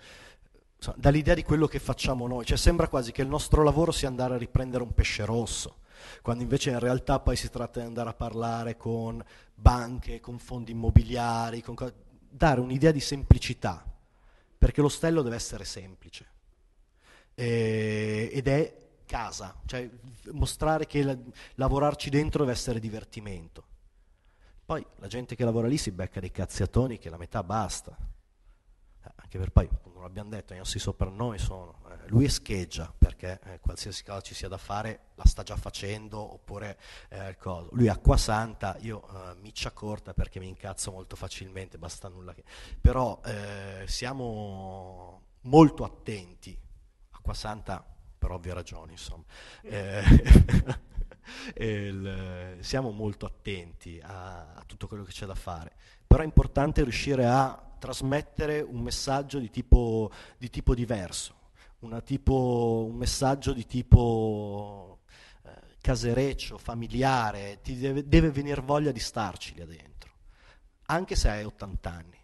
dall'idea di quello che facciamo noi, cioè sembra quasi che il nostro lavoro sia andare a riprendere un pesce rosso, quando invece in realtà poi si tratta di andare a parlare con banche, con fondi immobiliari, con dare un'idea di semplicità, perché l'ostello deve essere semplice e- eh, ed è casa, cioè mostrare che la- lavorarci dentro deve essere divertimento. Poi la gente che lavora lì si becca dei cazziatoni che la metà basta. Eh, anche per poi, non l'abbiamo detto, i nostri soprannomi sono eh, lui scheggia perché eh, qualsiasi cosa ci sia da fare la sta già facendo oppure eh, cosa. Lui acqua santa, io eh, miccia corta perché mi incazzo molto facilmente, basta nulla che. Però eh, siamo molto attenti. Acqua santa per ovvie ragioni, insomma. Mm. eh, il, eh, siamo molto attenti a, a tutto quello che c'è da fare, però è importante riuscire a trasmettere un messaggio di tipo, di tipo diverso, tipo, un messaggio di tipo eh, casereccio, familiare, ti deve, deve venire voglia di starci là dentro, anche se hai 80 anni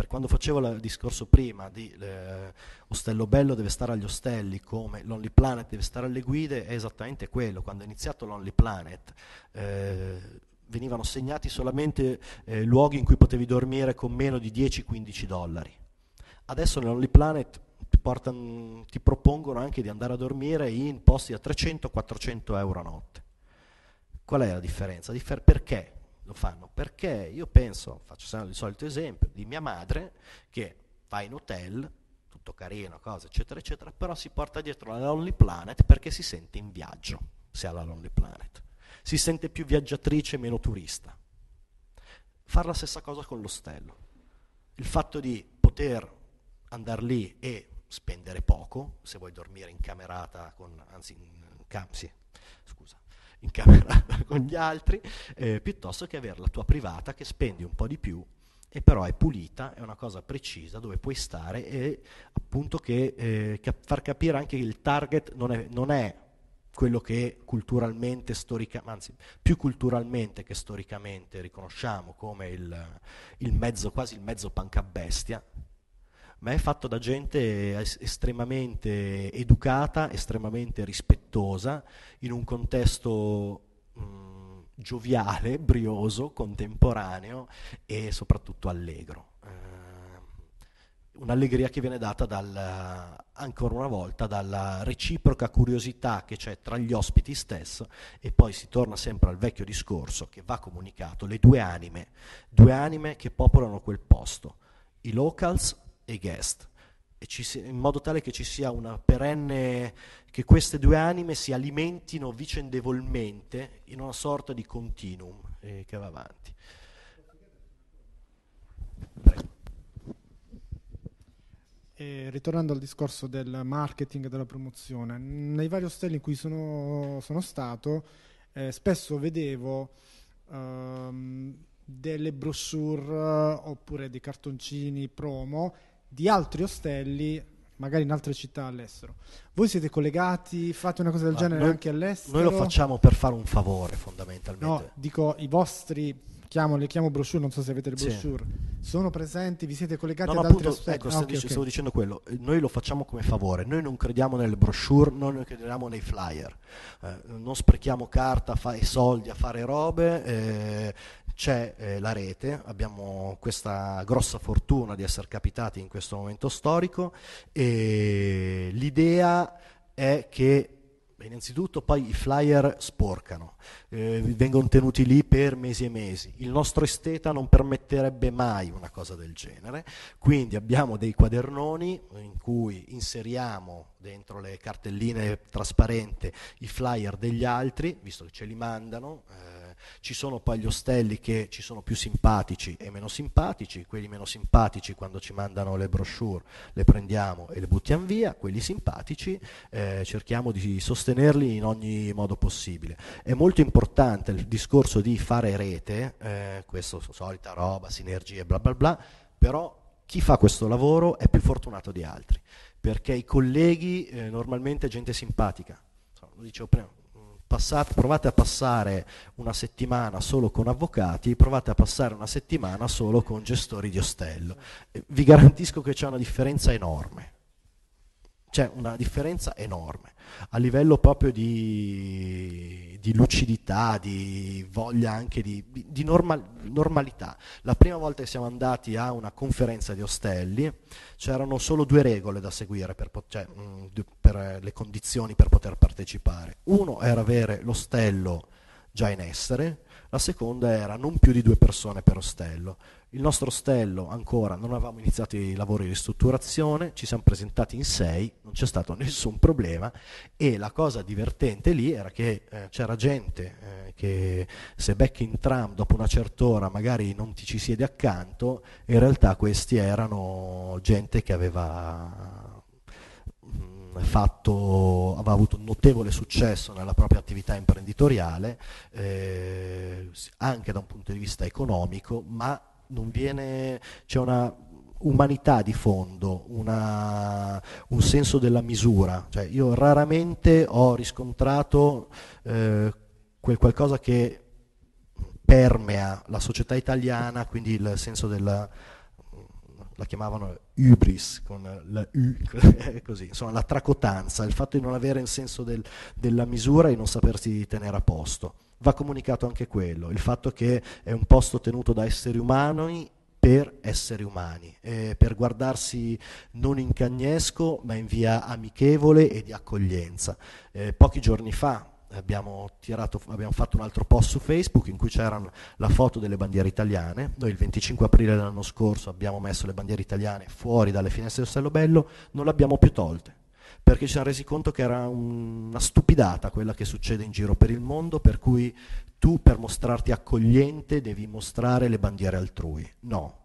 per quando facevo il discorso prima di eh, Ostello Bello deve stare agli ostelli, come Lonely Planet deve stare alle guide, è esattamente quello. Quando è iniziato Lonely Planet eh, venivano segnati solamente eh, luoghi in cui potevi dormire con meno di 10-15 dollari. Adesso nell'Only Planet ti, portano, ti, propongono anche di andare a dormire in posti a 300-400 euro a notte. Qual è la differenza? Differ- perché? lo fanno perché io penso, faccio sempre il solito esempio, di mia madre che va in hotel, tutto carino, cose, eccetera, eccetera, però si porta dietro la Lonely Planet perché si sente in viaggio, se ha la Lonely Planet. Si sente più viaggiatrice, meno turista. Fare la stessa cosa con l'ostello. Il fatto di poter andare lì e spendere poco, se vuoi dormire in camerata, con, anzi in, cam- sì, scusa, in camera con gli altri, eh, piuttosto che avere la tua privata che spendi un po' di più e però è pulita, è una cosa precisa dove puoi stare e appunto che, eh, cap- far capire anche che il target non è, non è quello che culturalmente, storicamente, anzi più culturalmente che storicamente riconosciamo come il, il mezzo, quasi il mezzo panca bestia, ma è fatto da gente estremamente educata, estremamente rispettosa, in un contesto mh, mm, gioviale, brioso, contemporaneo e soprattutto allegro. Ehm, un'allegria che viene data dal, ancora una volta dalla reciproca curiosità che c'è tra gli ospiti stesso e poi si torna sempre al vecchio discorso che va comunicato, le due anime, due anime che popolano quel posto, i locals e guest, e si, in modo tale che ci sia una perenne, che queste due anime si alimentino vicendevolmente in una sorta di continuum eh, che va avanti. Prego. E ritornando al discorso del marketing e della promozione, nei vari ostelli in cui sono, sono stato, eh, spesso vedevo ehm, delle brochure oppure dei cartoncini promo di altri ostelli magari in altre città all'estero. Voi siete collegati, fate una cosa del Ma genere noi, anche all'estero? Noi lo facciamo per fare un favore fondamentalmente. No, dico i vostri chiamo, le chiamo brochure, non so se avete le brochure, sì. sono presenti, vi siete collegati no, ad appunto, altri ecco, ah, okay, dic- okay. stavo dicendo quello, eh, noi lo facciamo come favore, noi non crediamo nelle brochure, noi non crediamo nei flyer, eh, non sprechiamo carta, fa- e soldi a fare robe, eh, c'è eh, la rete, abbiamo questa grossa fortuna di essere capitati in questo momento storico e l'idea è che innanzitutto poi i flyer sporcano, eh, vengono tenuti lì per mesi e mesi, il nostro esteta non permetterebbe mai una cosa del genere, quindi abbiamo dei quadernoni in cui inseriamo dentro le cartelline trasparente i flyer degli altri, visto che ce li mandano. Eh, ci sono poi gli ostelli che ci sono più simpatici e meno simpatici, quelli meno simpatici quando ci mandano le brochure le prendiamo e le buttiamo via, quelli simpatici eh, cerchiamo di sostenerli in ogni modo possibile. È molto importante il discorso di fare rete, eh, questo solita roba, sinergie, bla bla bla, però chi fa questo lavoro è più fortunato di altri, perché i colleghi eh, normalmente è gente simpatica. Lo dicevo prima, Passate, provate a passare una settimana solo con avvocati, provate a passare una settimana solo con gestori di ostello. Vi garantisco che c'è una differenza enorme. C'è una differenza enorme a livello proprio di, di lucidità, di voglia anche di, di normal, normalità. La prima volta che siamo andati a una conferenza di ostelli c'erano solo due regole da seguire per, cioè, mm, per eh, le condizioni per poter partecipare. Uno era avere l'ostello già in essere, la seconda era non più di due persone per ostello. Il nostro ostello ancora non avevamo iniziato i lavori di ristrutturazione, ci siamo presentati in sei, non c'è stato nessun problema e la cosa divertente lì era che eh, c'era gente eh, che se becchi in tram dopo una certa ora magari non ti ci siede accanto, in realtà questi erano gente che aveva mm, fatto, aveva avuto un notevole successo nella propria attività imprenditoriale, eh, anche da un punto di vista economico, ma non viene, c'è una umanità di fondo, una, un senso della misura. Cioè, io raramente ho riscontrato eh, quel qualcosa che permea la società italiana, quindi il senso della la chiamavano hubris, con la U, così, insomma la tracotanza, il fatto di non avere il senso del, della misura e non sapersi tenere a posto va comunicato anche quello, il fatto che è un posto tenuto da esseri umani per esseri umani, eh, per guardarsi non in cagnesco ma in via amichevole e di accoglienza. Eh, pochi giorni fa abbiamo, tirato, abbiamo, fatto un altro post su Facebook in cui c'era la foto delle bandiere italiane, noi il 25 aprile dell'anno scorso abbiamo messo le bandiere italiane fuori dalle finestre di Ostello Bello, non le abbiamo più tolte perché ci siamo resi conto che era una stupidata quella che succede in giro per il mondo, per cui tu per mostrarti accogliente devi mostrare le bandiere altrui. No,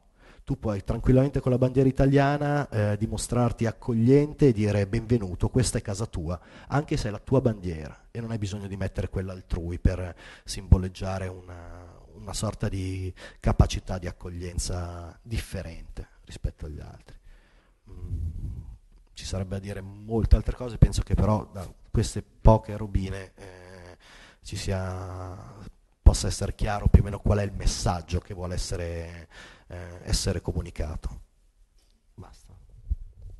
tu puoi tranquillamente con la bandiera italiana eh, dimostrarti accogliente e dire benvenuto, questa è casa tua, anche se è la tua bandiera e non hai bisogno di mettere quella altrui per simboleggiare una, una sorta di capacità di accoglienza differente rispetto agli altri. Mm ci sarebbe a dire molte altre cose, penso che però da queste poche robine eh, ci sia, possa essere chiaro più o meno qual è il messaggio che vuole essere, eh, essere comunicato. Basta,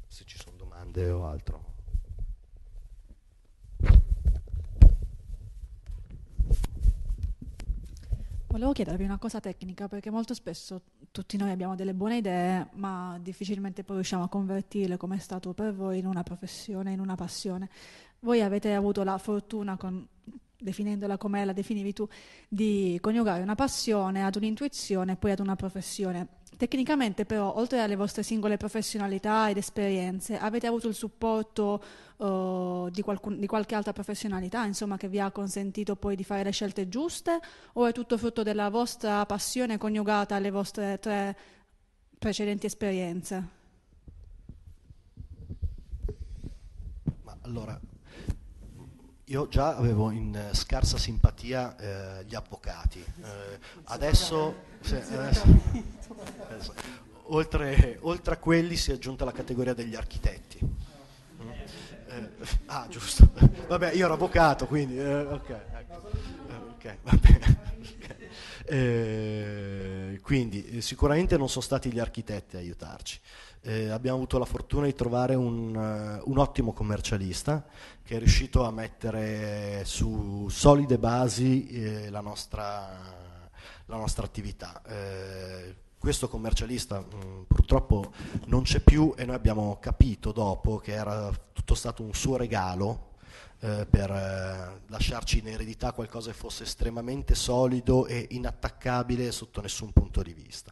se ci sono domande o altro. Volevo chiedervi una cosa tecnica perché molto spesso tutti noi abbiamo delle buone idee, ma difficilmente poi riusciamo a convertirle, come è stato per voi, in una professione, in una passione. Voi avete avuto la fortuna con definendola come la definivi tu, di coniugare una passione ad un'intuizione e poi ad una professione. Tecnicamente però, oltre alle vostre singole professionalità ed esperienze, avete avuto il supporto uh, di, qualcun, di, qualche altra professionalità, insomma, che vi ha consentito poi di fare le scelte giuste o è tutto frutto della vostra passione coniugata alle vostre tre precedenti esperienze? Ma allora, io già avevo in eh, scarsa simpatia eh, gli avvocati, eh, adesso, se, adesso, eh, adesso oltre, oltre, a quelli si è aggiunta la categoria degli architetti. Eh, ah, giusto. Vabbè, io ero avvocato, quindi... Eh, ok, ecco. okay vabbè. Eh, quindi sicuramente non sono stati gli architetti a aiutarci eh, abbiamo avuto la fortuna di trovare un, uh, un, ottimo commercialista che è riuscito a mettere su solide basi eh, la, nostra, la, nostra, attività. Eh, questo commercialista mh, mm, purtroppo non c'è più e noi abbiamo capito dopo che era tutto stato un suo regalo eh, per eh, lasciarci in eredità qualcosa che fosse estremamente solido e inattaccabile sotto nessun punto di vista.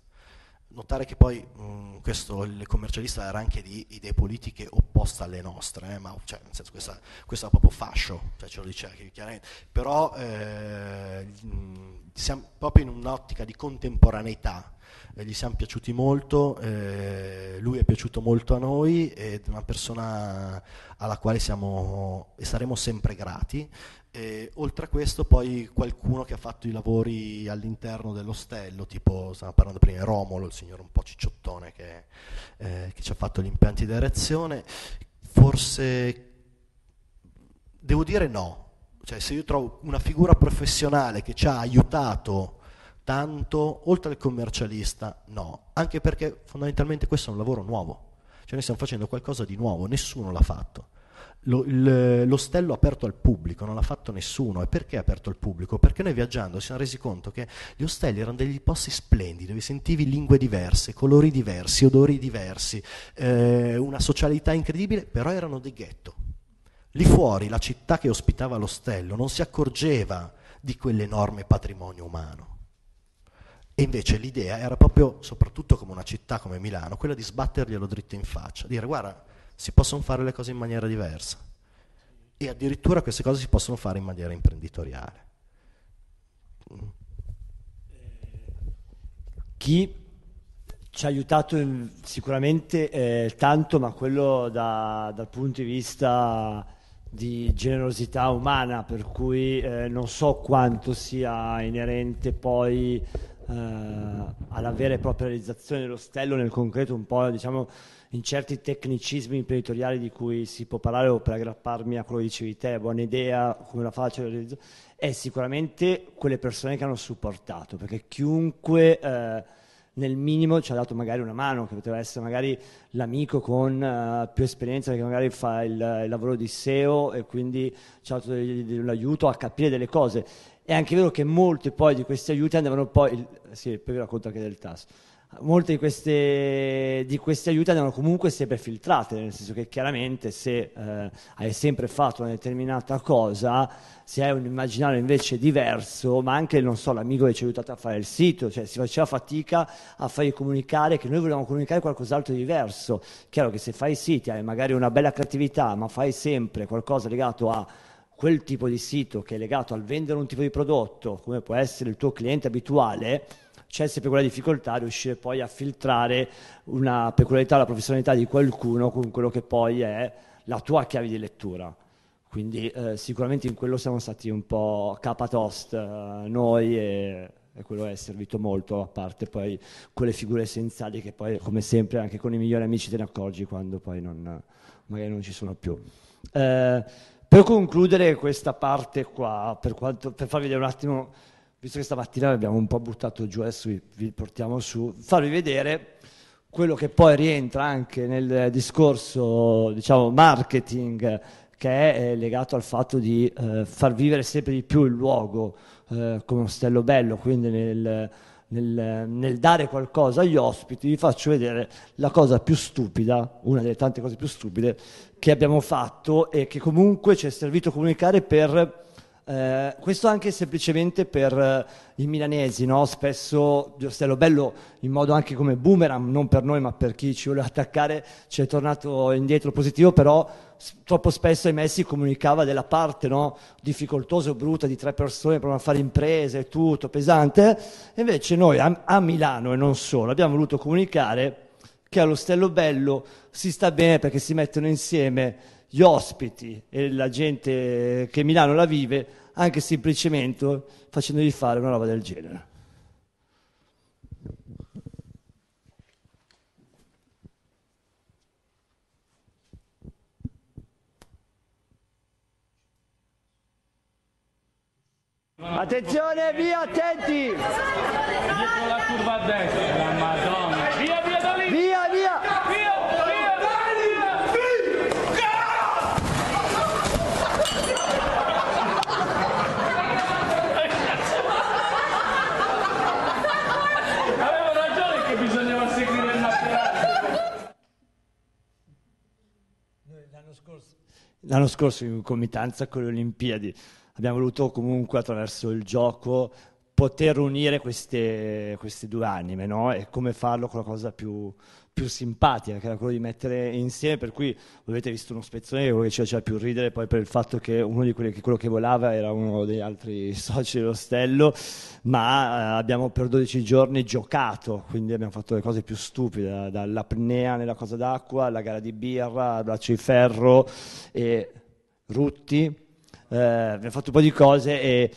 Notare che poi mh, mm, questo, il commercialista era anche di idee politiche opposte alle nostre, eh, ma cioè, nel senso, questa, questo è proprio fascio, cioè ce lo diceva chiaramente, però eh, mh, mm, siamo proprio in un'ottica di contemporaneità, eh, gli siamo piaciuti molto, eh, lui è piaciuto molto a noi ed è una persona alla quale siamo e saremo sempre grati, e, oltre a questo poi qualcuno che ha fatto i lavori all'interno dell'ostello, tipo stiamo parlando prima di Romolo, il signore un po' cicciottone che, eh, che ci ha fatto gli impianti di erezione, forse devo dire no, cioè se io trovo una figura professionale che ci ha aiutato tanto, oltre al commercialista, no, anche perché fondamentalmente questo è un lavoro nuovo, cioè noi stiamo facendo qualcosa di nuovo, nessuno l'ha fatto lo, il, l'ostello aperto al pubblico, non l'ha fatto nessuno. E perché aperto al pubblico? Perché noi viaggiando ci siamo resi conto che gli ostelli erano degli posti splendidi, dove sentivi lingue diverse, colori diversi, odori diversi, eh, una socialità incredibile, però erano dei ghetto. Lì fuori la città che ospitava l'ostello non si accorgeva di quell'enorme patrimonio umano. E invece l'idea era proprio, soprattutto come una città come Milano, quella di sbatterglielo dritto in faccia, dire guarda, si possono fare le cose in maniera diversa e addirittura queste cose si possono fare in maniera imprenditoriale. Mm. Chi ci ha aiutato in, sicuramente eh, tanto, ma quello da, dal punto di vista di generosità umana, per cui eh, non so quanto sia inerente poi eh, alla vera e propria realizzazione dello stello nel concreto, un po' diciamo in certi tecnicismi imprenditoriali di cui si può parlare o per aggrapparmi a quello che dicevi te, buona idea, come la faccio, è sicuramente quelle persone che hanno supportato, perché chiunque eh, nel minimo ci ha dato magari una mano, che poteva essere magari l'amico con uh, più esperienza che magari fa il, il, lavoro di SEO e quindi ci ha dato dell'aiuto a capire delle cose è anche vero che molti poi di questi aiuti andavano poi, il, sì, poi vi racconto anche del TAS, molte di queste, di queste aiuti andavano comunque sempre filtrate, nel senso che chiaramente se eh, hai sempre fatto una determinata cosa, se hai un immaginario invece diverso, ma anche, non so, l'amico che ci ha aiutato a fare il sito, cioè si faceva fatica a fargli comunicare che noi volevamo comunicare qualcos'altro di diverso. Chiaro che se fai siti hai magari una bella creatività, ma fai sempre qualcosa legato a quel tipo di sito che è legato al vendere un tipo di prodotto, come può essere il tuo cliente abituale, c'è sempre quella difficoltà di riuscire poi a filtrare una peculiarità, la professionalità di qualcuno con quello che poi è la tua chiave di lettura. Quindi eh, sicuramente in quello siamo stati un po' capatost eh, noi e, e, quello è servito molto, a parte poi quelle figure essenziali che poi come sempre anche con i migliori amici te ne accorgi quando poi non, magari non ci sono più. Eh, per concludere questa parte qua, per, quanto, per farvi vedere un attimo, visto che stamattina l'abbiamo un po' buttato giù, adesso vi, vi portiamo su, farvi vedere quello che poi rientra anche nel discorso, diciamo, marketing, che è legato al fatto di eh, far vivere sempre di più il luogo eh, come un stello bello, quindi nel nel, nel, dare qualcosa agli ospiti, vi faccio vedere la cosa più stupida, una delle tante cose più stupide che abbiamo fatto e che comunque ci è servito comunicare per eh, questo anche semplicemente per eh, i milanesi, no? spesso Diostello Bello in modo anche come boomerang, non per noi ma per chi ci voleva attaccare, ci è tornato indietro positivo, però s- troppo spesso ai Messi comunicava della parte no? difficoltosa o brutta di tre persone, provano a fare imprese e tutto, pesante, invece noi a-, a Milano e non solo abbiamo voluto comunicare che allo Stello Bello si sta bene perché si mettono insieme gli ospiti e la gente che Milano la vive, anche semplicemente facendogli fare una roba del genere. Attenzione, via, attenti! Dietro la curva destra, la madonna! Via, via da lì! Via, via! Via! L'anno scorso in concomitanza con le Olimpiadi abbiamo voluto comunque attraverso il gioco poter unire queste, queste due anime no? e come farlo con la cosa più, più simpatica, che era quello di mettere insieme, per cui avete visto uno spezzone che ci faceva più ridere, poi per il fatto che uno di quelli che, quello che volava era uno degli altri soci dell'ostello, ma eh, abbiamo per 12 giorni giocato, quindi abbiamo fatto le cose più stupide, dall'apnea nella cosa d'acqua, alla gara di birra, al braccio di ferro e rutti, eh, abbiamo fatto un po' di cose e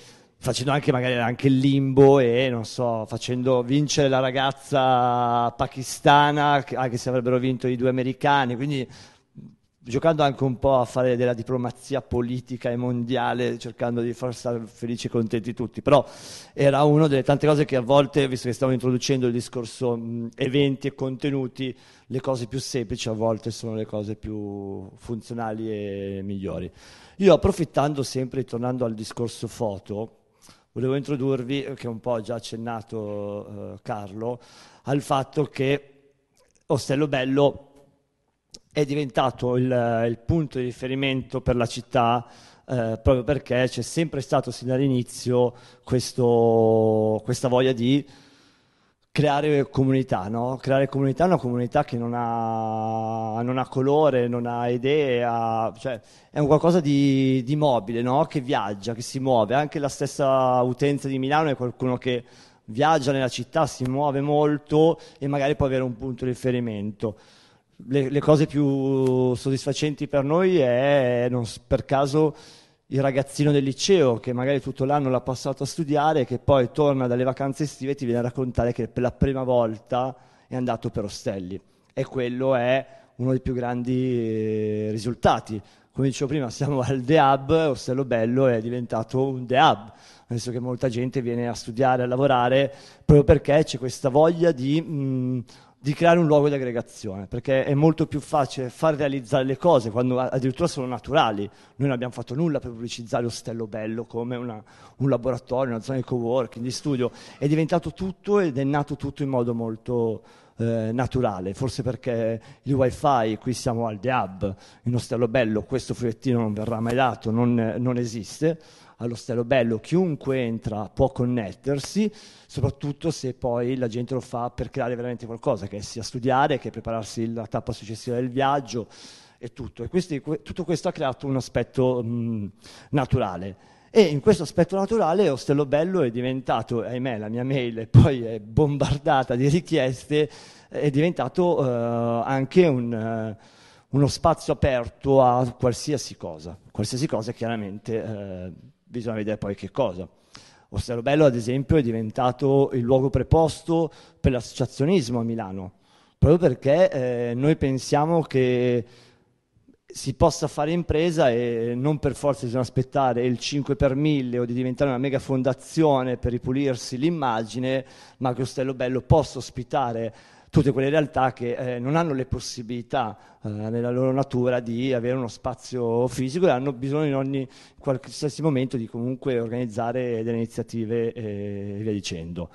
facendo anche magari anche il limbo e non so, facendo vincere la ragazza pakistana, anche ah, se avrebbero vinto i due americani, quindi giocando anche un po' a fare della diplomazia politica e mondiale, cercando di far stare felici e contenti tutti, però era una delle tante cose che a volte, visto che stiamo introducendo il discorso mh, eventi e contenuti, le cose più semplici a volte sono le cose più funzionali e migliori. Io approfittando sempre, tornando al discorso foto, volevo introdurvi, eh, che un po' ha già accennato eh, Carlo, al fatto che Ostello Bello è diventato il, eh, il punto di riferimento per la città eh, proprio perché c'è sempre stato sin dall'inizio questo, questa voglia di creare comunità, no? Creare comunità è una comunità che non ha, non ha colore, non ha idee, ha, cioè, è un qualcosa di, di mobile, no? Che viaggia, che si muove. Anche la stessa utenza di Milano è qualcuno che viaggia nella città, si muove molto e magari può avere un punto di riferimento. Le, le cose più soddisfacenti per noi è, non, per caso, il ragazzino del liceo che magari tutto l'anno l'ha passato a studiare, che poi torna dalle vacanze estive e ti viene a raccontare che per la prima volta è andato per Ostelli. E quello è uno dei più grandi eh, risultati. Come dicevo prima, siamo al The Hub, Ostello Bello è diventato un The Hub, nel senso che molta gente viene a studiare, a lavorare, proprio perché c'è questa voglia di... Mh, mm, di creare un luogo di aggregazione, perché è molto più facile far realizzare le cose quando addirittura sono naturali. Noi non abbiamo fatto nulla per pubblicizzare Ostello Bello come una, un laboratorio, una zona di co-working, di studio. È diventato tutto ed è nato tutto in modo molto eh, naturale, forse perché il wifi, qui siamo al The Hub, in Ostello Bello, questo fogliettino non verrà mai dato, non, non esiste all'Ostello Bello chiunque entra può connettersi, soprattutto se poi la gente lo fa per creare veramente qualcosa, che sia studiare, che prepararsi la tappa successiva del viaggio e tutto. E questi, tutto questo ha creato un aspetto mh, naturale. E in questo aspetto naturale Ostello Bello è diventato, ahimè la mia mail è poi è bombardata di richieste, è diventato eh, anche un, uno spazio aperto a qualsiasi cosa, qualsiasi cosa chiaramente eh, bisogna vedere poi che cosa. Ostello Bello, ad esempio, è diventato il luogo preposto per l'associazionismo a Milano, proprio perché eh, noi pensiamo che si possa fare impresa e non per forza bisogna aspettare il 5 per 1000 o di diventare una mega fondazione per ripulirsi l'immagine, ma che Ostello Bello possa ospitare tutte quelle realtà che eh, non hanno le possibilità eh, nella loro natura di avere uno spazio fisico e hanno bisogno in ogni qualsiasi momento di comunque organizzare delle iniziative eh, e via dicendo.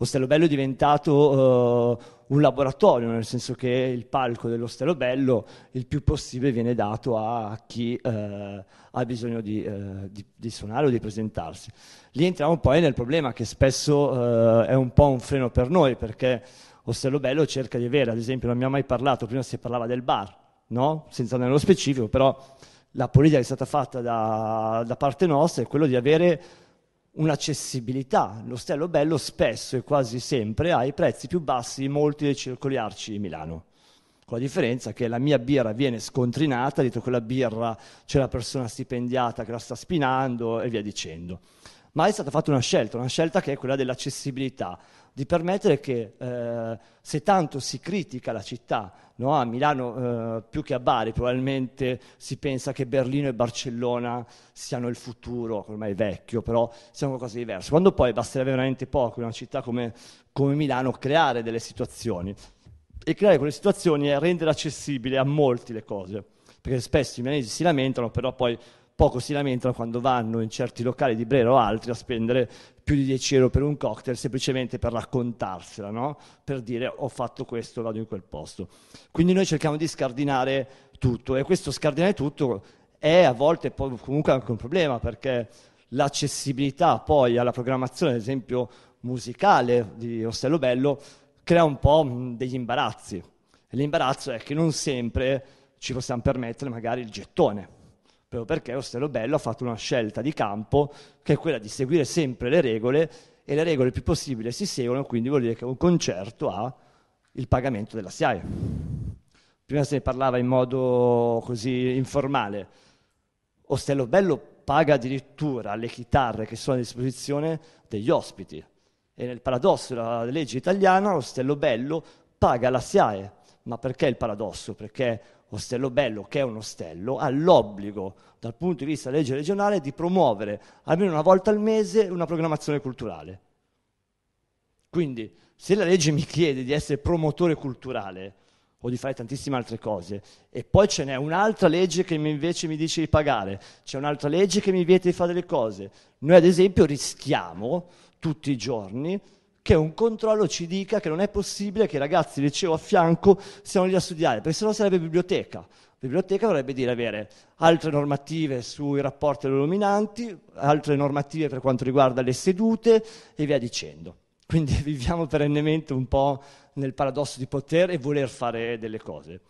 Ostello Bello è diventato uh, un laboratorio, nel senso che il palco dell'Ostello Bello il più possibile viene dato a chi uh, ha bisogno di, uh, di, di, suonare o di presentarsi. Lì entriamo poi nel problema che spesso è un po' un freno per noi, perché Ostello Bello cerca di avere, ad esempio, non mi ha mai parlato, prima si parlava del bar, no? senza nello specifico, però la politica che è stata fatta da, da parte nostra è quella di avere un'accessibilità. L'Ostello Bello spesso e quasi sempre ha i prezzi più bassi di molti dei circoli arci di Milano. Con la differenza che la mia birra viene scontrinata, dietro quella birra c'è la persona stipendiata che la sta spinando e via dicendo. Ma è stata fatta una scelta, una scelta che è quella dell'accessibilità, di permettere che eh, se tanto si critica la città, no? a Milano eh, più che a Bari probabilmente si pensa che Berlino e Barcellona siano il futuro, ormai vecchio, però siano qualcosa di diverso, quando poi basterebbe veramente poco in una città come, come Milano creare delle situazioni e creare quelle situazioni è rendere accessibile a molti le cose, perché spesso i milanesi si lamentano, però poi poco si lamentano quando vanno in certi locali di Brera o altri a spendere più di 10 euro per un cocktail semplicemente per raccontarsela, no? per dire ho fatto questo, vado in quel posto. Quindi noi cerchiamo di scardinare tutto e questo scardinare tutto è a volte comunque anche un problema perché l'accessibilità poi alla programmazione, ad esempio musicale di Ostello Bello, crea un po' degli imbarazzi. l'imbarazzo è che non sempre ci possiamo permettere magari il gettone proprio perché Ostello Bello ha fatto una scelta di campo che è quella di seguire sempre le regole e le regole il più possibile si seguono, quindi vuol dire che un concerto ha il pagamento della SIAE. Prima se ne parlava in modo così informale. Ostello Bello paga addirittura le chitarre che sono a disposizione degli ospiti. E nel paradosso della legge italiana, Ostello Bello paga la SIAE. Ma perché il paradosso? Perché Ostello Bello, che è un ostello, ha l'obbligo dal punto di vista della legge regionale di promuovere almeno una volta al mese una programmazione culturale. Quindi se la legge mi chiede di essere promotore culturale o di fare tantissime altre cose e poi ce n'è un'altra legge che invece mi dice di pagare, c'è un'altra legge che mi vieta di fare delle cose, noi ad esempio rischiamo tutti i giorni che un controllo ci dica che non è possibile che i ragazzi liceo a fianco siano lì a studiare, perché sennò sarebbe biblioteca. biblioteca vorrebbe dire avere altre normative sui rapporti alluminanti, altre normative per quanto riguarda le sedute e via dicendo. Quindi viviamo perennemente un po' nel paradosso di poter e voler fare delle cose.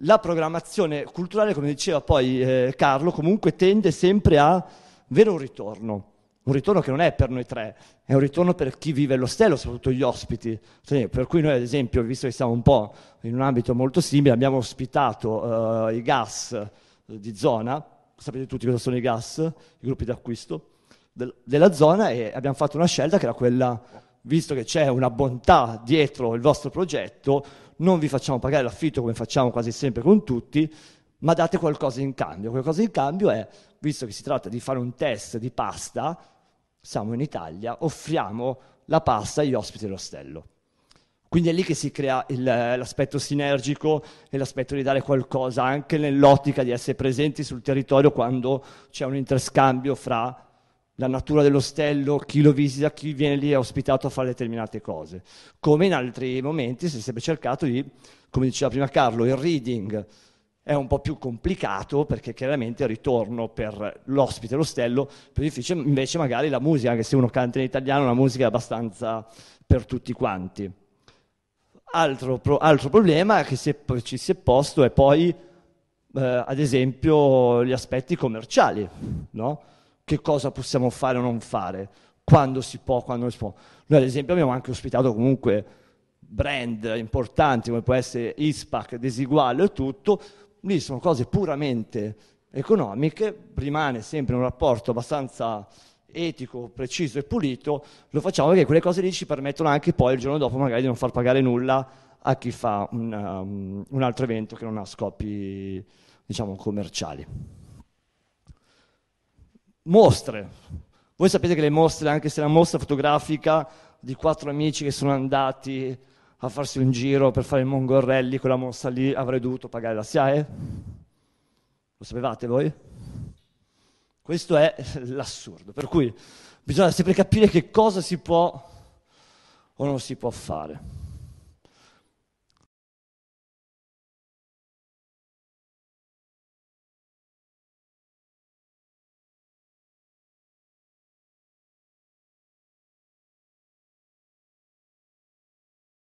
La programmazione culturale, come diceva poi eh, Carlo, comunque tende sempre a avere un ritorno un ritorno che non è per noi tre, è un ritorno per chi vive l'ostello, soprattutto gli ospiti. Sì, per cui noi, ad esempio, visto che siamo un po' in un ambito molto simile, abbiamo ospitato uh, i gas eh, di zona, sapete tutti cosa sono i gas, i gruppi d'acquisto del, della zona e abbiamo fatto una scelta che era quella, visto che c'è una bontà dietro il vostro progetto, non vi facciamo pagare l'affitto come facciamo quasi sempre con tutti, ma date qualcosa in cambio. Qualcosa in cambio è, visto che si tratta di fare un test di pasta, siamo in Italia, offriamo la pasta agli ospiti dell'ostello. Quindi è lì che si crea il, l'aspetto sinergico e l'aspetto di dare qualcosa anche nell'ottica di essere presenti sul territorio quando c'è un interscambio fra la natura dell'ostello, chi lo visita, chi viene lì è ospitato a fare determinate cose. Come in altri momenti si è sempre cercato di, come diceva prima Carlo, il reading, è un po' più complicato perché chiaramente il ritorno per l'ospite, l'ostello, più difficile, invece magari la musica, anche se uno canta in italiano, la musica è abbastanza per tutti quanti. Altro, pro, altro problema che si è, ci si è posto è poi, eh, ad esempio, gli aspetti commerciali, no? che cosa possiamo fare o non fare, quando si può, quando non si può. Noi ad esempio abbiamo anche ospitato comunque brand importanti come può essere Ispac, Desigual e tutto, lì sono cose puramente economiche, rimane sempre un rapporto abbastanza etico, preciso e pulito, lo facciamo perché quelle cose lì ci permettono anche poi il giorno dopo magari di non far pagare nulla a chi fa un, um, un altro evento che non ha scopi diciamo commerciali. Mostre. Voi sapete che le mostre, anche se la mostra fotografica di quattro amici che sono andati a farsi un giro per fare il mongorrelli, quella mossa lì avrei dovuto pagare la SIAE? Lo sapevate voi? Questo è l'assurdo, per cui bisogna sempre capire che cosa si può o non si può fare.